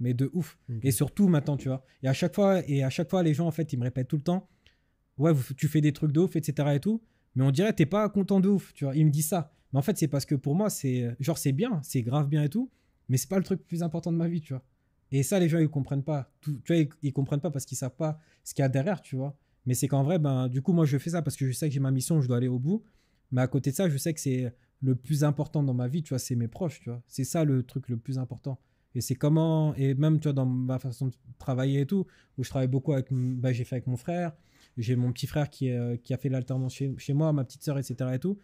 mais de ouf. Et surtout maintenant, tu vois. Et à chaque fois, et à chaque fois, les gens, en fait, ils me répètent tout le temps, ouais, tu fais des trucs de ouf, etc. et tout. Mais on dirait, t'es pas content de ouf, tu vois. Ils me disent ça. Mais en fait, c'est parce que pour moi, c'est genre, c'est bien, c'est grave bien et tout. Mais c'est pas le truc le plus important de ma vie, tu vois. Et ça, les gens, ils comprennent pas. tu vois, ils, ils, comprennent pas parce qu'ils savent pas ce qu'il y a derrière, tu vois. Mais c'est qu'en vrai, ben, du coup, moi, je fais ça parce que je sais que j'ai ma mission, je dois aller au bout. Mais à côté de ça, je sais que c'est le plus important dans ma vie, tu vois, c'est mes proches, tu vois. C'est ça le truc le plus important. Et c'est comment, et même, tu vois, dans ma façon de travailler et tout, où je travaille beaucoup avec, bah, j'ai fait avec mon frère, j'ai mon petit frère qui, euh, qui a fait l'alternance chez, moi, ma petite sœur, etc. et tout.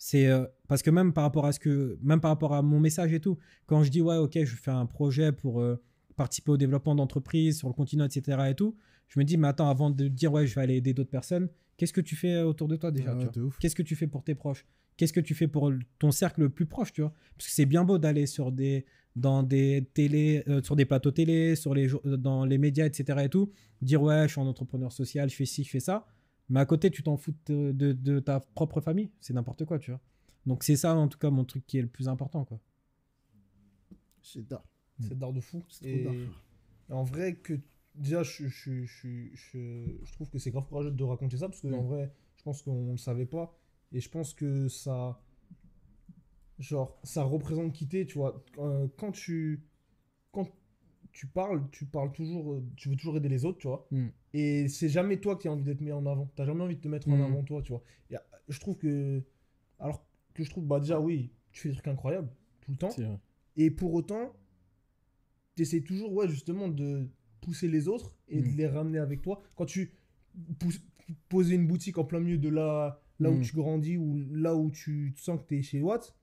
C'est euh, parce que même par rapport à ce que, même par rapport à mon message et tout, quand je dis, ouais, ok, je fais un projet pour euh, participer au développement d'entreprise, sur le continent, etc. et tout, je me dis, mais attends, avant de dire, ouais, je vais aller aider d'autres personnes, qu'est-ce que tu fais autour de toi déjà Qu'est-ce que tu fais pour tes proches qu'est-ce que tu fais pour ton cercle le plus proche, tu vois Parce que c'est bien beau d'aller sur des dans des télé, euh, sur des plateaux télé, sur les euh, dans les médias, etc. et tout, dire ouais, je suis un entrepreneur social, je fais ci, je fais ça. Mais à côté, tu t'en fous de, ta propre famille. C'est n'importe quoi, tu vois. Donc c'est ça, en tout cas, mon truc qui est le plus important, quoi. C'est d'art. Mm. C'est d'art de fou. C'est trop d'art. En vrai, que déjà, je, trouve que c'est grave courageux de raconter ça parce que mm. en vrai, je pense qu'on ne savait pas. Et je pense que ça. Genre, ça représente quitter, tu vois. Euh, quand tu. Quand tu parles, tu parles toujours. Euh, tu veux toujours aider les autres, tu vois. Hmm. Et c'est jamais toi qui as envie d'être mis en avant. T'as jamais envie de te mettre en hmm. avant, toi, tu vois. Euh, je trouve que. Alors que je trouve, bah déjà, oui, tu fais des trucs incroyables tout le temps. Et pour autant, essaies toujours, ouais, justement, de pousser les autres et de hmm. les ramener avec toi. Quand tu. poses poser une boutique en plein milieu de la là où hmm. tu grandis ou là où tu te sens que tu es chez Watt,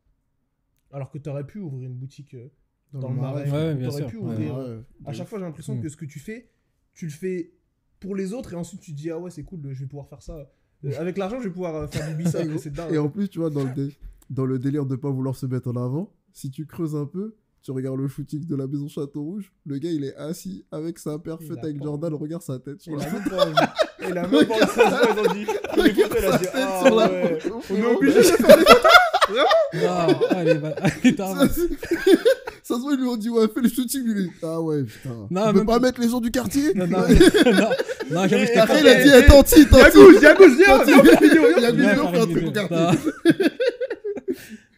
alors que tu aurais pu ouvrir une boutique euh, dans, le Marais. Ouais, tu aurais sûr. pu ouvrir. à chaque fois, j'ai l'impression hmm. que ce que tu fais, tu le fais pour les autres et ensuite tu te dis Ah ouais, c'est cool, je vais pouvoir faire ça. Euh, avec l'argent, je vais pouvoir euh, faire du bissa et, et en plus, tu vois, dans le, dans le délire de pas vouloir se mettre en avant, si tu creuses un peu, tu regardes le shooting de la maison Château Rouge, le gars il est assis avec sa paire faite avec Jordan, regarde sa tête sur la Et la meuf Il ils ont dit, a dit, ah on est obligé de faire les photos Non, ah, allez, ça se voit, ils lui ont dit, ouais, fais le shooting, lui, ah ouais, putain. tu peux pas mettre les gens du quartier Non, non, non. Non, il a dit, attends, attends, attends. Yagouche, Yagouche, viens viens, viens, viens, viens,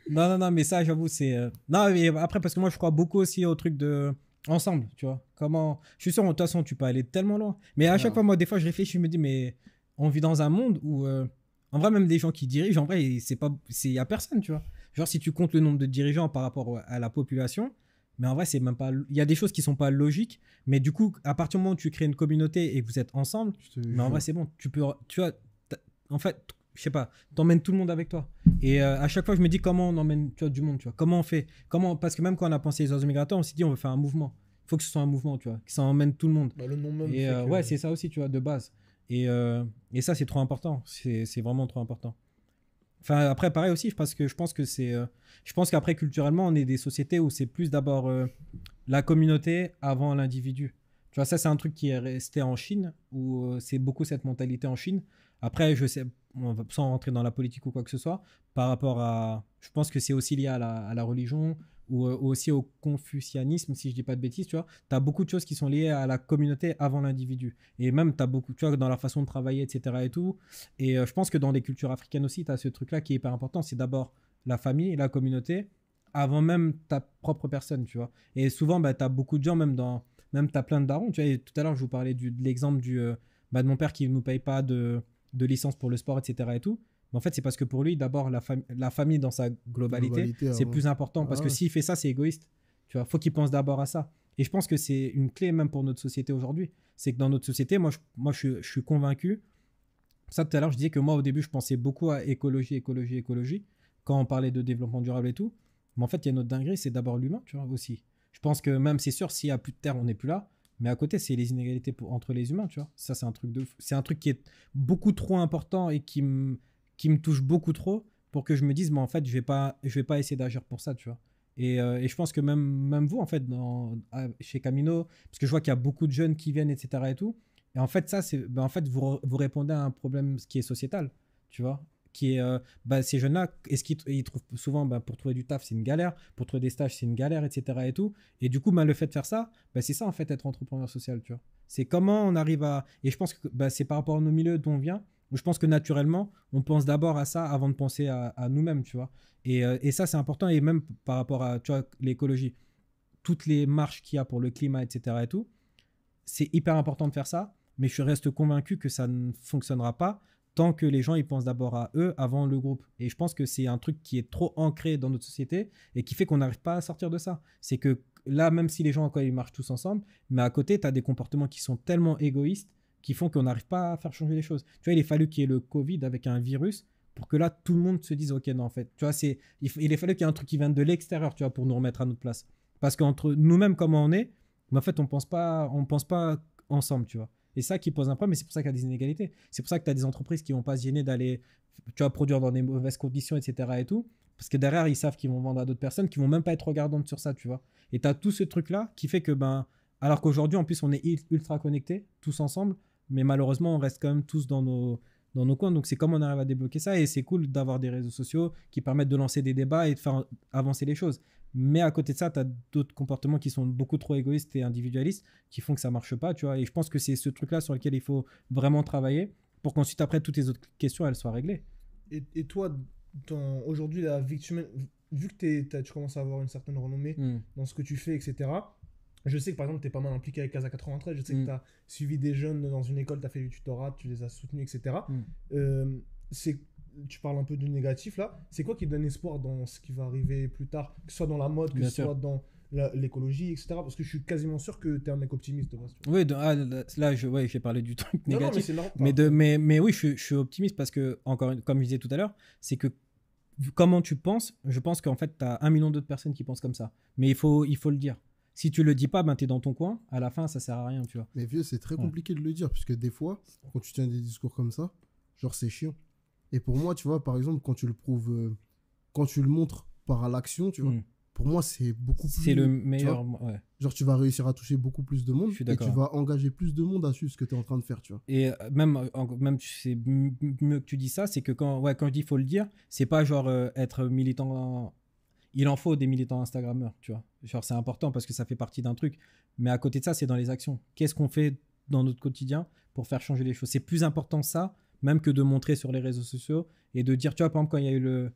non, non, non, mais ça, j'avoue, c'est. Euh, non, mais après, parce que moi, je crois beaucoup aussi au truc de. Ensemble, tu vois. Comment. Je suis sûr, de toute façon, tu peux aller tellement loin. Mais à chaque fois, moi, des fois, je réfléchis, je me dis, mais on vit dans un monde où. Euh, en vrai, même des gens qui dirigent, en vrai, c'est pas. Il y a personne, tu vois. Genre, si tu comptes le nombre de dirigeants par rapport à la population, mais en vrai, c'est même pas. Il y a des choses qui sont pas logiques, mais du coup, à partir du moment où tu crées une communauté et que vous êtes ensemble, mais en vrai, c'est bon. Tu peux. Tu vois, en fait, je sais pas, t'emmènes tout le monde avec toi. Et euh, à chaque fois, je me dis comment on emmène tu du monde, tu vois, comment on fait, comment, parce que même quand on a pensé les oiseaux migrateurs, on s'est dit on veut faire un mouvement. Il faut que ce soit un mouvement, tu vois, que ça emmène tout le monde. Bah, le nom même et euh, ouais, c'est ça aussi, tu vois, de base. Et, euh, et ça, c'est trop important. C'est vraiment trop important. Enfin, après, pareil aussi, parce que je pense que c'est. je pense qu'après, culturellement, on est des sociétés où c'est plus d'abord la communauté avant l'individu. Tu vois, ça, c'est un truc qui est resté en Chine, où c'est beaucoup cette mentalité en Chine. Après, je sais sans rentrer dans la politique ou quoi que ce soit, par rapport à. Je pense que c'est aussi lié à la, religion ou, euh, aussi au confucianisme, si je dis pas de bêtises, tu vois. Tu as beaucoup de choses qui sont liées à la communauté avant l'individu. Et même, tu as beaucoup, tu vois, dans la façon de travailler, etc. et tout. Et euh, je pense que dans les cultures africaines aussi, tu as ce truc-là qui est hyper important. C'est d'abord la famille, et la communauté, avant même ta propre personne, tu vois. Et souvent, bah, tu as beaucoup de gens, même dans. Même tu as plein de darons, tu vois. tout à l'heure, je vous parlais du, de l'exemple du. Euh, bah, de mon père qui ne nous paye pas de de licence pour le sport, etc. Et tout. Mais en fait, c'est parce que pour lui, d'abord, la, la, famille dans sa globalité, ah c'est plus important. parce ah que s'il fait ça, c'est égoïste. Tu vois, faut qu'il pense d'abord à ça. Et je pense que c'est une clé même pour notre société aujourd'hui. C'est que dans notre société, moi, je, moi, je, suis convaincu. Ça, tout à l'heure, je disais que moi, au début, je pensais beaucoup à écologie, écologie, écologie, quand on parlait de développement durable et tout. Mais en fait, il y a notre autre dinguerie, c'est d'abord l'humain, tu vois, aussi. Je pense que même, c'est sûr, s'il n'y a plus de terre, on n'est plus là. Mais à côté, c'est les inégalités entre les humains, tu vois. Ça, c'est un truc de, c'est un truc qui est beaucoup trop important et qui me, qui me touche beaucoup trop pour que je me dise, mais en fait, je vais pas, je vais pas essayer d'agir pour ça, tu vois. Et, euh, et, je pense que même, même vous, en fait, dans, chez Camino, parce que je vois qu'il y a beaucoup de jeunes qui viennent, etc. et tout. Et en fait, ça, c'est, ben, en fait, vous, vous répondez à un problème qui est sociétal, tu vois qui est euh, bah, ces jeunes-là, est-ce qu'ils trouvent souvent bah, pour trouver du taf, c'est une galère, pour trouver des stages, c'est une galère, etc. Et tout. Et du coup, bah, le fait de faire ça, c'est ça en fait être entrepreneur social, tu vois. C'est comment on arrive à. Et je pense que c'est par rapport à nos milieux d'où on vient. Où je pense que naturellement, on pense d'abord à ça avant de penser à, nous-mêmes, tu vois. Euh, et, ça, c'est important. Et même par rapport à l'écologie, toutes les marches qu'il y a pour le climat, etc. et tout, c'est hyper important de faire ça. Mais je reste convaincu que ça ne fonctionnera pas tant que les gens ils pensent d'abord à eux avant le groupe. Et je pense que c'est un truc qui est trop ancré dans notre société et qui fait qu'on n'arrive pas à sortir de ça. C'est que là, même si les gens quand ils marchent tous ensemble, mais à côté, tu as des comportements qui sont tellement égoïstes qui font qu'on n'arrive pas à faire changer les choses. Tu vois, il est fallu qu'il y ait le Covid avec un virus pour que là, tout le monde se dise, OK, non, en fait, tu vois, c'est, il, il est fallu qu'il y ait un truc qui vienne de l'extérieur, tu vois, pour nous remettre à notre place. Parce qu'entre nous-mêmes, comment on est, en fait, on pense pas, on pense pas ensemble, tu vois. Et ça qui pose un problème, mais c'est pour ça qu'il y a des inégalités. C'est pour ça que tu as des entreprises qui vont pas se gêner d'aller tu vas produire dans des mauvaises conditions, etc. et tout. Parce que derrière, ils savent qu'ils vont vendre à d'autres personnes qui vont même pas être regardantes sur ça, tu vois. Et tu as tout ce truc-là qui fait que, ben, alors qu'aujourd'hui, en plus, on est ultra connectés, tous ensemble, mais malheureusement, on reste quand même tous dans nos, dans nos coins Donc c'est comme on arrive à débloquer ça et c'est cool d'avoir des réseaux sociaux qui permettent de lancer des débats et de faire avancer les choses. Mais à côté de ça, tu as d'autres comportements qui sont beaucoup trop égoïstes et individualistes qui font que ça marche pas, tu vois. Et je pense que c'est ce truc-là sur lequel il faut vraiment travailler pour qu'ensuite, après, toutes les autres questions, elles soient réglées. Et, et toi, aujourd'hui, la vu que tu commences à avoir une certaine renommée hmm. dans ce que tu fais, etc., je sais que par exemple, tu es pas mal impliqué avec Casa 93, je sais que mm. tu as suivi des jeunes dans une école, tu as fait du tutorat, tu les as soutenus, etc. Mm. Euh, c'est tu parles un peu du négatif là, c'est quoi qui donne espoir dans ce qui va arriver plus tard, que ce soit dans la mode, que ce soit dans l'écologie, etc. Parce que je suis quasiment sûr que tu es un mec optimiste. oui, ah, là, je ouais, parlé du truc négatif. mais, de, mais, mais, oui, je, je, suis optimiste parce que, encore comme je disais tout à l'heure, c'est que comment tu penses, je pense qu'en fait, tu as un million d'autres personnes qui pensent comme ça. Mais il faut, il faut le dire. Si tu le dis pas, ben es dans ton coin. À la fin, ça sert à rien, tu vois. Mais vieux, c'est très compliqué de le dire, puisque des fois, quand tu tiens des discours comme ça, genre c'est chiant. Et pour moi, tu vois, par exemple, quand tu le prouves, euh, quand tu le montres par l'action, tu vois, hmm. pour moi, c'est beaucoup plus. C'est le meilleur. Tu Genre, tu vas réussir à toucher beaucoup plus de monde. et tu vas engager plus de monde à suivre ce que tu es en train de faire, tu vois. Et euh, même, euh, même c'est mieux que tu dis ça, c'est que quand, ouais, quand je dis faut le dire, c'est pas genre être militant il en faut des militants Instagrammeurs, tu vois. Genre, c'est important parce que ça fait partie d'un truc. Mais à côté de ça, c'est dans les actions. Qu'est-ce qu'on fait dans notre quotidien pour faire changer les choses C'est plus important ça, même que de montrer sur les réseaux sociaux et de dire, tu vois, par exemple, quand il y a eu le,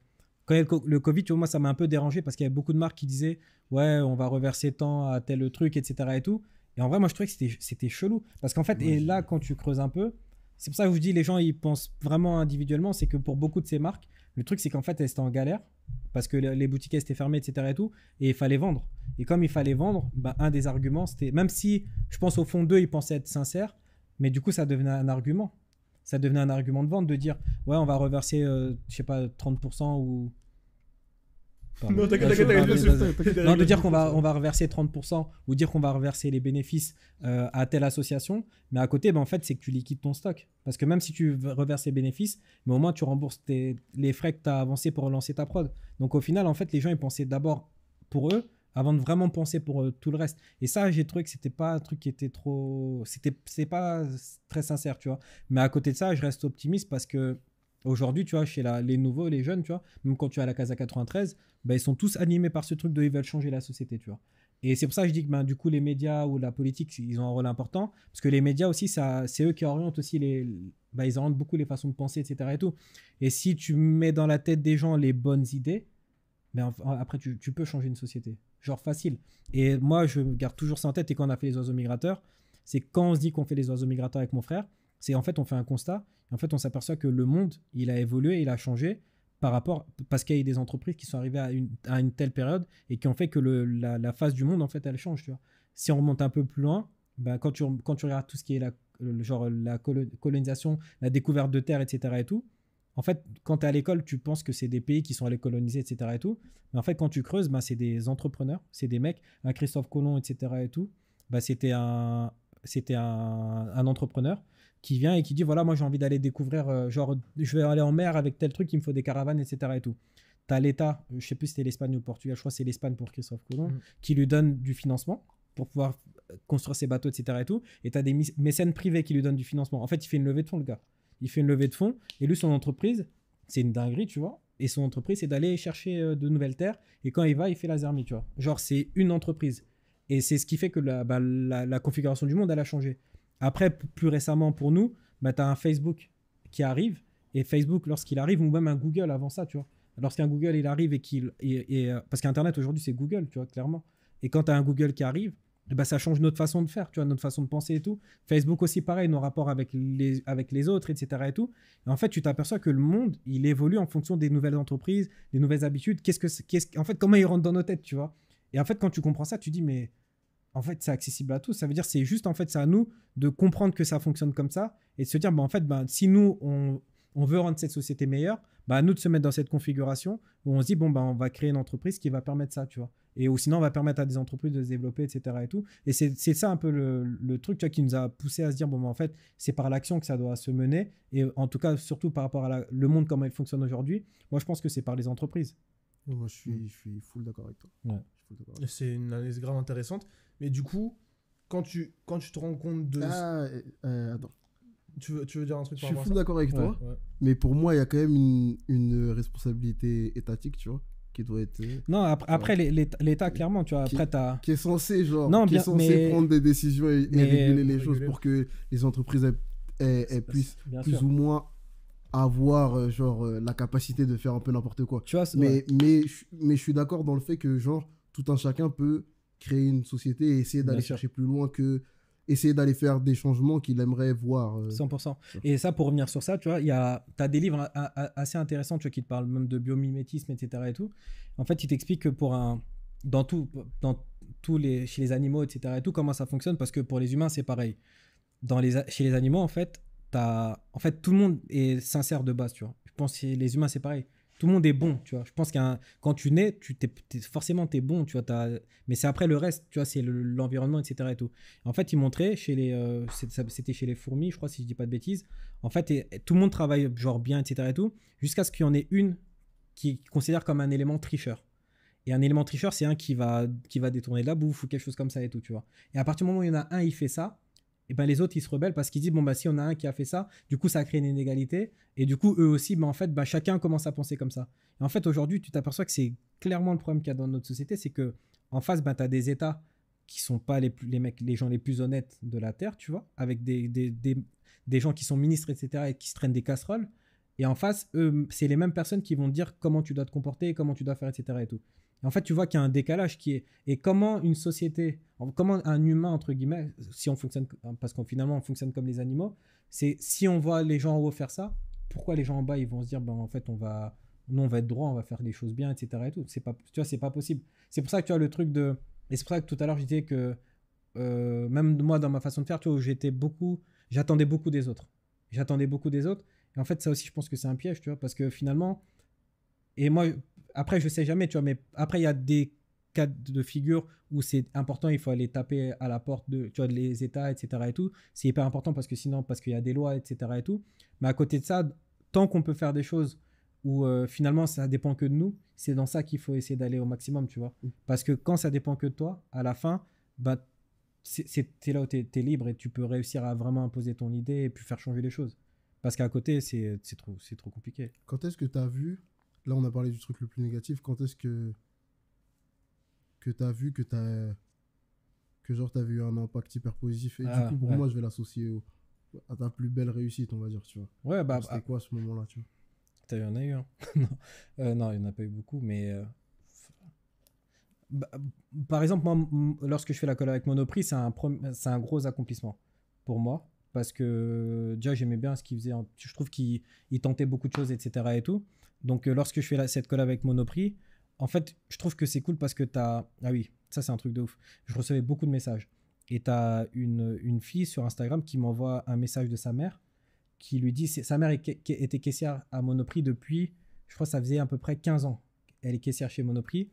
le Covid, tu vois, moi, ça m'a un peu dérangé parce qu'il y avait beaucoup de marques qui disaient, ouais, on va reverser tant à tel truc, etc. et tout. Et en vrai, moi, je trouvais que c'était chelou. Parce qu'en fait, et là, quand tu creuses un peu, c'est pour ça que je vous dis, les gens, ils pensent vraiment individuellement. C'est que pour beaucoup de ces marques, le truc, c'est qu'en fait, elles étaient en galère parce que les boutiques étaient fermées, etc. et tout, et il fallait vendre. Et comme il fallait vendre, bah, un des arguments, c'était, même si je pense au fond d'eux, ils pensaient être sincères, mais du coup, ça devenait un argument. Ça devenait un argument de vente de dire, ouais, on va reverser, euh, je sais pas, 30% ou non, de dire qu'on va, on va reverser 30% ou dire qu'on va reverser les bénéfices euh, à telle association, mais à côté, ben, en fait, c'est que tu liquides ton stock. Parce que même si tu reverses les bénéfices, mais au moins tu rembourses les frais que tu as avancés pour relancer ta prod. Donc au final, en fait, les gens, ils pensaient d'abord pour eux avant de vraiment penser pour euh, tout le reste. Et ça, j'ai trouvé que c'était pas un truc qui était trop. C'était, pas très sincère, tu vois. Mais à côté de ça, je reste optimiste parce que Aujourd'hui, tu vois, chez les nouveaux, les jeunes, tu vois, même quand tu as la Casa 93, bah, ils sont tous animés par ce truc de ils veulent changer la société, tu vois. Et c'est pour ça que je dis que ben, du coup, les médias ou la politique, ils ont un rôle important, parce que les médias aussi, ça, c'est eux qui orientent aussi les. Ben, ils orientent beaucoup les façons de penser, etc. Et, tout. et si tu mets dans la tête des gens les bonnes idées, ben, après, tu, tu peux changer une société. Genre facile. Et moi, je garde toujours ça en tête, et quand on a fait les oiseaux migrateurs, c'est quand on se dit qu'on fait les oiseaux migrateurs avec mon frère, c'est en fait, on fait un constat, en fait, on s'aperçoit que le monde, il a évolué, il a changé par rapport, parce qu'il y a des entreprises qui sont arrivées à une, telle période et qui ont fait que la, face du monde, en fait, elle change, tu Si on remonte un peu plus loin, bah, quand, tu, quand tu regardes tout ce qui est la, genre, la colonisation, la découverte de terre, etc. et tout, en fait, quand tu es à l'école, tu penses que c'est des pays qui sont allés coloniser, etc. et tout. Mais en fait, quand tu creuses, bah, c'est des entrepreneurs, c'est des mecs, un Christophe Colomb, etc. et tout. Bah, c'était c'était un, un, entrepreneur qui vient et qui dit voilà, moi j'ai envie d'aller découvrir, euh, genre je vais aller en mer avec tel truc, il me faut des caravanes, etc. et tout. T'as l'État, euh, je sais plus si c'était l'Espagne ou le Portugal, je crois que c'est l'Espagne pour Christophe Colomb, mm. qui lui donne du financement pour pouvoir euh, construire ses bateaux, etc. et tout. Et t'as des mécènes privés qui lui donnent du financement. En fait, il fait une levée de fonds, le gars. Il fait une levée de fonds et lui, son entreprise, c'est une dinguerie, tu vois. Et son entreprise, c'est d'aller chercher de nouvelles terres. Et quand il va, il fait la zermie, tu vois. Genre, c'est une entreprise. Et c'est ce qui fait que la, bah, la configuration du monde, elle a changé. Après, plus récemment pour nous, bah, tu as un Facebook qui arrive. Et Facebook, lorsqu'il arrive, ou même un Google avant ça, tu vois. Lorsqu'un Google, il arrive et qu'il. Et, euh, parce qu'Internet aujourd'hui, c'est Google, tu vois, clairement. Et quand tu as un Google qui arrive, eh bah, ça change notre façon de faire, tu vois, notre façon de penser et tout. Facebook aussi, pareil, nos rapports avec les, avec les autres, etc. Et tout. en fait, tu t'aperçois que le monde, il évolue en fonction des nouvelles entreprises, des nouvelles habitudes. Qu'est-ce que, qu'est-ce, en fait, comment il rentre dans nos têtes, tu vois. Et en fait, quand tu comprends ça, tu dis, mais en fait, c'est accessible à tous. Ça veut dire c'est juste en fait, c'est à nous de comprendre que ça fonctionne comme ça et de se dire, bah, en fait, bah, si nous on, veut rendre cette société meilleure, bah, à nous de se mettre dans cette configuration où on se dit bon bah, on va créer une entreprise qui va permettre ça, tu vois. Et ou sinon on va permettre à des entreprises de se développer, etc. Et tout. Et c'est ça un peu le, truc qui nous a poussé à se dire bon en fait c'est par l'action que ça doit se mener et en tout cas surtout par rapport à le monde comment il fonctionne aujourd'hui. Moi je pense que c'est par les entreprises. Moi je suis, mm. je suis full d'accord avec toi. C'est une analyse grave intéressante. Mais du coup, quand tu, quand tu te rends compte de. Ah, euh, euh, attends. Tu veux, tu veux dire un truc Je suis fou d'accord avec toi, mais pour moi, il y a quand même une, une, responsabilité étatique, tu vois, qui doit être. Euh, non, après, après l'État, clairement, tu vois, après, qui, as... qui est censé, genre, qui prendre des décisions et, réguler les choses pour que les entreprises aient puissent plus ou moins avoir genre la capacité de faire un peu n'importe quoi. Tu vois, mais, mais je suis d'accord dans le fait que genre tout un chacun peut créer une société et essayer d'aller chercher plus loin que essayer d'aller faire des changements qu'il aimerait voir. 100%. Euh. Et ça, pour revenir sur ça, tu vois, il y a, as des livres assez intéressants, tu vois, qui te parlent même de biomimétisme, etc. Et tout. En fait, il t'explique que pour un, dans tout, dans tous les, chez les animaux, etc. Et tout, comment ça fonctionne, parce que pour les humains, c'est pareil. Dans les, chez les animaux, en fait, as, en fait, tout le monde est sincère de base, tu vois. Je pense que les humains, c'est pareil tout le monde est bon, tu vois. Je pense qu'un quand tu nais, tu t'es, forcément t'es bon, tu vois. T'as, mais c'est après le reste, tu vois, c'est l'environnement, etc. Et tout. En fait, ils montraient chez les, euh, c'était chez les fourmis, je crois, si je dis pas de bêtises. En fait, tout le monde travaille genre bien, etc. Et tout, jusqu'à ce qu'il y en ait une qui, considère comme un élément tricheur. Et un élément tricheur, c'est un qui va, qui va détourner de la bouffe ou quelque chose comme ça et tout, tu vois. Et à partir du moment où il y en a un, il fait ça, et ben, les autres ils se rebellent parce qu'ils disent bon bah si on a un qui a fait ça, du coup ça a créé une inégalité et du coup eux aussi ben en fait ben, chacun commence à penser comme ça. Et en fait aujourd'hui tu t'aperçois que c'est clairement le problème qu'il y a dans notre société, c'est que en face ben tu as des états qui sont pas les les mecs les gens les plus honnêtes de la terre, tu vois, avec des, des, des, des gens qui sont ministres etc et qui se traînent des casseroles et en face eux c'est les mêmes personnes qui vont dire comment tu dois te comporter, comment tu dois faire etc et tout en fait, tu vois qu'il y a un décalage qui est. Et comment une société, comment un humain, entre guillemets, si on fonctionne, hein, parce qu'on finalement on fonctionne comme les animaux, c'est si on voit les gens en haut faire ça, pourquoi les gens en bas ils vont se dire, ben en fait on va, nous on va être droit, on va faire des choses bien, etc. Et tout. C'est pas, tu vois, c'est pas possible. C'est pour ça que tu as le truc de. Et c'est pour ça que tout à l'heure je disais que euh, même moi dans ma façon de faire, tu vois, j'étais beaucoup, j'attendais beaucoup des autres. J'attendais beaucoup des autres. Et en fait, ça aussi, je pense que c'est un piège, tu vois, parce que finalement, et moi, après, je sais jamais, tu vois, mais après, il y a des cas de figure où c'est important, il faut aller taper à la porte de, tu les États, etc. et tout. C'est hyper important parce que sinon, parce qu'il y a des lois, etc. et tout. Mais à côté de ça, tant qu'on peut faire des choses où euh, finalement ça dépend que de nous, c'est dans ça qu'il faut essayer d'aller au maximum, tu vois. Mm. Parce que quand ça dépend que de toi, à la fin, bah, c'est là où tu es, libre et tu peux réussir à vraiment imposer ton idée et puis faire changer les choses. Parce qu'à côté, c'est trop, trop compliqué. Quand est-ce que tu as vu Là, on a parlé du truc le plus négatif. Quand est-ce que que t'as vu que t'as que genre eu un impact hyper positif et du ah, coup pour moi je vais l'associer à ta plus belle réussite on va dire tu vois. Ouais bah c'était ah. quoi ce moment-là tu vois. T'as eu un eu euh, non. il n'y en a pas eu beaucoup mais euh, bah, par exemple lorsque je fais la colle avec Monoprix c'est un c'est un gros accomplissement pour moi parce que déjà j'aimais bien ce qu'il faisait. Je trouve qu'il tentait beaucoup de choses, etc. Et tout. Donc euh, lorsque je fais cette collab avec Monoprix, en fait, je trouve que c'est cool parce que tu as... Ah oui, ça c'est un truc de ouf. Je recevais beaucoup de messages. Et tu as une, une, fille sur Instagram qui m'envoie un message de sa mère qui lui dit... Sa mère était caissière à Monoprix depuis, je crois ça faisait à peu près 15 ans. Elle est caissière chez Monoprix.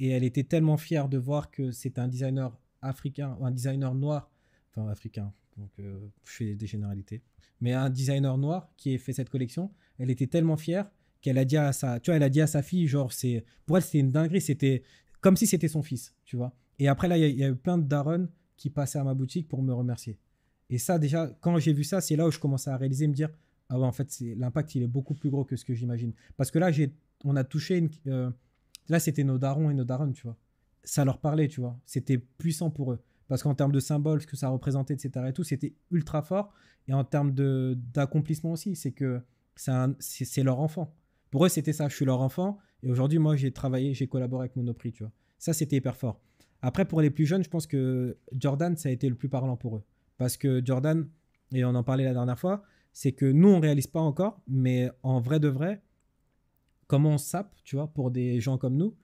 Et elle était tellement fière de voir que c'était un designer africain, un designer noir, enfin africain, donc, euh, je fais des généralités. Mais un designer noir qui a fait cette collection, elle était tellement fière qu'elle a dit à sa, tu vois, elle a dit à sa fille, genre, c'est, pour elle, c'était une dinguerie, c'était comme si c'était son fils, tu vois. Et après, là, il y, a eu plein de darons qui passaient à ma boutique pour me remercier. Et ça, déjà, quand j'ai vu ça, c'est là où je commençais à réaliser, me dire, ah ouais, en fait, l'impact, il est beaucoup plus gros que ce que j'imagine. Parce que là, on a touché euh, là, c'était nos darons et nos darons, tu vois. Ça leur parlait, tu vois. C'était puissant pour eux parce qu'en termes de symboles, ce que ça représentait, etc. et tout, c'était ultra fort. Et en termes d'accomplissement aussi, c'est que c'est leur enfant. Pour eux, c'était ça, je suis leur enfant. Et aujourd'hui, moi, j'ai travaillé, j'ai collaboré avec Monoprix, tu vois. Ça, c'était hyper fort. Après, pour les plus jeunes, je pense que Jordan, ça a été le plus parlant pour eux. Parce que Jordan, et on en parlait la dernière fois, c'est que nous, on réalise pas encore, mais en vrai de vrai, comment on sape, tu vois, pour des gens comme nous,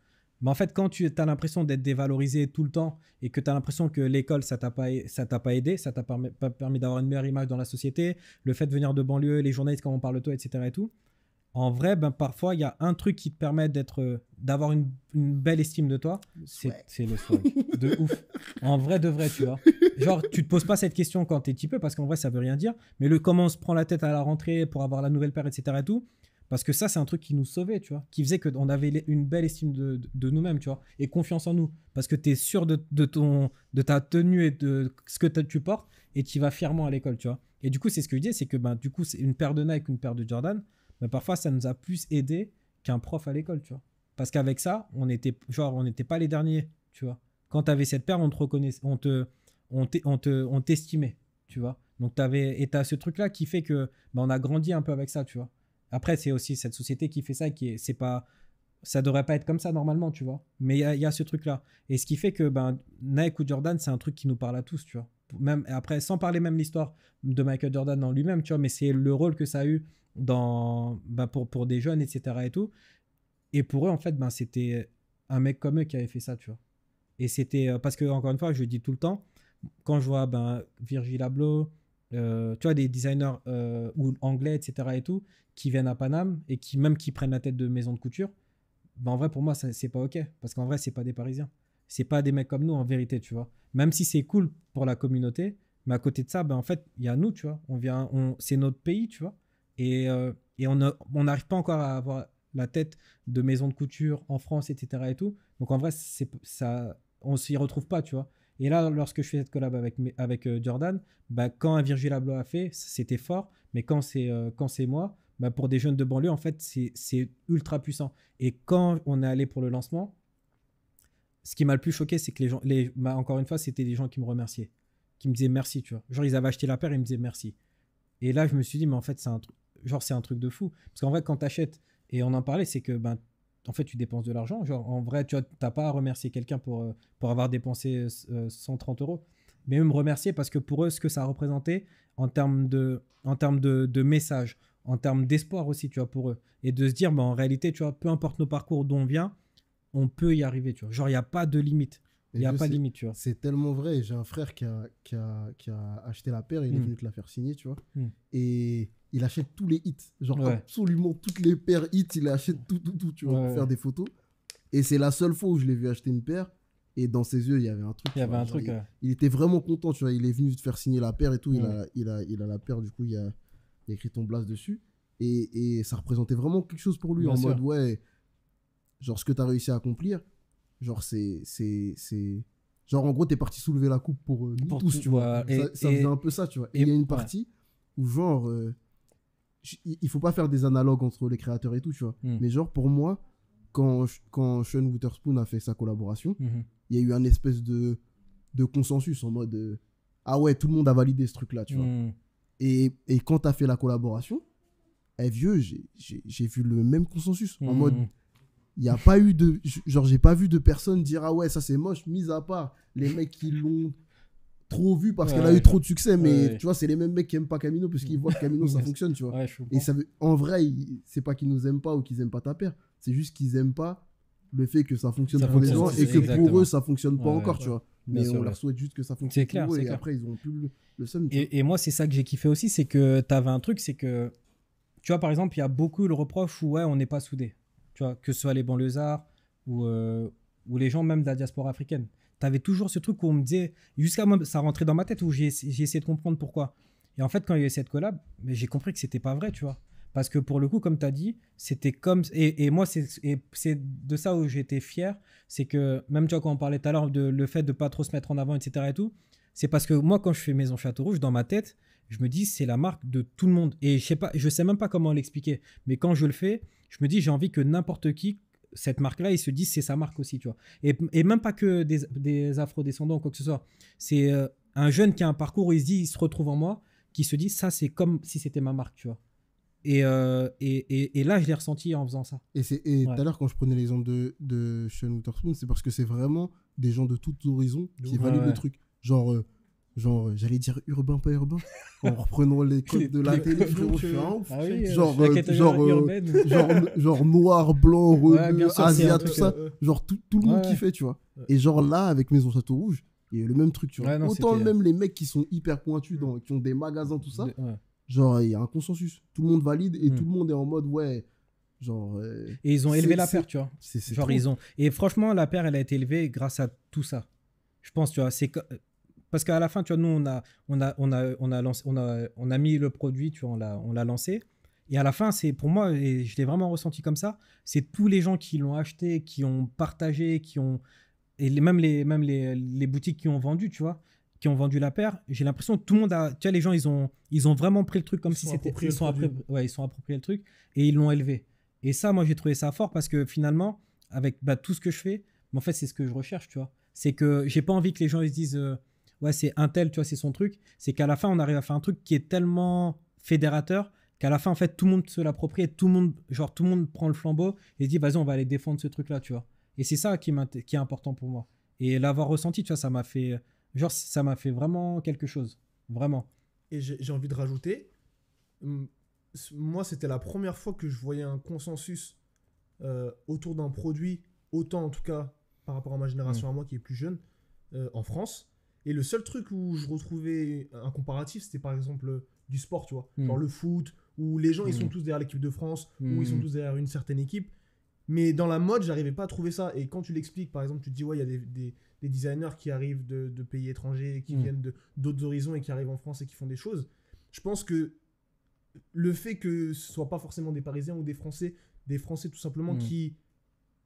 mais en fait, quand tu as l'impression d'être dévalorisé tout le temps et que tu as l'impression que l'école, ça t'a pas, t'a pas aidé, ça t'a pas permis d'avoir une meilleure image dans la société, le fait de venir de banlieue, les journalistes quand on parle de toi, etc. Et tout. En vrai, ben, parfois, il y a un truc qui te permet euh, d'avoir une, belle estime de toi. C'est, le swag. de ouf. En vrai, de vrai, tu vois. Genre, tu te poses pas cette question quand es petit peu, parce qu'en vrai, ça ne veut rien dire. Mais le comment on se prend la tête à la rentrée pour avoir la nouvelle paire, etc. Et tout parce que ça, c'est un truc qui nous sauvait, tu vois, qui faisait qu'on avait une belle estime de, nous-mêmes, tu vois, et confiance en nous. Parce que tu es sûr de, ton, de ta tenue et de ce que tu portes, et tu vas fièrement à l'école, tu vois. Et du coup, c'est ce que je disais, c'est que ben, du coup, c'est une paire de Nike, une paire de Jordan, mais ben, parfois, ça nous a plus aidé qu'un prof à l'école, tu vois. Parce qu'avec ça, on était, genre, on n'était pas les derniers, tu vois. Quand tu avais cette paire, on te reconnaissait, on te, on t'estimait, tu vois. Donc, t'avais, et t'as ce truc-là qui fait que, ben, on a grandi un peu avec ça, tu vois. Après, c'est aussi cette société qui fait ça, qui est, c'est pas, ça devrait pas être comme ça normalement, tu vois. Mais il y, a ce truc-là. Et ce qui fait que ben, Nike ou Jordan, c'est un truc qui nous parle à tous, tu vois. Même, après, sans parler même l'histoire de Michael Jordan en lui-même, tu vois, mais c'est le rôle que ça a eu dans, ben, pour, pour des jeunes, etc. et tout. Et pour eux, en fait, ben, c'était un mec comme eux qui avait fait ça, tu vois. Et c'était, euh, parce que, encore une fois, je dis tout le temps, quand je vois ben, Virgil Abloh, euh, tu vois, des designers euh, ou anglais, etc. et tout, qui viennent à Paname et qui, même qui prennent la tête de maison de couture, ben en vrai, pour moi, c'est pas OK. Parce qu'en vrai, c'est pas des Parisiens. C'est pas des mecs comme nous, en vérité, tu vois. Même si c'est cool pour la communauté, mais à côté de ça, ben en fait, il y a nous, tu vois. On vient, c'est notre pays, tu vois. Et, euh, et on n'arrive pas encore à avoir la tête de maison de couture en France, etc. et tout. Donc en vrai, c'est ça, on s'y retrouve pas, tu vois. Et là, lorsque je fais cette collab avec, euh, Jordan, bah, quand un Virgil Abloh a fait, c'était fort, mais euh, quand c'est moi, bah, pour des jeunes de banlieue, en fait, c'est ultra puissant. Et quand on est allé pour le lancement, ce qui m'a le plus choqué, c'est que les gens, bah, encore une fois, c'était des gens qui me remerciaient, qui me disaient merci, tu vois. Genre, ils avaient acheté la paire et ils me disaient merci. Et là, je me suis dit, mais en fait, c'est un, genre, un truc de fou. Parce qu'en vrai, quand tu achètes et on en parlait, c'est que ben, en fait, tu dépenses de l'argent. Genre, en vrai, tu n'as pas à remercier quelqu'un pour, euh, pour avoir dépensé 130 euh, euros, mais même remercier parce que pour eux, ce que ça représentait en termes de, en de, message, en termes d'espoir aussi, tu vois, pour eux. Et de se dire, bah, en réalité, tu vois, peu importe nos parcours d'où on vient, on peut y arriver, tu Genre, il n'y a pas de limite. Il n'y a pas de limite, tu vois. C'est tellement vrai. J'ai un frère qui a, qui a, acheté la paire et il est hmm. venu te la faire signer, tu vois. Hmm. Et il achète tous les hits. Genre absolument toutes les paires hits, il achète tout, tout, tout, tu vois, pour faire des photos. Et c'est la seule fois où je l'ai vu acheter une paire. Et dans ses yeux, il y avait un truc. Il y avait un truc. Il, était vraiment content, tu vois. Il est venu te faire signer la paire et tout. Il, a, il, a, il a la paire, du coup, il a, a écrit ton blast dessus. Et, et, ça représentait vraiment quelque chose pour lui. en mode, ouais, genre ce que tu as réussi à accomplir, genre c'est. c'est, c'est... Genre en gros, t'es parti soulever la coupe pour euh, nous tous, tu vois. ça, faisait un peu ça, tu vois. Et il y a une partie où, genre, euh, il faut pas faire des analogues entre les créateurs et tout, tu vois. Hmm. Mais genre, pour moi, quand, quand Sean Witherspoon a fait sa collaboration, mhm. il y a eu un espèce de, de consensus en mode euh, Ah ouais, tout le monde a validé ce truc-là, tu vois. Hmm. Et, et, quand tu as fait la collaboration, eh vieux, j'ai vu le même consensus en hmm. mode il n'y a pas eu de genre j'ai pas vu de personne dire ah ouais ça c'est moche mis à part les mecs qui l'ont trop vu parce qu'elle a eu trop de succès, mais tu vois, c'est les mêmes mecs qui aiment pas Camino parce qu'ils voient que Camino ça fonctionne, tu vois. et ça veut, en vrai, c'est pas qu'ils nous aiment pas ou qu'ils aiment pas ta paire, c'est juste qu'ils aiment pas le fait que ça fonctionne pour les gens et que pour eux ça fonctionne pas encore, tu vois. mais on leur souhaite juste que ça fonctionne et après ils ont plus le, seum. Et, moi, c'est ça que j'ai kiffé aussi, c'est que tu avais un truc, c'est que tu vois, par exemple, il y a beaucoup le reproche où ouais, on n'est pas soudés, tu vois, que ce soit les banlieusards ou, euh, ou les gens même de la diaspora africaine tu avais toujours ce truc où on me disait, jusqu'à moi, ça rentrait dans ma tête où j'ai essayé de comprendre pourquoi. Et en fait, quand il y a eu cette collab, j'ai compris que c'était pas vrai, tu vois. Parce que pour le coup, comme tu as dit, c'était comme. Et, moi, c'est de ça où j'étais fier. C'est que, même tu vois, quand on parlait tout à l'heure de le fait de ne pas trop se mettre en avant, etc. et tout, c'est parce que moi, quand je fais Maison Château Rouge, dans ma tête, je me dis, c'est la marque de tout le monde. Et je sais, pas, sais même pas comment l'expliquer. Mais quand je le fais, je me dis, j'ai envie que n'importe qui cette marque-là, ils se disent c'est sa marque aussi, tu vois. Et, même pas que des, des afro-descendants ou quoi que ce soit. C'est euh, un jeune qui a un parcours où il se dit, il se retrouve en moi, qui se dit ça, c'est comme si c'était ma marque, tu vois. Et, euh, et, là, je l'ai ressenti en faisant ça. Et tout à l'heure, quand je prenais l'exemple de, de Sean Witherspoon, c'est parce que c'est vraiment des gens de tous horizons qui évaluent le truc. Genre, euh, genre euh, j'allais dire urbain pas urbain en reprenant les codes de la télé genre genre noir blanc rouge, tout ça euh, genre tout, tout le monde ouais. tu vois et genre là avec maison château rouge il y a le même truc tu vois autant même euh, les mecs qui sont hyper pointus dans, qui ont des magasins tout ça genre il y a un consensus tout le monde valide et mm. tout le monde est en mode ouais Genre, et ils ont élevé la paire, tu vois. genre, ils ont. Et franchement, la paire, elle a été élevée grâce à tout ça. Je pense, tu vois. C'est parce qu'à la fin, tu vois, nous, on a, on a, on a, on a, lancé, on a, on a mis le produit, tu vois, on l'a, on l'a lancé. Et à la fin, c'est pour moi, et je l'ai vraiment ressenti comme ça, c'est tous les gens qui l'ont acheté, qui ont partagé, qui ont. Et même, les, même les, les boutiques qui ont vendu, tu vois, qui ont vendu la paire, j'ai l'impression que tout le monde a. Tu vois, les gens, ils ont, ils ont vraiment pris le truc comme si c'était. Ils, sont approprié ils sont appropriés le truc et ils l'ont élevé. Et ça, moi, j'ai trouvé ça fort parce que finalement, avec bah, tout ce que je fais, en fait, c'est ce que je recherche, tu vois. C'est que j'ai pas envie que les gens ils se disent. Euh, ouais, c'est Intel, tu vois, c'est son truc. C'est qu'à la fin, on arrive à faire un truc qui est tellement fédérateur qu'à la fin, en fait, tout le monde se l'approprie et tout le monde, genre, tout le monde prend le flambeau et dit, vas-y, on va aller défendre ce truc-là, tu vois. Et c'est ça qui, est important pour moi. Et l'avoir ressenti, tu vois, ça m'a fait, genre, ça m'a fait vraiment quelque chose. Vraiment. Et j'ai envie de rajouter, hum, moi, c'était la première fois que je voyais un consensus euh, autour d'un produit, autant en tout cas par rapport à ma génération mmh. à moi qui est plus jeune, euh, en France. Et le seul truc où je retrouvais un comparatif, c'était par exemple euh, du sport, tu vois, hmm. genre le foot, où les gens ils sont hmm. tous derrière l'équipe de France, où ils sont hmm. tous derrière une certaine équipe. Mais dans la mode, j'arrivais pas à trouver ça. Et quand tu l'expliques, par exemple, tu te dis, ouais, il y a des, designers qui arrivent de, pays étrangers, qui viennent d'autres horizons et qui arrivent en France et qui font des choses. Je pense que le fait que ce soit pas forcément des Parisiens ou des Français, des Français tout simplement, qui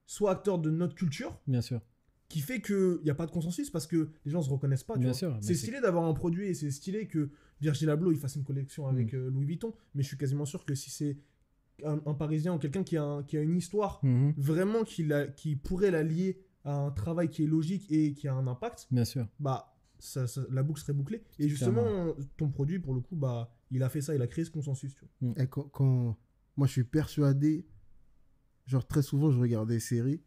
soient acteurs de notre culture. Bien sûr qui fait qu'il n'y a pas de consensus parce que les gens ne se reconnaissent pas. C'est stylé d'avoir un produit et c'est stylé que Virgil Abloh il fasse une collection mm. avec euh, Louis Vuitton, mais je suis quasiment sûr que si c'est un, Parisien ou quelqu'un qui, qui, a une histoire mm-hmm. vraiment qui, qui pourrait la lier à un travail qui est logique et qui a un impact, bah ça, la boucle serait bouclée. Et justement, ton produit, pour le coup, bah, il a fait ça, il a créé ce consensus. Mm. Et quand, moi, je suis persuadé, genre très souvent, je regarde des séries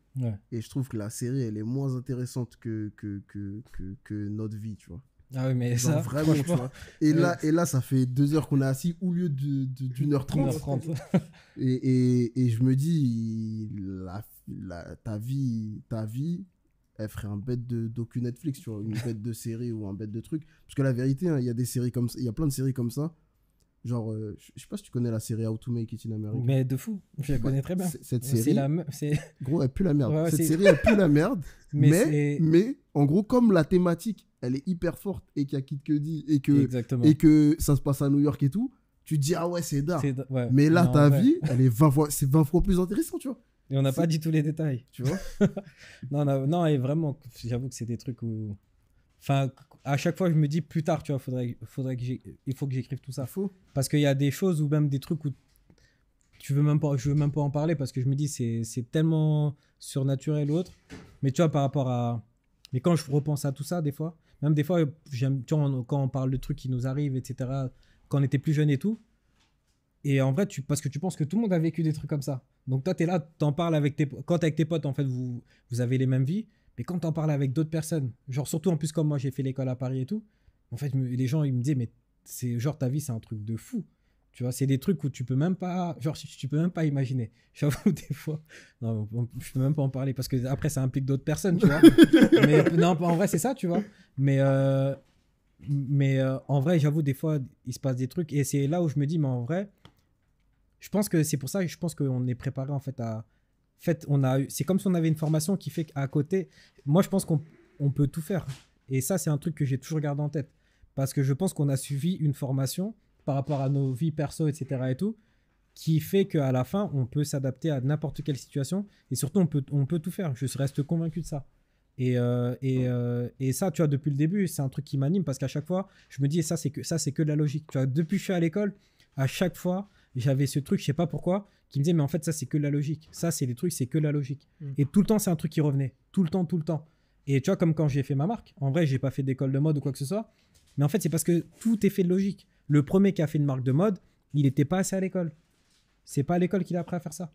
et je trouve que la série, elle est moins intéressante que, que, que, que, notre vie, tu vois. Ah oui, mais ça, vraiment, tu vois. Et, là, et là, ça fait deux heures qu'on est assis au lieu d'une heure trente. et, et, et, je me dis, la, la, ta, vie, ta vie, elle ferait un bête de Netflix, tu vois, une bête de série ou un bête de truc. Parce que la vérité, hein, il y a des séries comme il y a plein de séries comme ça Genre, euh, je sais pas si tu connais la série How to Make It in America. Mais de fou, je la connais très bien. Cette série, la gros, elle pue la merde. cette série, elle pue la merde. mais, mais, en gros, comme la thématique, elle est hyper forte et qu'il y a que dit et que, et que ça se passe à New York et tout, tu te dis, ah ouais, c'est d'art. Mais là, ta vie, elle est 20 fois, c'est 20 fois plus intéressant, tu vois. Et on n'a pas dit tous les détails. Tu vois non, non, non, et vraiment, j'avoue que c'est des trucs où Enfin, à chaque fois, je me dis plus tard, tu vois, faudrait, faudrait que il faut que j'écrive tout ça. Faut Parce qu'il y a des choses ou même des trucs où tu veux même pas, je veux même pas en parler parce que je me dis c'est tellement surnaturel L'autre, Mais tu vois, par rapport à. Mais quand je repense à tout ça, des fois, même des fois, j'aime, quand on parle de trucs qui nous arrivent, etc., quand on était plus jeune et tout. Et en vrai, tu, parce que tu penses que tout le monde a vécu des trucs comme ça. Donc toi, tu es là, tu en parles avec tes Quand t'es avec tes potes, en fait, vous, vous avez les mêmes vies. Mais quand t'en parles avec d'autres personnes, genre surtout en plus comme moi j'ai fait l'école à Paris et tout, en fait les gens ils me disaient mais c'est genre ta vie c'est un truc de fou. Tu vois, c'est des trucs où tu peux même pas, genre tu peux même pas imaginer. J'avoue des fois, je peux même pas en parler parce que après ça implique d'autres personnes, tu vois. mais non, en vrai c'est ça, tu vois. Mais euh, mais euh, en vrai j'avoue des fois il se passe des trucs et c'est là où je me dis mais en vrai, je pense que c'est pour ça que je pense qu'on est préparé en fait à on a c'est comme si on avait une formation qui fait qu'à côté, moi je pense qu'on peut tout faire. Et ça, c'est un truc que j'ai toujours gardé en tête. Parce que je pense qu'on a suivi une formation par rapport à nos vies perso, etc. et tout, qui fait qu'à la fin, on peut s'adapter à n'importe quelle situation. Et surtout, on peut, on peut tout faire. Je reste convaincu de ça. Et, euh, et, euh, et, ça, tu vois, depuis le début, c'est un truc qui m'anime parce qu'à chaque fois, je me dis, ça, c'est que, ça, c'est que de la logique. Tu depuis que je suis à l'école, à chaque fois, j'avais ce truc, je sais pas pourquoi, qui me disait, mais en fait, ça, c'est que la logique. Ça, c'est des trucs, c'est que la logique. Mm. Et tout le temps, c'est un truc qui revenait. Tout le temps, tout le temps. Et tu vois, comme quand j'ai fait ma marque, en vrai, j'ai pas fait d'école de mode ou quoi que ce soit. Mais en fait, c'est parce que tout est fait de logique. Le premier qui a fait une marque de mode, il n'était pas assez à l'école. C'est pas à l'école qu'il a appris à faire ça.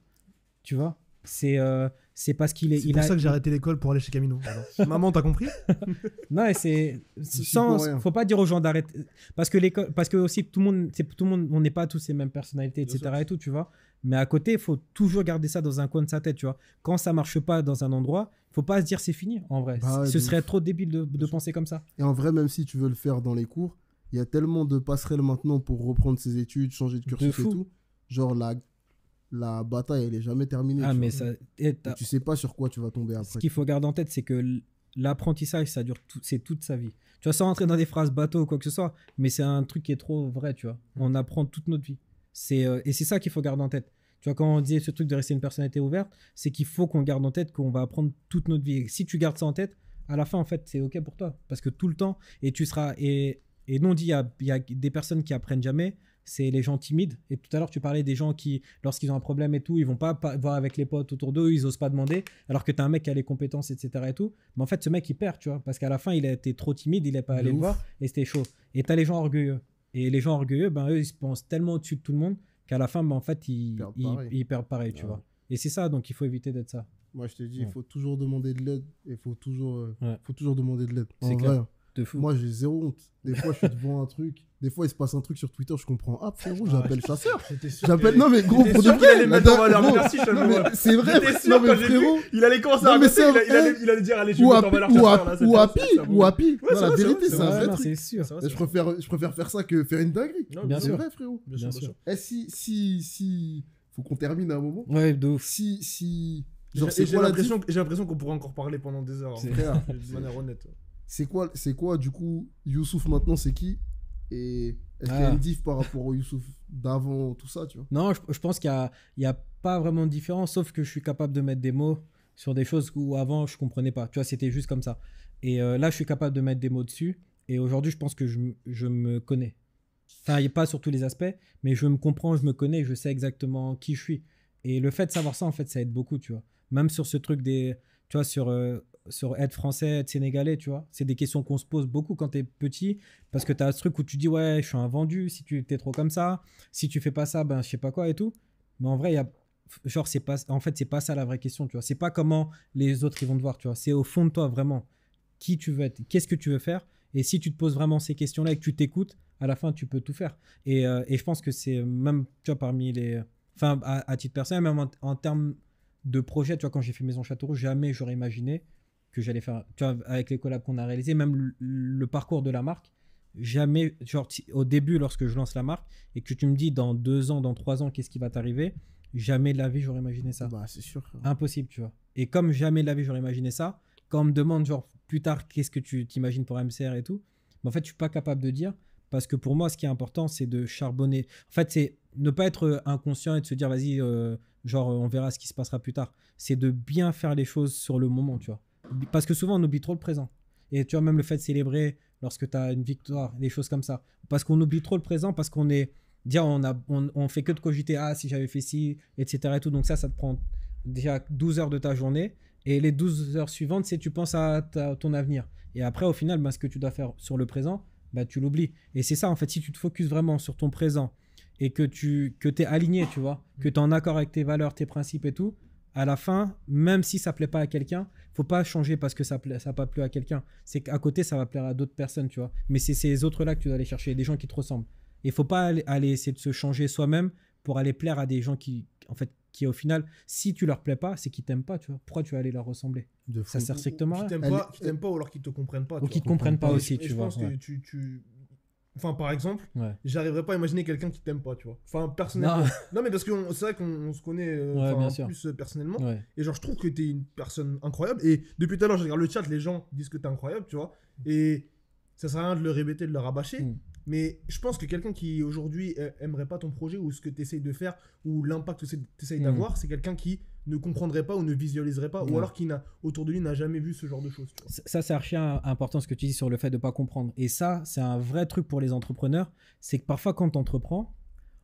Tu vois c'est euh, c'est parce qu'il est. C'est pour ça que j'ai arrêté l'école pour aller chez Camino. Maman, t'as compris Non, c'est sans. Faut pas dire aux gens d'arrêter parce que l'école, parce que aussi tout le monde, c'est tout le monde, on n'est pas tous les mêmes personnalités, etc. Et tout, tu vois. Mais à côté, il faut toujours garder ça dans un coin de sa tête, tu vois. Quand ça marche pas dans un endroit, faut pas se dire c'est fini, en vrai. Bah Ce serait trop débile de, penser comme ça. Et en vrai, même si tu veux le faire dans les cours, il y a tellement de passerelles maintenant pour reprendre ses études, changer de cursus et tout. Genre lag la bataille, elle est jamais terminée. Ah, tu mais sais pas sur quoi tu vas tomber après. Ce qu'il faut garder en tête, c'est que l'apprentissage, ça dure, c'est toute sa vie. Tu vas sans rentrer dans des phrases bateau ou quoi que ce soit, mais c'est un truc qui est trop vrai, tu vois. On apprend toute notre vie. C'est euh, et c'est ça qu'il faut garder en tête. Tu vois, quand on disait ce truc de rester une personnalité ouverte, c'est qu'il faut qu'on garde en tête qu'on va apprendre toute notre vie. si tu gardes ça en tête, à la fin, en fait, c'est OK pour toi. Parce que tout le temps, et tu seras. Et, et non dit, il y y a des personnes qui apprennent jamais, c'est les gens timides. Et tout à l'heure, tu parlais des gens qui, lorsqu'ils ont un problème et tout, ils vont pas voir avec les potes autour d'eux, ils osent pas demander, alors que tu as un mec qui a les compétences, etc. Et tout. Mais en fait, ce mec, il perd, tu vois, parce qu'à la fin, il a été trop timide, il est pas allé le voir, et c'était chaud. Et tu as les gens orgueilleux. Et les gens orgueilleux, ben, eux, ils se pensent tellement au-dessus de tout le monde qu'à la fin, ben, en fait, ils, perdent pareil, tu vois. Et c'est ça, donc il faut éviter d'être ça. Moi, je te dis, il faut toujours demander de l'aide. Il faut toujours, euh, faut toujours demander de l'aide. C'est clair. Hein. Moi, j'ai zéro honte. Des fois, je suis devant un truc. Des fois, il se passe un truc sur Twitter, je comprends. Ah, frérot, ah, j'appelle ah, chasseur. J'appelle. Non, mais gros, pour de vrai. C'est vrai. Non, mais frérot. Il allait commencer à Il allait dire, allez, je vais mettre en valeur chasseur. Ou Happy. Ou Happy. La vérité, c'est un vrai truc. Je préfère faire ça que faire une dinguerie. C'est vrai, frérot. Bien sûr. Eh, si. Si. Si. Faut qu'on termine à un moment. Ouais, de ouf. Si. Si. J'ai l'impression qu'on pourrait encore parler pendant des heures. C'est hein. de manière honnête c'est quoi, c'est quoi du coup Youssouf maintenant c'est qui et est-ce qu'il y a une ah. diff par rapport au Youssouf d'avant tout ça tu vois Non, je, pense qu'il n'y a, pas vraiment de différence sauf que je suis capable de mettre des mots sur des choses où avant je comprenais pas. Tu vois, c'était juste comme ça. Et euh, là, je suis capable de mettre des mots dessus. Et aujourd'hui, je pense que je, me connais. Enfin, pas sur tous les aspects, mais je me comprends, je me connais, je sais exactement qui je suis. Et le fait de savoir ça, en fait, ça aide beaucoup, tu vois. Même sur ce truc des. Tu vois, sur. Euh, sur être français, être sénégalais, tu vois. C'est des questions qu'on se pose beaucoup quand t'es petit, parce que t'as ce truc où tu dis, ouais, je suis un vendu, si tu t'es trop comme ça, si tu fais pas ça, ben je sais pas quoi et tout. Mais en vrai, il y a. Genre, c'est pas. En fait, c'est pas ça la vraie question, tu vois. C'est pas comment les autres ils vont te voir, tu vois. C'est au fond de toi vraiment. Qui tu veux être, qu'est-ce que tu veux faire. Et si tu te poses vraiment ces questions-là et que tu t'écoutes, à la fin, tu peux tout faire. Et, euh, et je pense que c'est même, tu vois, parmi les. Enfin, à, titre personnel, même en, en termes de projet, tu vois, quand j'ai fait Maison Châteauroux, jamais j'aurais imaginé que j'allais faire, tu vois, avec les collabs qu'on a réalisé même le, parcours de la marque, jamais, genre au début lorsque je lance la marque et que tu me dis dans deux ans, dans trois ans, qu'est-ce qui va t'arriver, jamais de la vie j'aurais imaginé ça. Bah, c'est sûr. Hein. Impossible, tu vois. Et comme jamais de la vie j'aurais imaginé ça, quand on me demande genre plus tard qu'est-ce que tu t'imagines pour MCR et tout, mais bah, en fait je suis pas capable de dire parce que pour moi ce qui est important c'est de charbonner. En fait c'est ne pas être euh, inconscient et de se dire vas-y euh, genre on verra ce qui se passera plus tard. C'est de bien faire les choses sur le moment, tu vois. Parce que souvent, on oublie trop le présent. Et tu vois, même le fait de célébrer lorsque tu as une victoire, des choses comme ça. Parce qu'on oublie trop le présent, parce qu'on est. dire on, a, fait que de cogiter, ah, si j'avais fait ci, etc. Et tout. Donc, ça, ça te prend déjà 12 heures de ta journée. Et les 12 heures suivantes, c'est tu penses à ton avenir. Et après, au final, bah, ce que tu dois faire sur le présent, bah, tu l'oublies. Et c'est ça, en fait, si tu te focuses vraiment sur ton présent et que tu que es aligné, tu vois, que tu es en accord avec tes valeurs, tes principes et tout, à la fin, même si ça plaît pas à quelqu'un, faut pas changer parce que ça n'a pas plu à quelqu'un. C'est qu'à côté, ça va plaire à d'autres personnes, tu vois. Mais c'est ces autres-là que tu dois aller chercher, des gens qui te ressemblent. Et faut pas aller, essayer de se changer soi-même pour aller plaire à des gens qui, en fait, qui au final, si tu leur plais pas, c'est qu'ils t'aiment pas, tu vois. Pourquoi tu vas aller leur ressembler Ça sert strictement à rien. Tu t'aimes pas, ou alors qu'ils te comprennent pas. Ou qu'ils te comprennent pas aussi, tu je Pense que tu Enfin, par exemple, j'arriverais pas à imaginer quelqu'un qui t'aime pas, tu vois. Enfin, personnellement. Non, mais parce que c'est vrai qu'on se connaît euh, En plus euh, personnellement. Et genre, je trouve que t'es une personne incroyable. Et depuis tout à l'heure, je regarde le chat, les gens disent que t'es incroyable, tu vois. Et ça sert à rien de le répéter, de le rabâcher. Mm. Mais je pense que quelqu'un qui aujourd'hui aimerait pas ton projet ou ce que tu essayes de faire ou l'impact que tu mm. d'avoir, c'est quelqu'un qui ne comprendrait pas ou ne visualiserait pas, ou alors qu'il n'a autour de lui n'a jamais vu ce genre de choses. Ça, c'est archi important ce que tu dis sur le fait de ne pas comprendre. Et ça, c'est un vrai truc pour les entrepreneurs, c'est que parfois quand tu entreprends,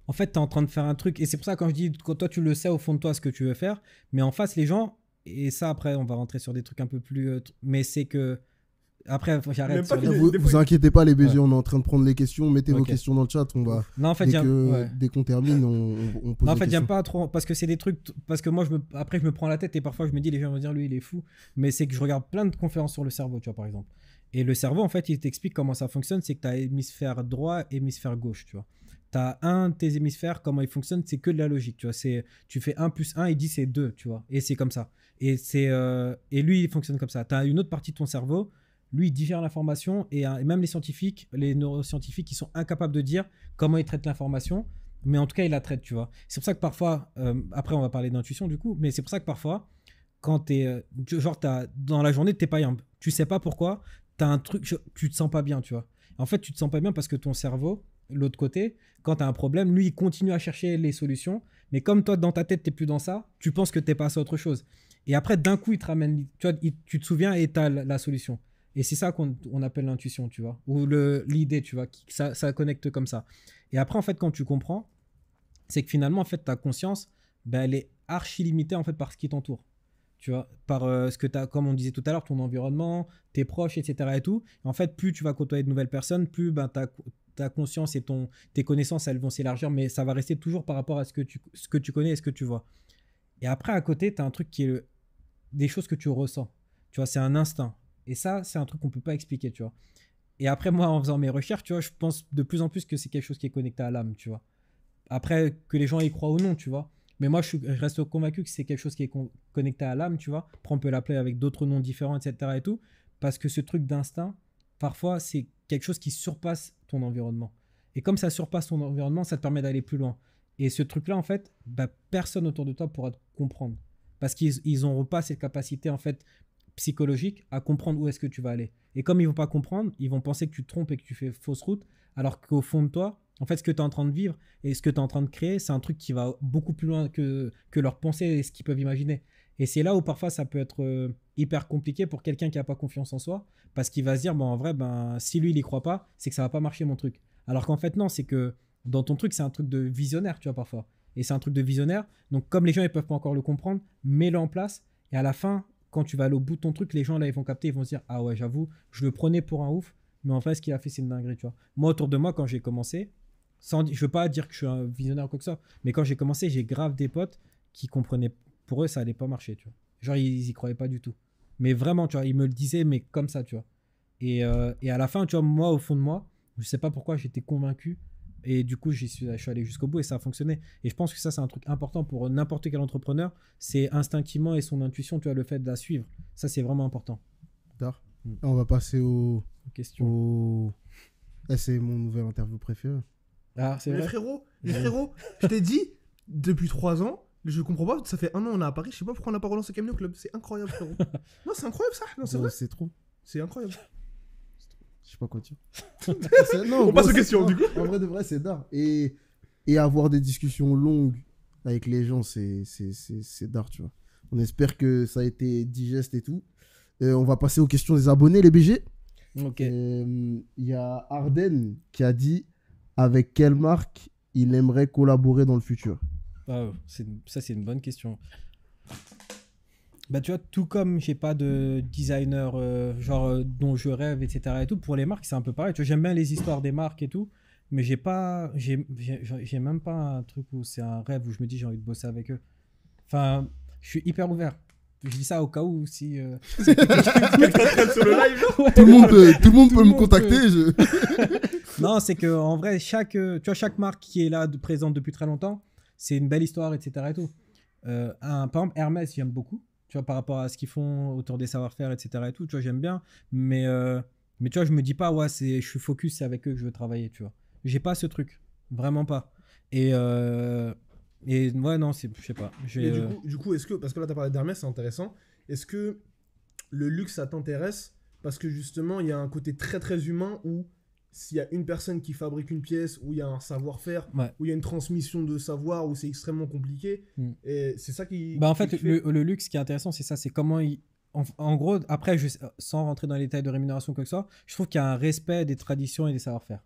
en fait, tu es en train de faire un truc. Et c'est pour ça quand je dis toi, tu le sais au fond de toi ce que tu veux faire, mais en face, les gens, et ça après, on va rentrer sur des trucs un peu plus... Euh, mais c'est que après, j'arrête. Vous, vous, inquiétez pas, les BG, on est en train de prendre les questions. Mettez vos questions dans le chat. On va. Non, en fait, dès, qu'on termine, on, on pose. Non, en fait, j'aime pas trop parce que c'est des trucs. Parce que moi, je me... après, je me prends la tête et parfois, je me dis, les gens vont dire, lui, il est fou. Mais c'est que je regarde plein de conférences sur le cerveau, tu vois, par exemple. Et le cerveau, en fait, il t'explique comment ça fonctionne. C'est que tu as hémisphère droit, hémisphère gauche, tu vois. Tu as un de tes hémisphères, comment il fonctionne, c'est que de la logique, tu vois. C'est, tu fais 1 plus 1, il dit c'est 2, tu vois. Et c'est comme ça. Et, c'est, euh, et lui, il fonctionne comme ça. Tu as une autre partie de ton cerveau lui, il digère l'information hein, et, même les scientifiques, les neuroscientifiques, ils sont incapables de dire comment ils traitent l'information, mais en tout cas, il la traite tu vois. C'est pour ça que parfois, euh, après, on va parler d'intuition du coup, mais c'est pour ça que parfois, quand t'es, euh, genre, dans la journée, t'es pas Tu sais pas pourquoi, t'as un truc, tu te sens pas bien, tu vois. En fait, tu te sens pas bien parce que ton cerveau, l'autre côté, quand tu as un problème, lui, il continue à chercher les solutions. Mais comme toi, dans ta tête, t'es plus dans ça, tu penses que t'es passé à autre chose. Et après, d'un coup, il te ramène, tu, tu te souviens et tu as la solution. Et c'est ça qu'on appelle l'intuition, tu vois, ou le, l'idée, tu vois, qui, ça, ça, connecte comme ça. Et après, en fait, quand tu comprends, c'est que finalement, en fait, ta conscience, ben, elle est archi limitée, en fait, par ce qui t'entoure. Tu vois, par euh, ce que tu as, comme on disait tout à l'heure, ton environnement, tes proches, etc. Et tout. en fait, plus tu vas côtoyer de nouvelles personnes, plus ben, ta, ta conscience et ton, tes connaissances, elles vont s'élargir, mais ça va rester toujours par rapport à ce que tu, ce que tu connais et ce que tu vois. Et après, à côté, tu as un truc qui est le, des choses que tu ressens. Tu vois, c'est un instinct. Et ça, c'est un truc qu'on peut pas expliquer, tu vois. Et après, moi, en faisant mes recherches, tu vois, je pense de plus en plus que c'est quelque chose qui est connecté à l'âme, tu vois. Après, que les gens y croient ou non, tu vois. Mais moi, je, reste convaincu que c'est quelque chose qui est connecté à l'âme, tu vois. Après, on peut l'appeler avec d'autres noms différents, etc. et tout. Parce que ce truc d'instinct, parfois, c'est quelque chose qui surpasse ton environnement. Et comme ça surpasse ton environnement, ça te permet d'aller plus loin. Et ce truc-là, en fait, bah, personne autour de toi pourra te comprendre. Parce qu'ils n'auront pas cette capacité, en fait, psychologique à comprendre où est-ce que tu vas aller. Et comme ils vont pas comprendre, ils vont penser que tu trompes et que tu fais fausse route, alors qu'au fond de toi, en fait, ce que tu es en train de vivre et ce que tu es en train de créer, c'est un truc qui va beaucoup plus loin que, que leurs pensées et ce qu'ils peuvent imaginer. Et c'est là où parfois ça peut être euh, hyper compliqué pour quelqu'un qui n'a pas confiance en soi, parce qu'il va se dire, bon en vrai, ben, si lui, il n'y croit pas, c'est que ça va pas marcher mon truc. Alors qu'en fait, non, c'est que dans ton truc, c'est un truc de visionnaire, tu vois, parfois. Et c'est un truc de visionnaire. Donc, comme les gens, ils peuvent pas encore le comprendre, mets-le en place. Et à la fin, quand tu vas aller au bout de ton truc, les gens là, ils vont capter, ils vont se dire Ah ouais, j'avoue, je le prenais pour un ouf, mais en fait, ce qu'il a fait, c'est une dinguerie, tu vois. Moi, autour de moi, quand j'ai commencé, sans, je veux pas dire que je suis un visionnaire ou quoi que ça, mais quand j'ai commencé, j'ai grave des potes qui comprenaient, pour eux, ça allait pas marcher, tu vois. Genre, ils, y croyaient pas du tout. Mais vraiment, tu vois, ils me le disaient, mais comme ça, tu vois. Et, euh, et à la fin, tu vois, moi, au fond de moi, je sais pas pourquoi j'étais convaincu et du coup, j'y suis, je suis allé jusqu'au bout et ça a fonctionné. Et je pense que ça, c'est un truc important pour n'importe quel entrepreneur. C'est instinctivement et son intuition, tu as le fait de la suivre. Ça, c'est vraiment important. D'accord. Mm. On va passer aux questions. Eh, c'est mon nouvel interview préféré. Ah, c'est les frérots, je t'ai dit, depuis trois ans, je comprends pas, ça fait un an on est à Paris, je sais pas pourquoi on n'a pas relancé Camino Club. C'est incroyable, frérot. non, c'est incroyable ça. Non, c'est vrai. C'est trop. C'est incroyable. Je sais pas quoi dire. on passe aux questions, du coup. En vrai c'est d'art. Et, et avoir des discussions longues avec les gens, c'est d'art, tu vois. On espère que ça a été digeste et tout. Euh, on va passer aux questions des abonnés, les BG. Ok. Euh, il y a Arden qui a dit avec quelle marque il aimerait collaborer dans le futur. ça, c'est une bonne question bah, tu vois, tout comme j'ai pas de designer euh, genre euh, dont je rêve, etc. Et tout, pour les marques, c'est un peu pareil. Tu vois, j'aime bien les histoires des marques et tout, mais j'ai pas, j'ai, même pas un truc où c'est un rêve où je me dis j'ai envie de bosser avec eux. Enfin, je suis hyper ouvert. Je dis ça au cas où si. Euh, tout, le monde, peut, tout me contacter. non, c'est que en vrai, chaque, tu vois, chaque marque qui est là, présente depuis très longtemps, c'est une belle histoire, etc. Et tout. un, par exemple, Hermès, j'aime beaucoup tu vois, par rapport à ce qu'ils font autour des savoir-faire, etc. Et tout, tu vois, j'aime bien. Mais, euh, mais tu vois, je me dis pas, ouais, c'est, je suis focus, c'est avec eux que je veux travailler, tu vois. J'ai pas ce truc, vraiment pas. Et, euh, et ouais, non, c'est, je sais pas. du, euh, coup, du coup, est-ce que, parce que là, tu as parlé d'Hermès, c'est intéressant. Est-ce que le luxe, ça t'intéresse parce que justement, il y a un côté très très humain où s'il y a une personne qui fabrique une pièce, où il y a un savoir-faire, où il y a une transmission de savoir, où c'est extrêmement compliqué. Hmm. Et c'est ça qui. Bah, en fait, Le, luxe qui est intéressant, c'est ça, c'est comment En, gros, après, sans rentrer dans les détails de rémunération, quoi que ce soit, je trouve qu'il y a un respect des traditions et des savoir-faire,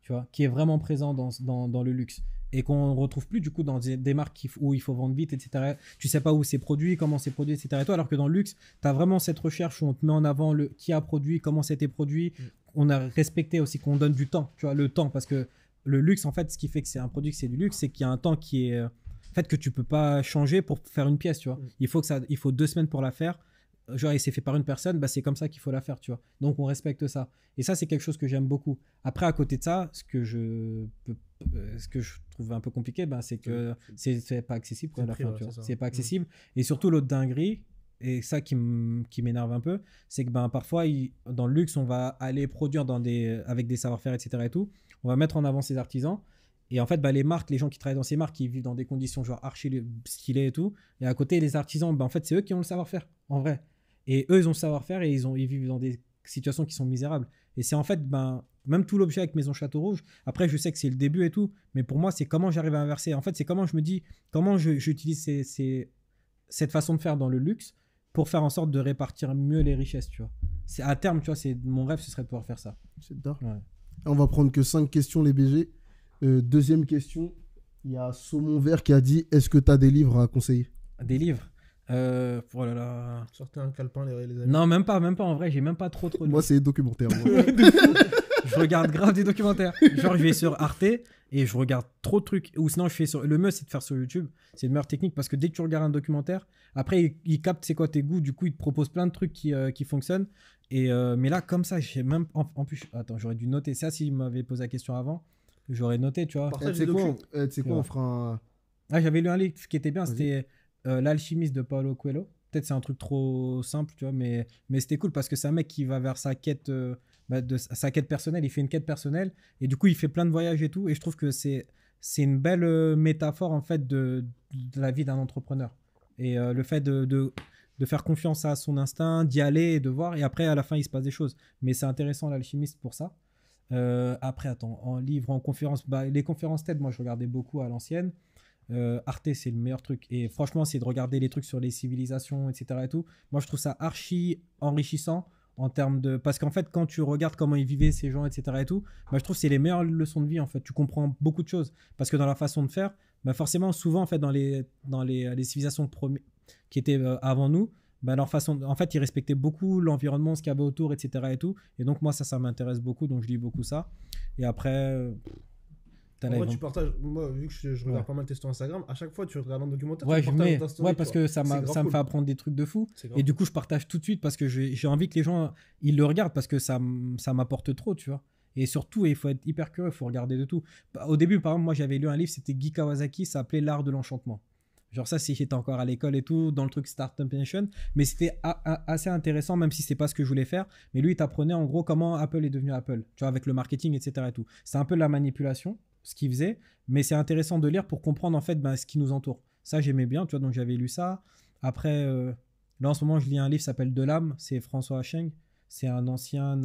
tu vois, qui est vraiment présent dans le luxe et qu'on ne retrouve plus du coup dans des, marques où il faut vendre vite, etc. Tu sais pas où c'est produit, comment c'est produit, etc. Et toi, alors que dans le luxe, tu as vraiment cette recherche où on te met en avant le qui a produit, comment c'était produit. Mm. On a respecté aussi qu'on donne du temps, tu vois, le temps, parce que le luxe, en fait, ce qui fait que c'est un produit que c'est du luxe, c'est qu'il y a un temps qui est. Euh, en fait, que tu peux pas changer pour faire une pièce, tu vois. Mm. Il, faut que ça, il faut deux semaines pour la faire genre et c'est fait par une personne, bah c'est comme ça qu'il faut la faire, tu vois. Donc on respecte ça. Et ça, c'est quelque chose que j'aime beaucoup. Après, à côté de ça, ce que je peux euh, ce que je trouve un peu compliqué, ben, c'est que c'est pas accessible C'est pas mm. accessible. Et surtout, l'autre dinguerie, et ça qui m'énerve un peu, c'est que ben, parfois, dans le luxe, on va aller produire avec des savoir-faire, etc. Et tout. On va mettre en avant ces artisans. Et en fait, ben, les marques, les gens qui travaillent dans ces marques, qui vivent dans des conditions genre archi stylées et tout. Et à côté, les artisans, ben en fait, c'est eux qui ont le savoir-faire, en vrai. Et eux, ils ont le savoir-faire et ils, ont, ils vivent dans des situations qui sont misérables. Et c'est en fait, ben, même tout l'objet avec Maison Château Rouge. Après, je sais que c'est le début et tout, mais pour moi, c'est comment j'arrive à inverser. En fait, c'est comment je me dis, comment j'utilise cette façon de faire dans le luxe pour faire en sorte de répartir mieux les richesses, tu vois. C'est à terme, tu vois, c'est mon rêve, ce serait de pouvoir faire ça. C'est On va prendre que cinq questions, les BG. Euh, deuxième question, il y a Saumon Vert qui a dit Est-ce que tu as des livres à conseiller Des livres euh, oh là là. Sortez un calepin, les, Non, même pas, même pas en vrai, j'ai même pas trop trop. De... Moi, c'est documentaire. documentaires je regarde grave des documentaires. Genre, je vais sur Arte et je regarde trop de trucs. Ou sinon, je fais sur. Le mieux, c'est de faire sur YouTube. C'est une meilleure technique parce que dès que tu regardes un documentaire, après, il, capte c'est quoi tes goûts. Du coup, il te propose plein de trucs qui, euh, qui fonctionnent. Et, euh, mais là, comme ça, j'ai même. En, plus, attends, j'aurais dû noter ça s'il m'avait posé la question avant. J'aurais noté, tu vois. Eh, eh, c'est quoi, quoi, on fera un... Ah, j'avais lu un livre qui était bien. C'était euh, l'alchimiste de Paulo Coelho. Peut-être c'est un truc trop simple, tu vois, mais, mais c'était cool parce que c'est un mec qui va vers sa quête, euh, bah, de, sa quête personnelle. Il fait une quête personnelle et du coup, il fait plein de voyages et tout. Et je trouve que c'est, c'est une belle euh, métaphore en fait de, la vie d'un entrepreneur. Et le fait de, de, faire confiance à son instinct, d'y aller et de voir. Et après, à la fin, il se passe des choses. Mais c'est intéressant, l'alchimiste, pour ça. après, attends, en livre, en conférence, bah, les conférences TED, moi, je regardais beaucoup à l'ancienne. Euh, Arte, c'est le meilleur truc. Et franchement, c'est de regarder les trucs sur les civilisations, etc. Et tout. Moi, je trouve ça archi enrichissant en termes de. Parce qu'en fait, quand tu regardes comment ils vivaient ces gens, etc. et tout, bah, je trouve que c'est les meilleures leçons de vie, en fait. Tu comprends beaucoup de choses. Parce que dans la façon de faire, bah, forcément, souvent, en fait, dans les, dans les, les civilisations qui étaient euh, avant nous, bah, leur façon. En fait, ils respectaient beaucoup l'environnement, ce qu'il y avait autour, etc. et tout. Et donc, moi, ça, ça m'intéresse beaucoup. Donc, je lis beaucoup ça. Et après. Euh, moi, tu partages. Moi, vu que je, regarde pas mal tes stories Instagram, à chaque fois, tu regardes un documentaire. Ouais, tu je mets... ouais parce que ça, ça me fait apprendre des trucs de fou. Et du coup, je partage tout de suite parce que j'ai envie que les gens ils le regardent parce que ça, ça m'apporte trop, tu vois. Et surtout, il faut être hyper curieux, il faut regarder de tout. Bah, au début, par exemple, moi, j'avais lu un livre, c'était Guy Kawasaki, ça s'appelait L'art de l'enchantement. Genre ça, si j'étais encore à l'école et tout, dans le truc Startup Nation, mais c'était assez intéressant, même si c'est pas ce que je voulais faire. Mais lui, il t'apprenait en gros comment Apple est devenu Apple, tu vois, avec le marketing, etc. Et tout. C'est un peu de la manipulation, ce qu'il faisait, mais c'est intéressant de lire pour comprendre en fait ben, ce qui nous entoure. Ça, j'aimais bien, tu vois, donc j'avais lu ça. Après, euh, là en ce moment, je lis un livre qui s'appelle De l'âme, c'est François Hacheng. C'est un ancien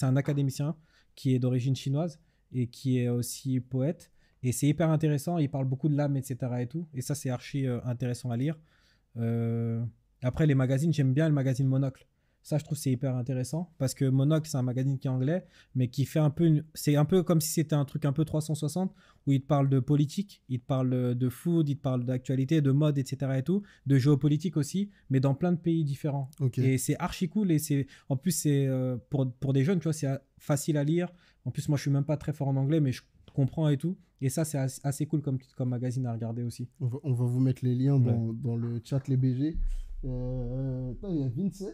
un académicien qui est d'origine chinoise et qui est aussi poète. Et c'est hyper intéressant, il parle beaucoup de l'âme, etc. Et, tout. et ça, c'est archi euh, intéressant à lire. Euh, après, les magazines, j'aime bien le magazine Monocle. Ça, je trouve c'est hyper intéressant parce que Monoc, c'est un magazine qui est anglais, mais qui fait un peu, c'est un peu comme si c'était un truc un peu 360 où il te parle de politique, il te parle de food, il te parle d'actualité, de mode, etc. et tout, de géopolitique aussi, mais dans plein de pays différents. Et c'est archi cool et c'est, en plus c'est euh, pour, pour des jeunes, tu vois, c'est facile à lire. En plus, moi, je suis même pas très fort en anglais, mais je comprends et tout. Et ça, c'est assez cool comme, comme magazine à regarder aussi. On va, on va vous mettre les liens dans, dans, le chat, les BG. Euh, il y a Vincent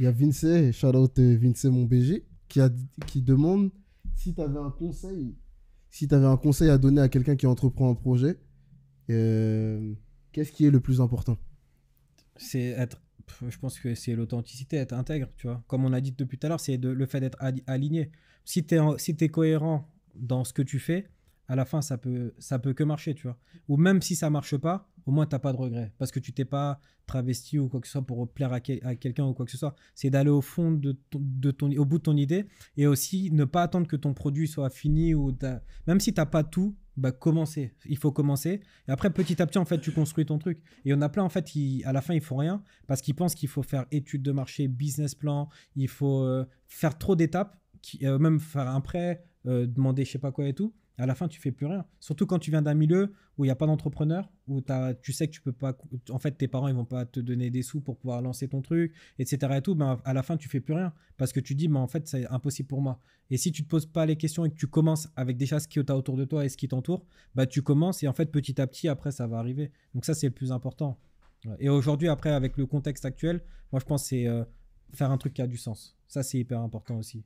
il y a Vincent, shout out euh, mon BG, qui, qui demande si tu avais un conseil, si tu avais un conseil à donner à quelqu'un qui entreprend un projet, euh, qu'est-ce qui est le plus important C'est être je pense que c'est l'authenticité, être intègre, tu vois. Comme on a dit depuis tout à l'heure, c'est le fait d'être aligné. Si tu es cohérent dans ce que tu fais, à la fin, ça peut, ça peut que marcher, tu vois. Ou même si ça marche pas, au moins, tu t'as pas de regret. Parce que tu t'es pas travesti ou quoi que ce soit pour plaire à, quelqu'un ou quoi que ce soit. C'est d'aller au fond, de ton, au bout de ton idée. Et aussi, ne pas attendre que ton produit soit fini. ou Même si tu t'as pas tout, bah, commencer. Il faut commencer. Et après, petit à petit, en fait, tu construis ton truc. Et on a plein, en fait, qui, à la fin, ils font rien parce qu'ils pensent qu'il faut faire étude de marché, business plan, il faut euh, faire trop d'étapes, euh, même faire un prêt, euh, demander je sais pas quoi et tout à la fin, tu fais plus rien. Surtout quand tu viens d'un milieu où il n'y a pas d'entrepreneur, où tu sais que tu peux pas. En fait, tes parents, ils vont pas te donner des sous pour pouvoir lancer ton truc, etc. Et tout. Ben, à la fin, tu fais plus rien. Parce que tu dis, mais ben, en fait, c'est impossible pour moi. Et si tu te poses pas les questions et que tu commences avec déjà ce qui tu autour de toi et ce qui t'entoure, bah tu commences et en fait, petit à petit, après, ça va arriver. Donc, ça, c'est le plus important. Et aujourd'hui, après, avec le contexte actuel, moi, je pense c'est euh, faire un truc qui a du sens. Ça, c'est hyper important aussi.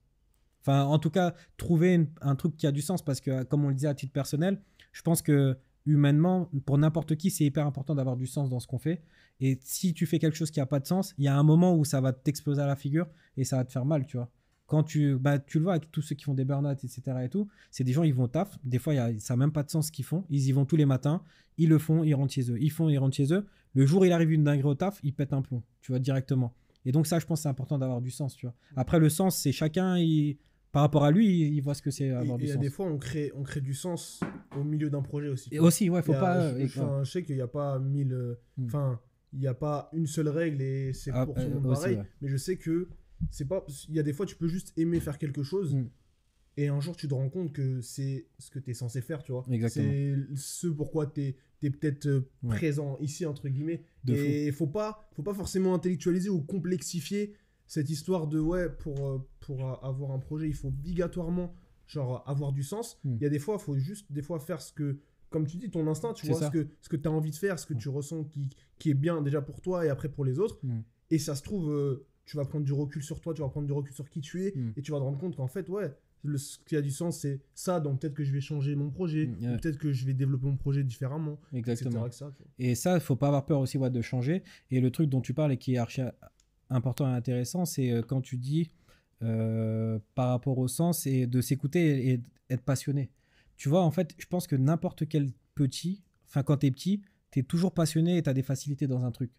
Enfin, en tout cas, trouver un truc qui a du sens parce que, comme on le disait à titre personnel, je pense que humainement, pour n'importe qui, c'est hyper important d'avoir du sens dans ce qu'on fait. Et si tu fais quelque chose qui n'a pas de sens, il y a un moment où ça va t'exploser à la figure et ça va te faire mal, tu vois. Quand tu, bah, tu le vois avec tous ceux qui font des burn-out, etc. et tout, c'est des gens, ils vont au taf. Des fois, y a, ça n'a même pas de sens ce qu'ils font. Ils y vont tous les matins, ils le font, ils rentrent chez eux. Ils font, ils rentrent chez eux. Le jour il arrive une dinguerie au taf, ils pètent un plomb, tu vois, directement. Et donc, ça, je pense, c'est important d'avoir du sens, tu vois. Après, le sens, c'est chacun, il par rapport à lui, il voit ce que c'est avoir et, du des fois, on crée, on crée du sens au milieu d'un projet aussi. Et aussi, ouais, faut pas. Je, euh, je, sais qu'il n'y a pas mille. Euh, hmm. Enfin, il n'y a pas une seule règle et c'est ah, pour tout le euh, monde pareil. Mais je sais que c'est pas. Il y a des fois, tu peux juste aimer faire quelque chose. Hmm. Et un jour, tu te rends compte que c'est ce que tu es censé faire, tu vois. C'est ce pourquoi tu es, peut-être présent ici, entre guillemets. et il faut pas, faut pas forcément intellectualiser ou complexifier cette histoire de, ouais, pour, pour avoir un projet, il faut obligatoirement genre avoir du sens. Hmm. Il y a des fois, il faut juste des fois faire ce que, comme tu dis, ton instinct, tu vois, ce que, ce que tu as envie de faire, ce que hmm. tu ressens qui, est bien déjà pour toi et après pour les autres. Hmm. Et ça se trouve, euh, tu vas prendre du recul sur toi, tu vas prendre du recul sur qui tu es et tu vas te rendre compte qu'en fait, ouais, ce qui a du sens, c'est ça. Donc peut-être que je vais changer mon projet, peut-être que je vais développer mon projet différemment. Exactement. et ça, il faut pas avoir peur aussi de changer. Et le truc dont tu parles et qui est euh, important et intéressant, c'est euh, quand tu dis euh, par rapport au sens et de s'écouter et être passionné. Tu vois, en fait, je pense que n'importe quel petit, enfin quand t'es petit, t'es toujours passionné et t'as des facilités dans un truc.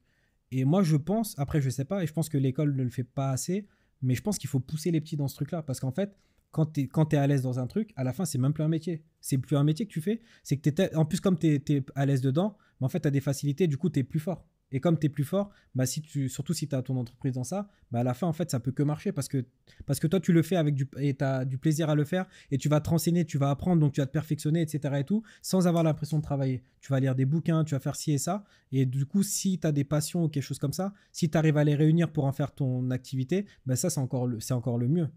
Et moi, je pense, après, je sais pas, et je pense que l'école ne le fait pas assez, mais je pense qu'il faut pousser les petits dans ce truc-là, parce qu'en fait, quand t'es à l'aise dans un truc, à la fin, c'est même plus un métier. C'est plus un métier que tu fais. C'est que t'es en plus, comme t'es à l'aise dedans, mais en fait, t'as des facilités, du coup, t'es plus fort. Et comme tu es plus fort, bah si tu, surtout si tu as ton entreprise dans ça, bah, à la fin, en fait, ça peut que marcher parce que, parce que toi, tu le fais avec du, et tu as du plaisir à le faire et tu vas te renseigner, tu vas apprendre, donc tu vas te perfectionner, etc. et tout, sans avoir l'impression de travailler. Tu vas lire des bouquins, tu vas faire ci et ça. Et du coup, si tu as des passions ou quelque chose comme ça, si tu arrives à les réunir pour en faire ton activité, bah ça, c'est encore, le, encore le mieux.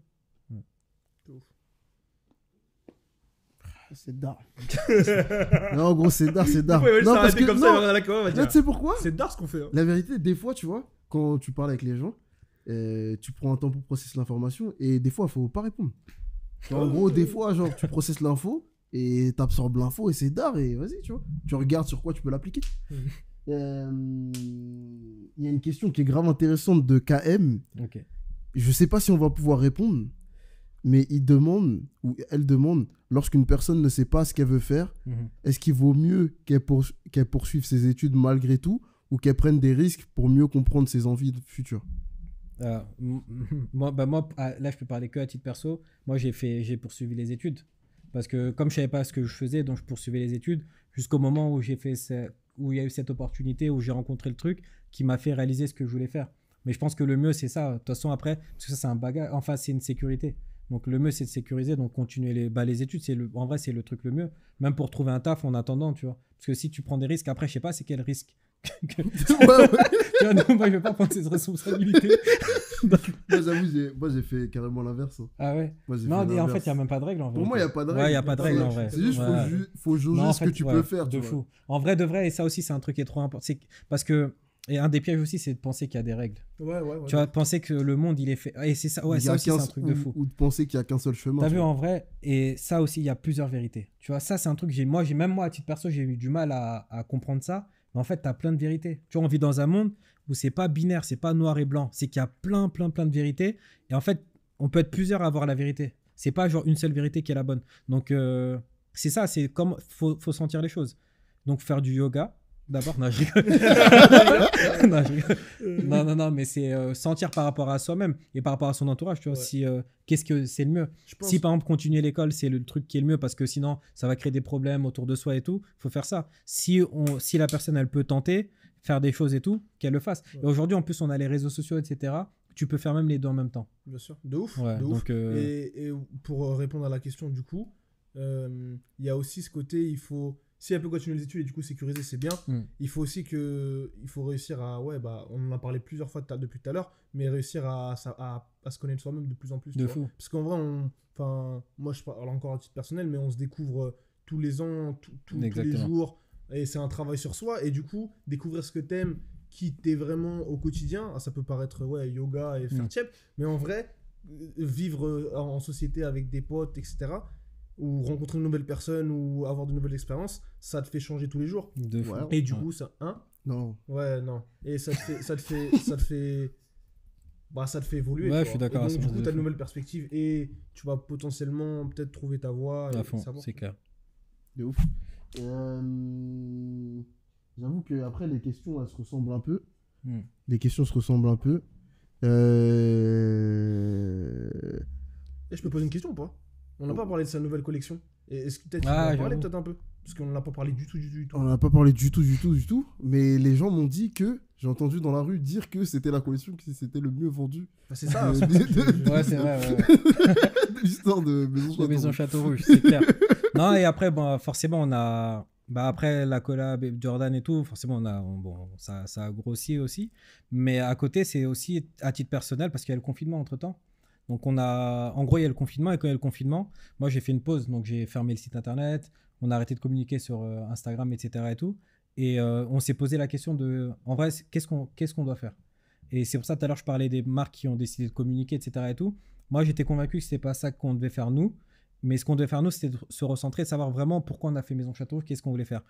C'est Dar. non, en gros, c'est dard c'est dard tu sais pourquoi C'est ce qu'on fait. Hein. La vérité, des fois, tu vois, quand tu parles avec les gens, euh, tu prends un temps pour processer l'information et des fois, il faut pas répondre. En gros, des fois, genre, tu processes l'info et absorbes l'info et c'est Dar et vas-y, tu vois. Tu regardes sur quoi tu peux l'appliquer. Euh, il y a une question qui est grave intéressante de KM. Je sais pas si on va pouvoir répondre mais il demande ou elle demande lorsqu'une personne ne sait pas ce qu'elle veut faire, mhm. est-ce qu'il vaut mieux qu'elle poursuive ses études malgré tout ou qu'elle prenne des risques pour mieux comprendre ses envies futures euh, moi, bah, moi, ah, là, je peux parler que à titre perso. Moi, j'ai fait, j'ai poursuivi les études parce que comme je savais pas ce que je faisais, donc je poursuivais les études jusqu'au moment où j'ai fait où il y a eu cette opportunité où j'ai rencontré le truc qui m'a fait réaliser ce que je voulais faire. Mais je pense que le mieux, c'est ça. De toute façon, après, parce que ça, c'est un bagage. Enfin, c'est une sécurité. Donc le mieux, c'est de sécuriser, donc continuer les, bah, les études. en vrai, c'est le truc le mieux. Même pour trouver un taf en attendant, tu vois. Parce que si tu prends des risques, après, je sais pas, c'est quel risque. que... non, moi, je vais pas prendre cette responsabilité. moi, j'avoue, j'ai fait carrément l'inverse. Hein. Ah ouais Non, en fait, il n'y a même pas de règle. En vrai. Pour moi, il n'y a pas de règle. il n'y a pas de règle en vrai. C'est juste, faut, juger ce que tu peux faire. tu fou. En vrai, de vrai, et ça aussi, c'est un truc qui est trop important. Parce que et un des pièges aussi, c'est de penser qu'il y a des règles. Ouais, ouais, ouais. Tu vas penser que le monde, il est fait. Et c'est ça, ouais, ça aussi, c'est un truc de fou. Ou, de penser qu'il y a qu'un seul chemin. T'as vu, en vrai, et ça aussi, il y a plusieurs vérités. Tu vois, ça, c'est un truc, moi, j'ai même moi, à titre perso, j'ai eu du mal à, comprendre ça. Mais en fait, t'as plein de vérités. Tu vois, on vit dans un monde où c'est pas binaire, c'est pas noir et blanc. C'est qu'il y a plein, plein, plein de vérités. Et en fait, on peut être plusieurs à avoir la vérité. C'est pas genre une seule vérité qui est la bonne. Donc, euh, c'est ça, c'est comme. Faut, faut sentir les choses. Donc, faire du yoga, D'abord, non, non, non, non, mais c'est euh, sentir par rapport à soi-même et par rapport à son entourage, tu vois. Si, euh, qu'est-ce que c'est le mieux Si par exemple, continuer l'école, c'est le truc qui est le mieux parce que sinon, ça va créer des problèmes autour de soi et tout, faut faire ça. Si, on, si la personne, elle peut tenter, faire des choses et tout, qu'elle le fasse. Et aujourd'hui, en plus, on a les réseaux sociaux, etc. Tu peux faire même les deux en même temps. Bien sûr, de ouf. Euh, et, pour répondre à la question, du coup, il y a aussi ce côté, il faut si elle peut continuer les études et du coup sécuriser, c'est bien. Hmm. Il faut aussi que, il faut réussir à, ouais, bah, on en a parlé plusieurs fois depuis tout à l'heure, mais réussir à, à, se connaître soi-même de plus en plus. Parce qu'en vrai, enfin, moi je parle encore à titre personnel, mais on se découvre euh, tous les ans, tous les jours, et c'est un travail sur soi. Et du coup, découvrir ce que t'aimes, qui t'es vraiment au quotidien, ah, ça peut paraître, ouais, yoga et faire hmm. mais en vrai, euh, vivre euh, en société avec des potes, etc ou rencontrer une nouvelle personne ou avoir de nouvelles expériences, ça te fait changer tous les jours. et du coup, ça. Hein Non. Ouais, non. Et ça te fait. ça te fait, ça te fait bah, ça te fait évoluer. Ouais, je suis d'accord. Du coup, tu as de nouvelles perspectives et tu vas potentiellement peut-être trouver ta voie. À fond, c'est clair. De ouf. Euh, j'avoue que après hmm. les questions, se ressemblent un peu. Les questions se ressemblent un peu. Et eh, je peux poser une question ou pas on n'a oh. pas parlé de sa nouvelle collection. Est-ce que peut-être ah, parler peut-être un peu Parce qu'on n'a pas parlé du tout, du tout, On n'a pas parlé du tout, du tout, du tout. Mais les gens m'ont dit que j'ai entendu dans la rue dire que c'était la collection qui c'était le mieux vendu. Bah, c'est ça. Euh, ouais, c'est vrai. L'histoire de Maison Château, Rouge, c'est clair. non et après, bon, forcément, on a. Bah après la collab Jordan et tout, forcément on a bon ça, ça a grossi aussi, mais à côté c'est aussi à titre personnel parce qu'il y a le confinement entre temps. Donc on a, en gros, il y a le confinement et quand il y a le confinement, moi j'ai fait une pause, donc j'ai fermé le site internet, on a arrêté de communiquer sur euh, Instagram, etc. et tout, et euh, on s'est posé la question de, en vrai, qu'est-ce qu'on, qu'est-ce qu'on doit faire Et c'est pour ça tout à l'heure je parlais des marques qui ont décidé de communiquer, etc. et tout. Moi j'étais convaincu que c'était pas ça qu'on devait faire nous, mais ce qu'on devait faire nous, c'était de se recentrer, de savoir vraiment pourquoi on a fait Maison Château, qu'est-ce qu'on voulait faire.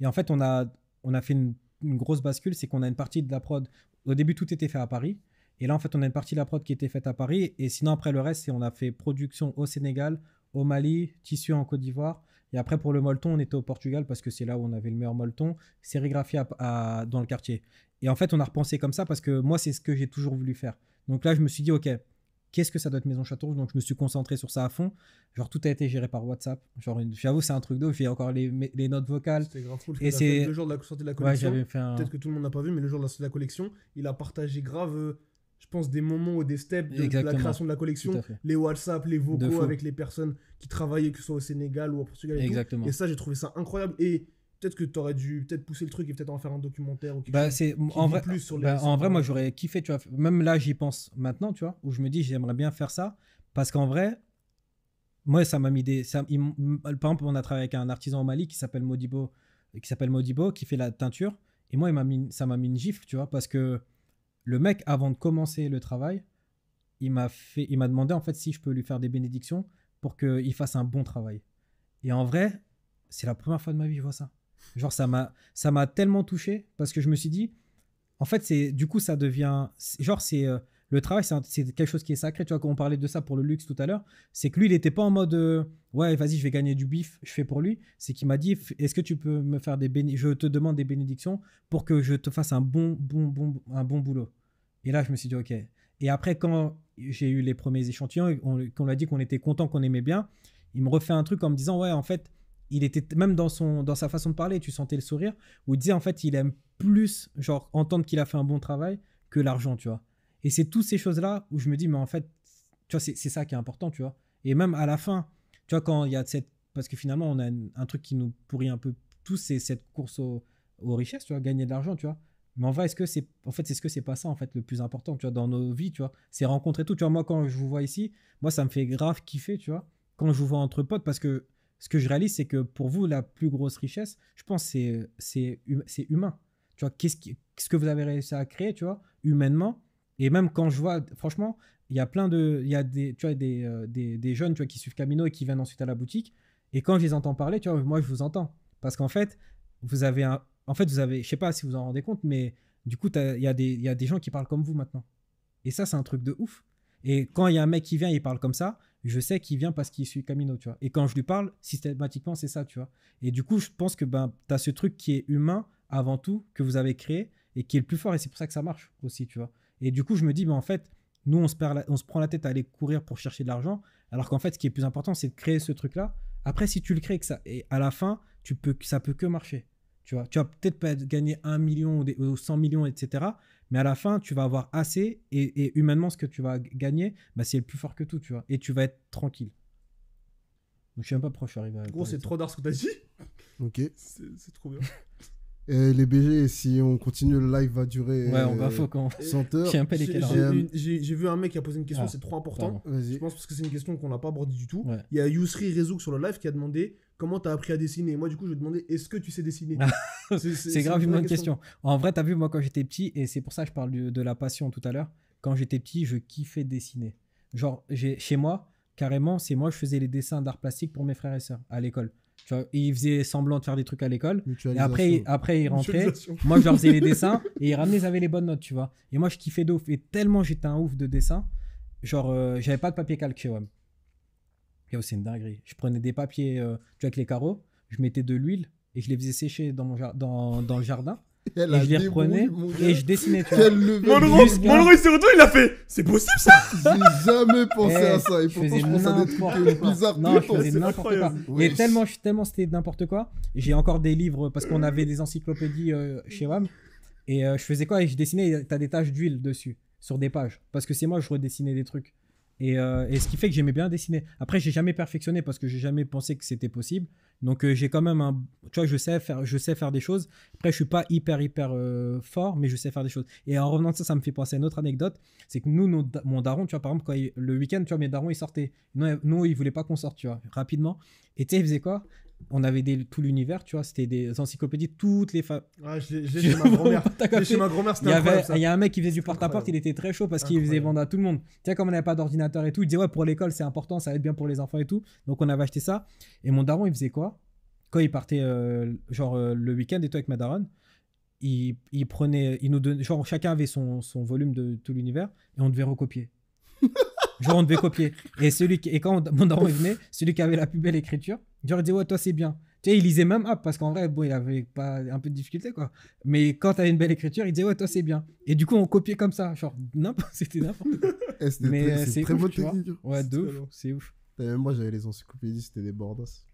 Et en fait, on a, on a fait une, une grosse bascule, c'est qu'on a une partie de la prod. Au début, tout était fait à Paris. Et là, en fait, on a une partie de la prod qui était faite à Paris. Et sinon, après le reste, on a fait production au Sénégal, au Mali, tissu en Côte d'Ivoire. Et après, pour le molleton, on était au Portugal parce que c'est là où on avait le meilleur molleton, sérigraphie dans le quartier. Et en fait, on a repensé comme ça parce que moi, c'est ce que j'ai toujours voulu faire. Donc là, je me suis dit, OK, qu'est-ce que ça doit être Maison Château Donc je me suis concentré sur ça à fond. Genre tout a été géré par WhatsApp. Genre j'avoue c'est un truc d'eau. J'ai encore les, notes vocales. C'était grave Et c'est le jour de la sortie de la collection. Peut-être que tout le monde n'a pas vu, mais le jour de la sortie de la collection, il a partagé grave euh, je pense, des moments ou des steps de, la création de la collection, les WhatsApp, les vocaux avec les personnes qui travaillaient, que ce soit au Sénégal ou au Portugal. Et, et ça, j'ai trouvé ça incroyable. Et peut-être que tu aurais dû peut-être pousser le truc et peut-être en faire un documentaire ou quelque bah, en vrai, plus sur bah, en vrai, moi, j'aurais kiffé, tu vois. Même là, j'y pense maintenant, tu vois, où je me dis, j'aimerais bien faire ça. Parce qu'en vrai, moi, ça m'a mis des. Ça, par exemple, on a travaillé avec un artisan au Mali qui s'appelle Modibo, qui s'appelle Modibo, qui fait la teinture. Et moi, il m'a mis, ça m'a mis une gifle, tu vois, parce que le mec, avant de commencer le travail, il m'a fait, il m'a demandé en fait si je peux lui faire des bénédictions pour qu'il fasse un bon travail. Et en vrai, c'est la première fois de ma vie je vois ça. Genre ça m'a, ça m'a tellement touché parce que je me suis dit, en fait c'est, du coup ça devient, genre c'est euh, le travail, c'est quelque chose qui est sacré. Tu vois, quand on parlait de ça pour le luxe tout à l'heure, c'est que lui, il n'était pas en mode euh, Ouais, vas-y, je vais gagner du bif, je fais pour lui. C'est qu'il m'a dit Est-ce que tu peux me faire des bénédictions Je te demande des bénédictions pour que je te fasse un bon, bon, bon, un bon boulot. Et là, je me suis dit, ok. Et après, quand j'ai eu les premiers échantillons, qu'on qu a dit qu'on était content, qu'on aimait bien, il me refait un truc en me disant, ouais, en fait, il était même dans, son, dans sa façon de parler, tu sentais le sourire, où il disait, en fait, il aime plus, genre, entendre qu'il a fait un bon travail que l'argent, tu vois. Et c'est toutes ces choses-là où je me dis, mais en fait, tu vois, c'est ça qui est important, tu vois. Et même à la fin, tu vois, quand il y a cette. Parce que finalement, on a un, truc qui nous pourrit un peu tous, c'est cette course aux richesses, tu vois, gagner de l'argent, tu vois. Mais en vrai, est-ce que c'est en fait, c'est ce que c'est pas ça en fait le plus important, tu vois, dans nos vies, tu vois, c'est rencontrer tout. Tu vois, moi quand je vous vois ici, moi ça me fait grave kiffer, tu vois, quand je vous vois entre potes, parce que ce que je réalise, c'est que pour vous la plus grosse richesse, je pense, c'est c'est hum-, c'est humain. Tu vois, qu'est-ce qui, ce que vous avez réussi à créer, tu vois, humainement. Et même quand je vois, franchement, il y a plein de, il y a des, tu vois, des, euh, des, des, jeunes, tu vois, qui suivent Camino et qui viennent ensuite à la boutique. Et quand je les entends parler, tu vois, moi je vous entends, parce qu'en fait, vous avez un, en fait, vous avez, je sais pas si vous en rendez compte, mais du coup, il y, a des, gens qui parlent comme vous maintenant. Et ça, c'est un truc de ouf. Et quand il y a un mec qui vient, et il parle comme ça, je sais qu'il vient parce qu'il suit Camino, tu vois. Et quand je lui parle, systématiquement, c'est ça, tu vois. Et du coup, je pense que ben, tu as ce truc qui est humain avant tout, que vous avez créé, et qui est le plus fort, et c'est pour ça que ça marche aussi, tu vois. Et du coup, je me dis, ben, en fait, nous, on se, perd on se prend la tête à aller courir pour chercher de l'argent, alors qu'en fait, ce qui est plus important, c'est de créer ce truc-là. Après, si tu le crées, que ça, et à la fin, tu peux, ça peut que marcher. Tu vois, tu vas peut-être pas gagner 1 million ou 100 millions, etc. Mais à la fin, tu vas avoir assez et, humainement, ce que tu vas gagner, bah, c'est le plus fort que tout, tu vois. Et tu vas être tranquille. Donc, je suis même pas proche. d'arriver Gros, c'est trop d'art ce que t'as dit. Ok. C'est trop bien. les BG, si on continue, le live va durer. Ouais, on va 100 euh, heures. J'ai vu un mec qui a posé une question, ah, c'est trop important. Je pense parce que c'est une question qu'on n'a pas abordée du tout. Il y a Yousri Rezouk sur le live qui a demandé comment t'as appris à dessiner Moi, du coup, je demandais, est-ce que tu sais dessiner C'est grave une bonne question. En vrai, t'as vu, moi, quand j'étais petit, et c'est pour ça que je parle de, la passion tout à l'heure, quand j'étais petit, je kiffais dessiner. Genre, chez moi, carrément, c'est moi, je faisais les dessins d'art plastique pour mes frères et sœurs à l'école. ils faisaient semblant de faire des trucs à l'école. Et après, après ils rentraient. Moi, je leur faisais les dessins et ils ramenaient, ils les bonnes notes, tu vois. Et moi, je kiffais de ouf. Et tellement j'étais un ouf de dessin, genre, euh, j'avais pas de papier calque chez Yo, c'est une dinguerie. Je prenais des papiers, euh, tu vois, avec les carreaux, je mettais de l'huile et je les faisais sécher dans, mon dans le jardin. Et, je les reprenais et je dessinais. Tu vois. Monroe, il s'est retourné, il a fait C'est possible ça J'ai jamais pensé eh, à ça. Il faut je euh, Non, faisais n'importe quoi. Mais tellement, c'était n'importe quoi. J'ai encore des livres parce qu'on avait des encyclopédies euh, chez WAM. Et je faisais quoi Et je dessinais, t'as des taches d'huile dessus, sur des pages. Parce que c'est moi, je redessinais des trucs. Euh, et, ce qui fait que j'aimais bien dessiner. Après, j'ai jamais perfectionné parce que j'ai jamais pensé que c'était possible. Donc euh, j'ai quand même un, tu vois, je sais faire, je sais faire des choses. Après, je suis pas hyper hyper euh, fort, mais je sais faire des choses. Et en revenant de ça, ça me fait penser à une autre anecdote, c'est que nous, mon daron, tu vois, par exemple, quand le week-end, tu vois, mes darons ils sortaient. Nous, nous ils voulaient pas qu'on sorte, tu vois, rapidement. Et tu sais, quoi on avait des, tout l'univers, tu vois, c'était des encyclopédies, toutes les femmes. Ah, j'ai ma grand-mère. chez ma grand-mère, c'était Il y a un mec qui faisait du porte-à-porte, il était très chaud parce qu'il faisait vendre à tout le monde. Tu comme on n'avait pas d'ordinateur et tout, il disait, ouais, pour l'école, c'est important, ça va être bien pour les enfants et tout. Donc, on avait acheté ça. Et mon daron, il faisait quoi Quand il partait, euh, genre, euh, le week-end et tout avec ma daronne, il, prenait, il nous donnait, genre, chacun avait son, son volume de tout l'univers et on devait recopier. Genre, on devait copier. Et, celui qui, et quand on, mon daron venait, celui qui avait la plus belle écriture, genre, il disait, ouais, toi, c'est bien. Tu sais, il lisait même parce qu'en vrai, bon, il avait pas un peu de difficulté, quoi. Mais quand t'as une belle écriture, il disait, ouais, toi, c'est bien. Et du coup, on copiait comme ça. Genre, n'importe, c'était n'importe quoi. Eh, mais euh, c'est très bonne hein. Ouais, de c'est ouf. Même moi, j'avais les encyclopédies, c'était des bordas.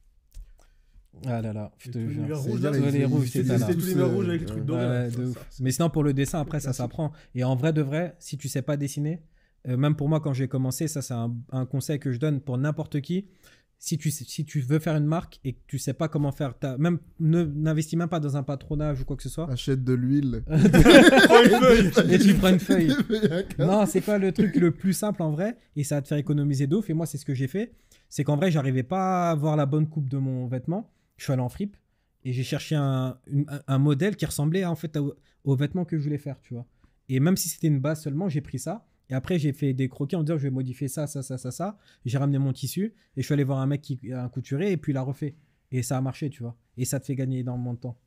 Ah là là, je te jure. Les rouges, C'était tous les rouges avec les trucs dorés. Mais sinon, pour le dessin, après, ça s'apprend. Et en vrai de vrai, si tu sais pas dessiner, euh, même pour moi, quand j'ai commencé, ça, c'est un, conseil que je donne pour n'importe qui. Si tu, si tu veux faire une marque et que tu sais pas comment faire, même n'investis même pas dans un patronage ou quoi que ce soit. Achète de l'huile. et tu prends une feuille. non, c'est pas le truc le plus simple en vrai et ça va te faire économiser d'eau. Et moi, c'est ce que j'ai fait. C'est qu'en vrai, j'arrivais pas à avoir la bonne coupe de mon vêtement. Je suis allé en fripe et j'ai cherché un, un, modèle qui ressemblait en fait aux vêtements que je voulais faire, tu vois. Et même si c'était une base seulement, j'ai pris ça et après, j'ai fait des croquis en disant je vais modifier ça, ça, ça, ça, ça. J'ai ramené mon tissu et je suis allé voir un mec qui a un couturier et puis il a refait. Et ça a marché, tu vois. Et ça te fait gagner énormément de temps.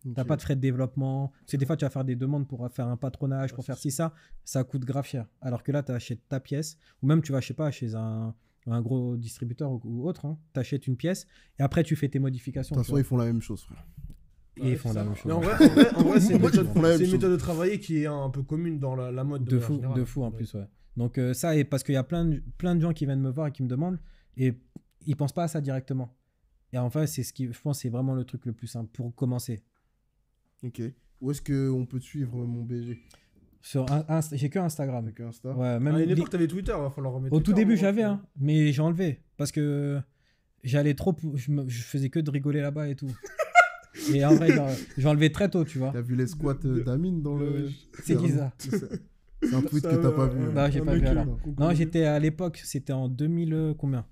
Tu T'as pas de frais de développement. C'est des fois, tu vas faire des demandes pour faire un patronage, pour faire ci, ça. Ça coûte grave cher. Alors que là, tu achètes ta pièce. Ou même, tu vas, je sais pas, chez un, gros distributeur ou, autre. Hein. Tu achètes une pièce et après, tu fais tes modifications. De toute façon, ils font la même chose, frère et en vrai, c'est une méthode, de travailler qui est un peu commune dans la, mode. De, fou, de fou en plus, Donc euh, ça, et parce qu'il y a plein de, plein de gens qui viennent me voir et qui me demandent, et ils pensent pas à ça directement. Et enfin, c'est ce qui, je pense, c'est vraiment le truc le plus simple pour commencer. Ok. Où est-ce qu'on peut te suivre, euh, mon BG sur j'ai que Instagram. Avec Insta. même ah, t'avais Twitter, va hein, falloir remettre. Au tout début, hein, j'avais, un, hein, mais j'ai enlevé parce que j'allais trop, je, faisais que de rigoler là-bas et tout. Et en vrai, je très tôt, tu vois. T'as vu les squats euh, d'Amine dans le. Euh, c'est qui ça C'est un tweet que t'as pas vu. Hein. Non, j'ai pas vu. Alors. Non, j'étais à l'époque, c'était en 2000 euh, combien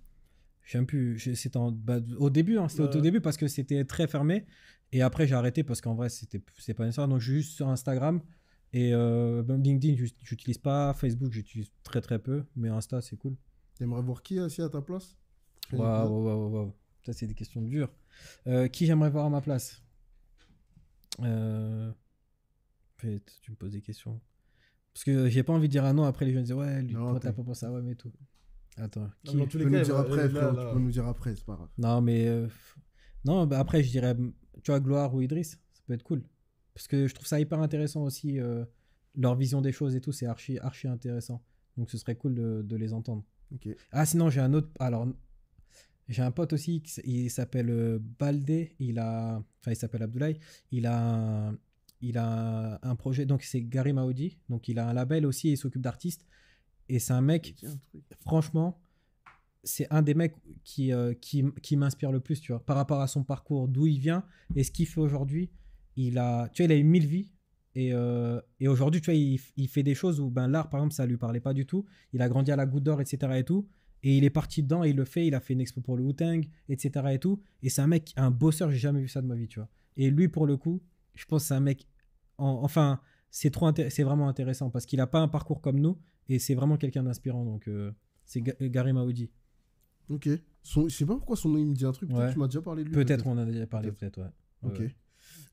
Je sais plus. en... Bah, au début, hein, c'était au début parce que c'était très fermé. Et après, j'ai arrêté parce qu'en vrai, c'était pas nécessaire. Donc, juste sur Instagram. Et euh, LinkedIn, j'utilise pas. Facebook, j'utilise très très peu. Mais Insta, c'est cool. T'aimerais voir qui assis à ta place Waouh, waouh, waouh. Ça, c'est des questions dures. Euh, qui j'aimerais voir à ma place euh, tu me poses des questions. Parce que j'ai pas envie de dire un nom après les gens disent ouais, lui, t'as pas pensé à ouais, mais tout. Attends, non, tu, peux bah, après, euh, tu peux nous dire après, c'est pas grave. Non, mais non, bah, après, je dirais, mm, tu vois, Gloire ou Idriss, ça peut être cool. Parce que je trouve ça hyper intéressant aussi, leur vision des choses et tout, c'est archi, archi intéressant. Donc ce serait cool de, les entendre. Ah, sinon, j'ai un autre. Alors, j'ai un pote aussi, il s'appelle euh, Baldé, il a, enfin il s'appelle Abdoulaye, il a, il a un projet, donc c'est Gary Maudi, donc il a un label aussi, il s'occupe d'artistes, et c'est un mec, franchement, c'est un des mecs qui, euh, qui, m'inspire le plus, tu vois, par rapport à son parcours, d'où il vient et ce qu'il fait aujourd'hui. Il a, tu vois, il a eu mille vies. Et, euh, aujourd'hui, tu vois, il, fait des choses où ben, l'art, par exemple, ça lui parlait pas du tout. Il a grandi à la goutte d'or, etc. Et tout et il est parti dedans et il le fait. Il a fait une expo pour le Wu-Tang, etc. Et tout. Et c'est un mec, un bosseur, j'ai jamais vu ça de ma vie, tu vois. Et lui, pour le coup, je pense que c'est un mec. enfin, c'est trop c'est vraiment intéressant parce qu'il n'a pas un parcours comme nous et c'est vraiment quelqu'un d'inspirant. Donc, euh, c'est Gary Maoudi. Ok. Son, je sais pas pourquoi son nom il me dit un truc. tu m'as déjà parlé de lui. Peut-être on en a déjà parlé, peut-être, peut ouais.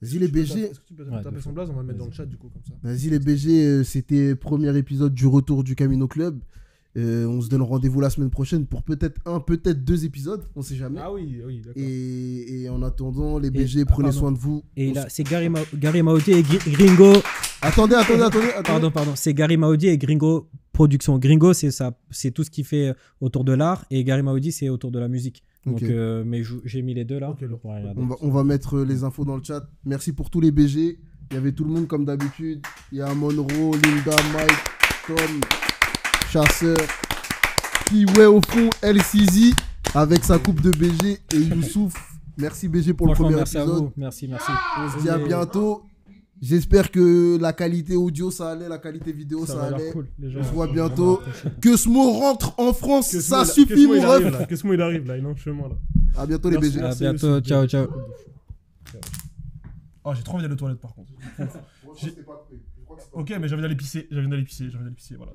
Ok. les BG. Est-ce que tu peux taper son blaze On va le mettre dans le chat du coup comme ça. Vas-y les BG, euh, c'était premier épisode du retour du Camino Club. Euh, on se donne rendez-vous la semaine prochaine pour peut-être un, peut-être deux épisodes, on sait jamais. Ah oui, oui, d'accord. Et, en attendant, les BG, ah, prenez soin de vous. Et là, c'est Gary, Ma et Gringo. Attendez, attendez, attendez. Pardon, pardon. C'est Gary Maudi et Gringo Production. Gringo, c'est ça, c'est tout ce qui fait euh, autour de l'art, et Gary Maudi, c'est autour de la musique. Donc, euh, mais j'ai mis les deux là. on, va, on va mettre les infos dans le chat. Merci pour tous les BG. Il y avait tout le monde comme d'habitude. Il y a Monroe, Linda, Mike, Tom. Chasseur, qui ouais au fond, LCZ, avec sa coupe de BG et Youssouf. Merci BG pour le premier épisode. Merci, merci. On se dit à bientôt. J'espère que la qualité audio ça allait, la qualité vidéo ça, allait. on se voit bientôt. Que ce mot rentre en France, ça suffit mon ref. que ce mot il arrive là, il est en chemin là. À bientôt les BG. bientôt, ciao ciao. Oh, j'ai trop envie d'aller aux toilettes par contre. Ok, mais j'avais d'aller pisser, j'avais d'aller pisser, j'avais d'aller pisser, voilà.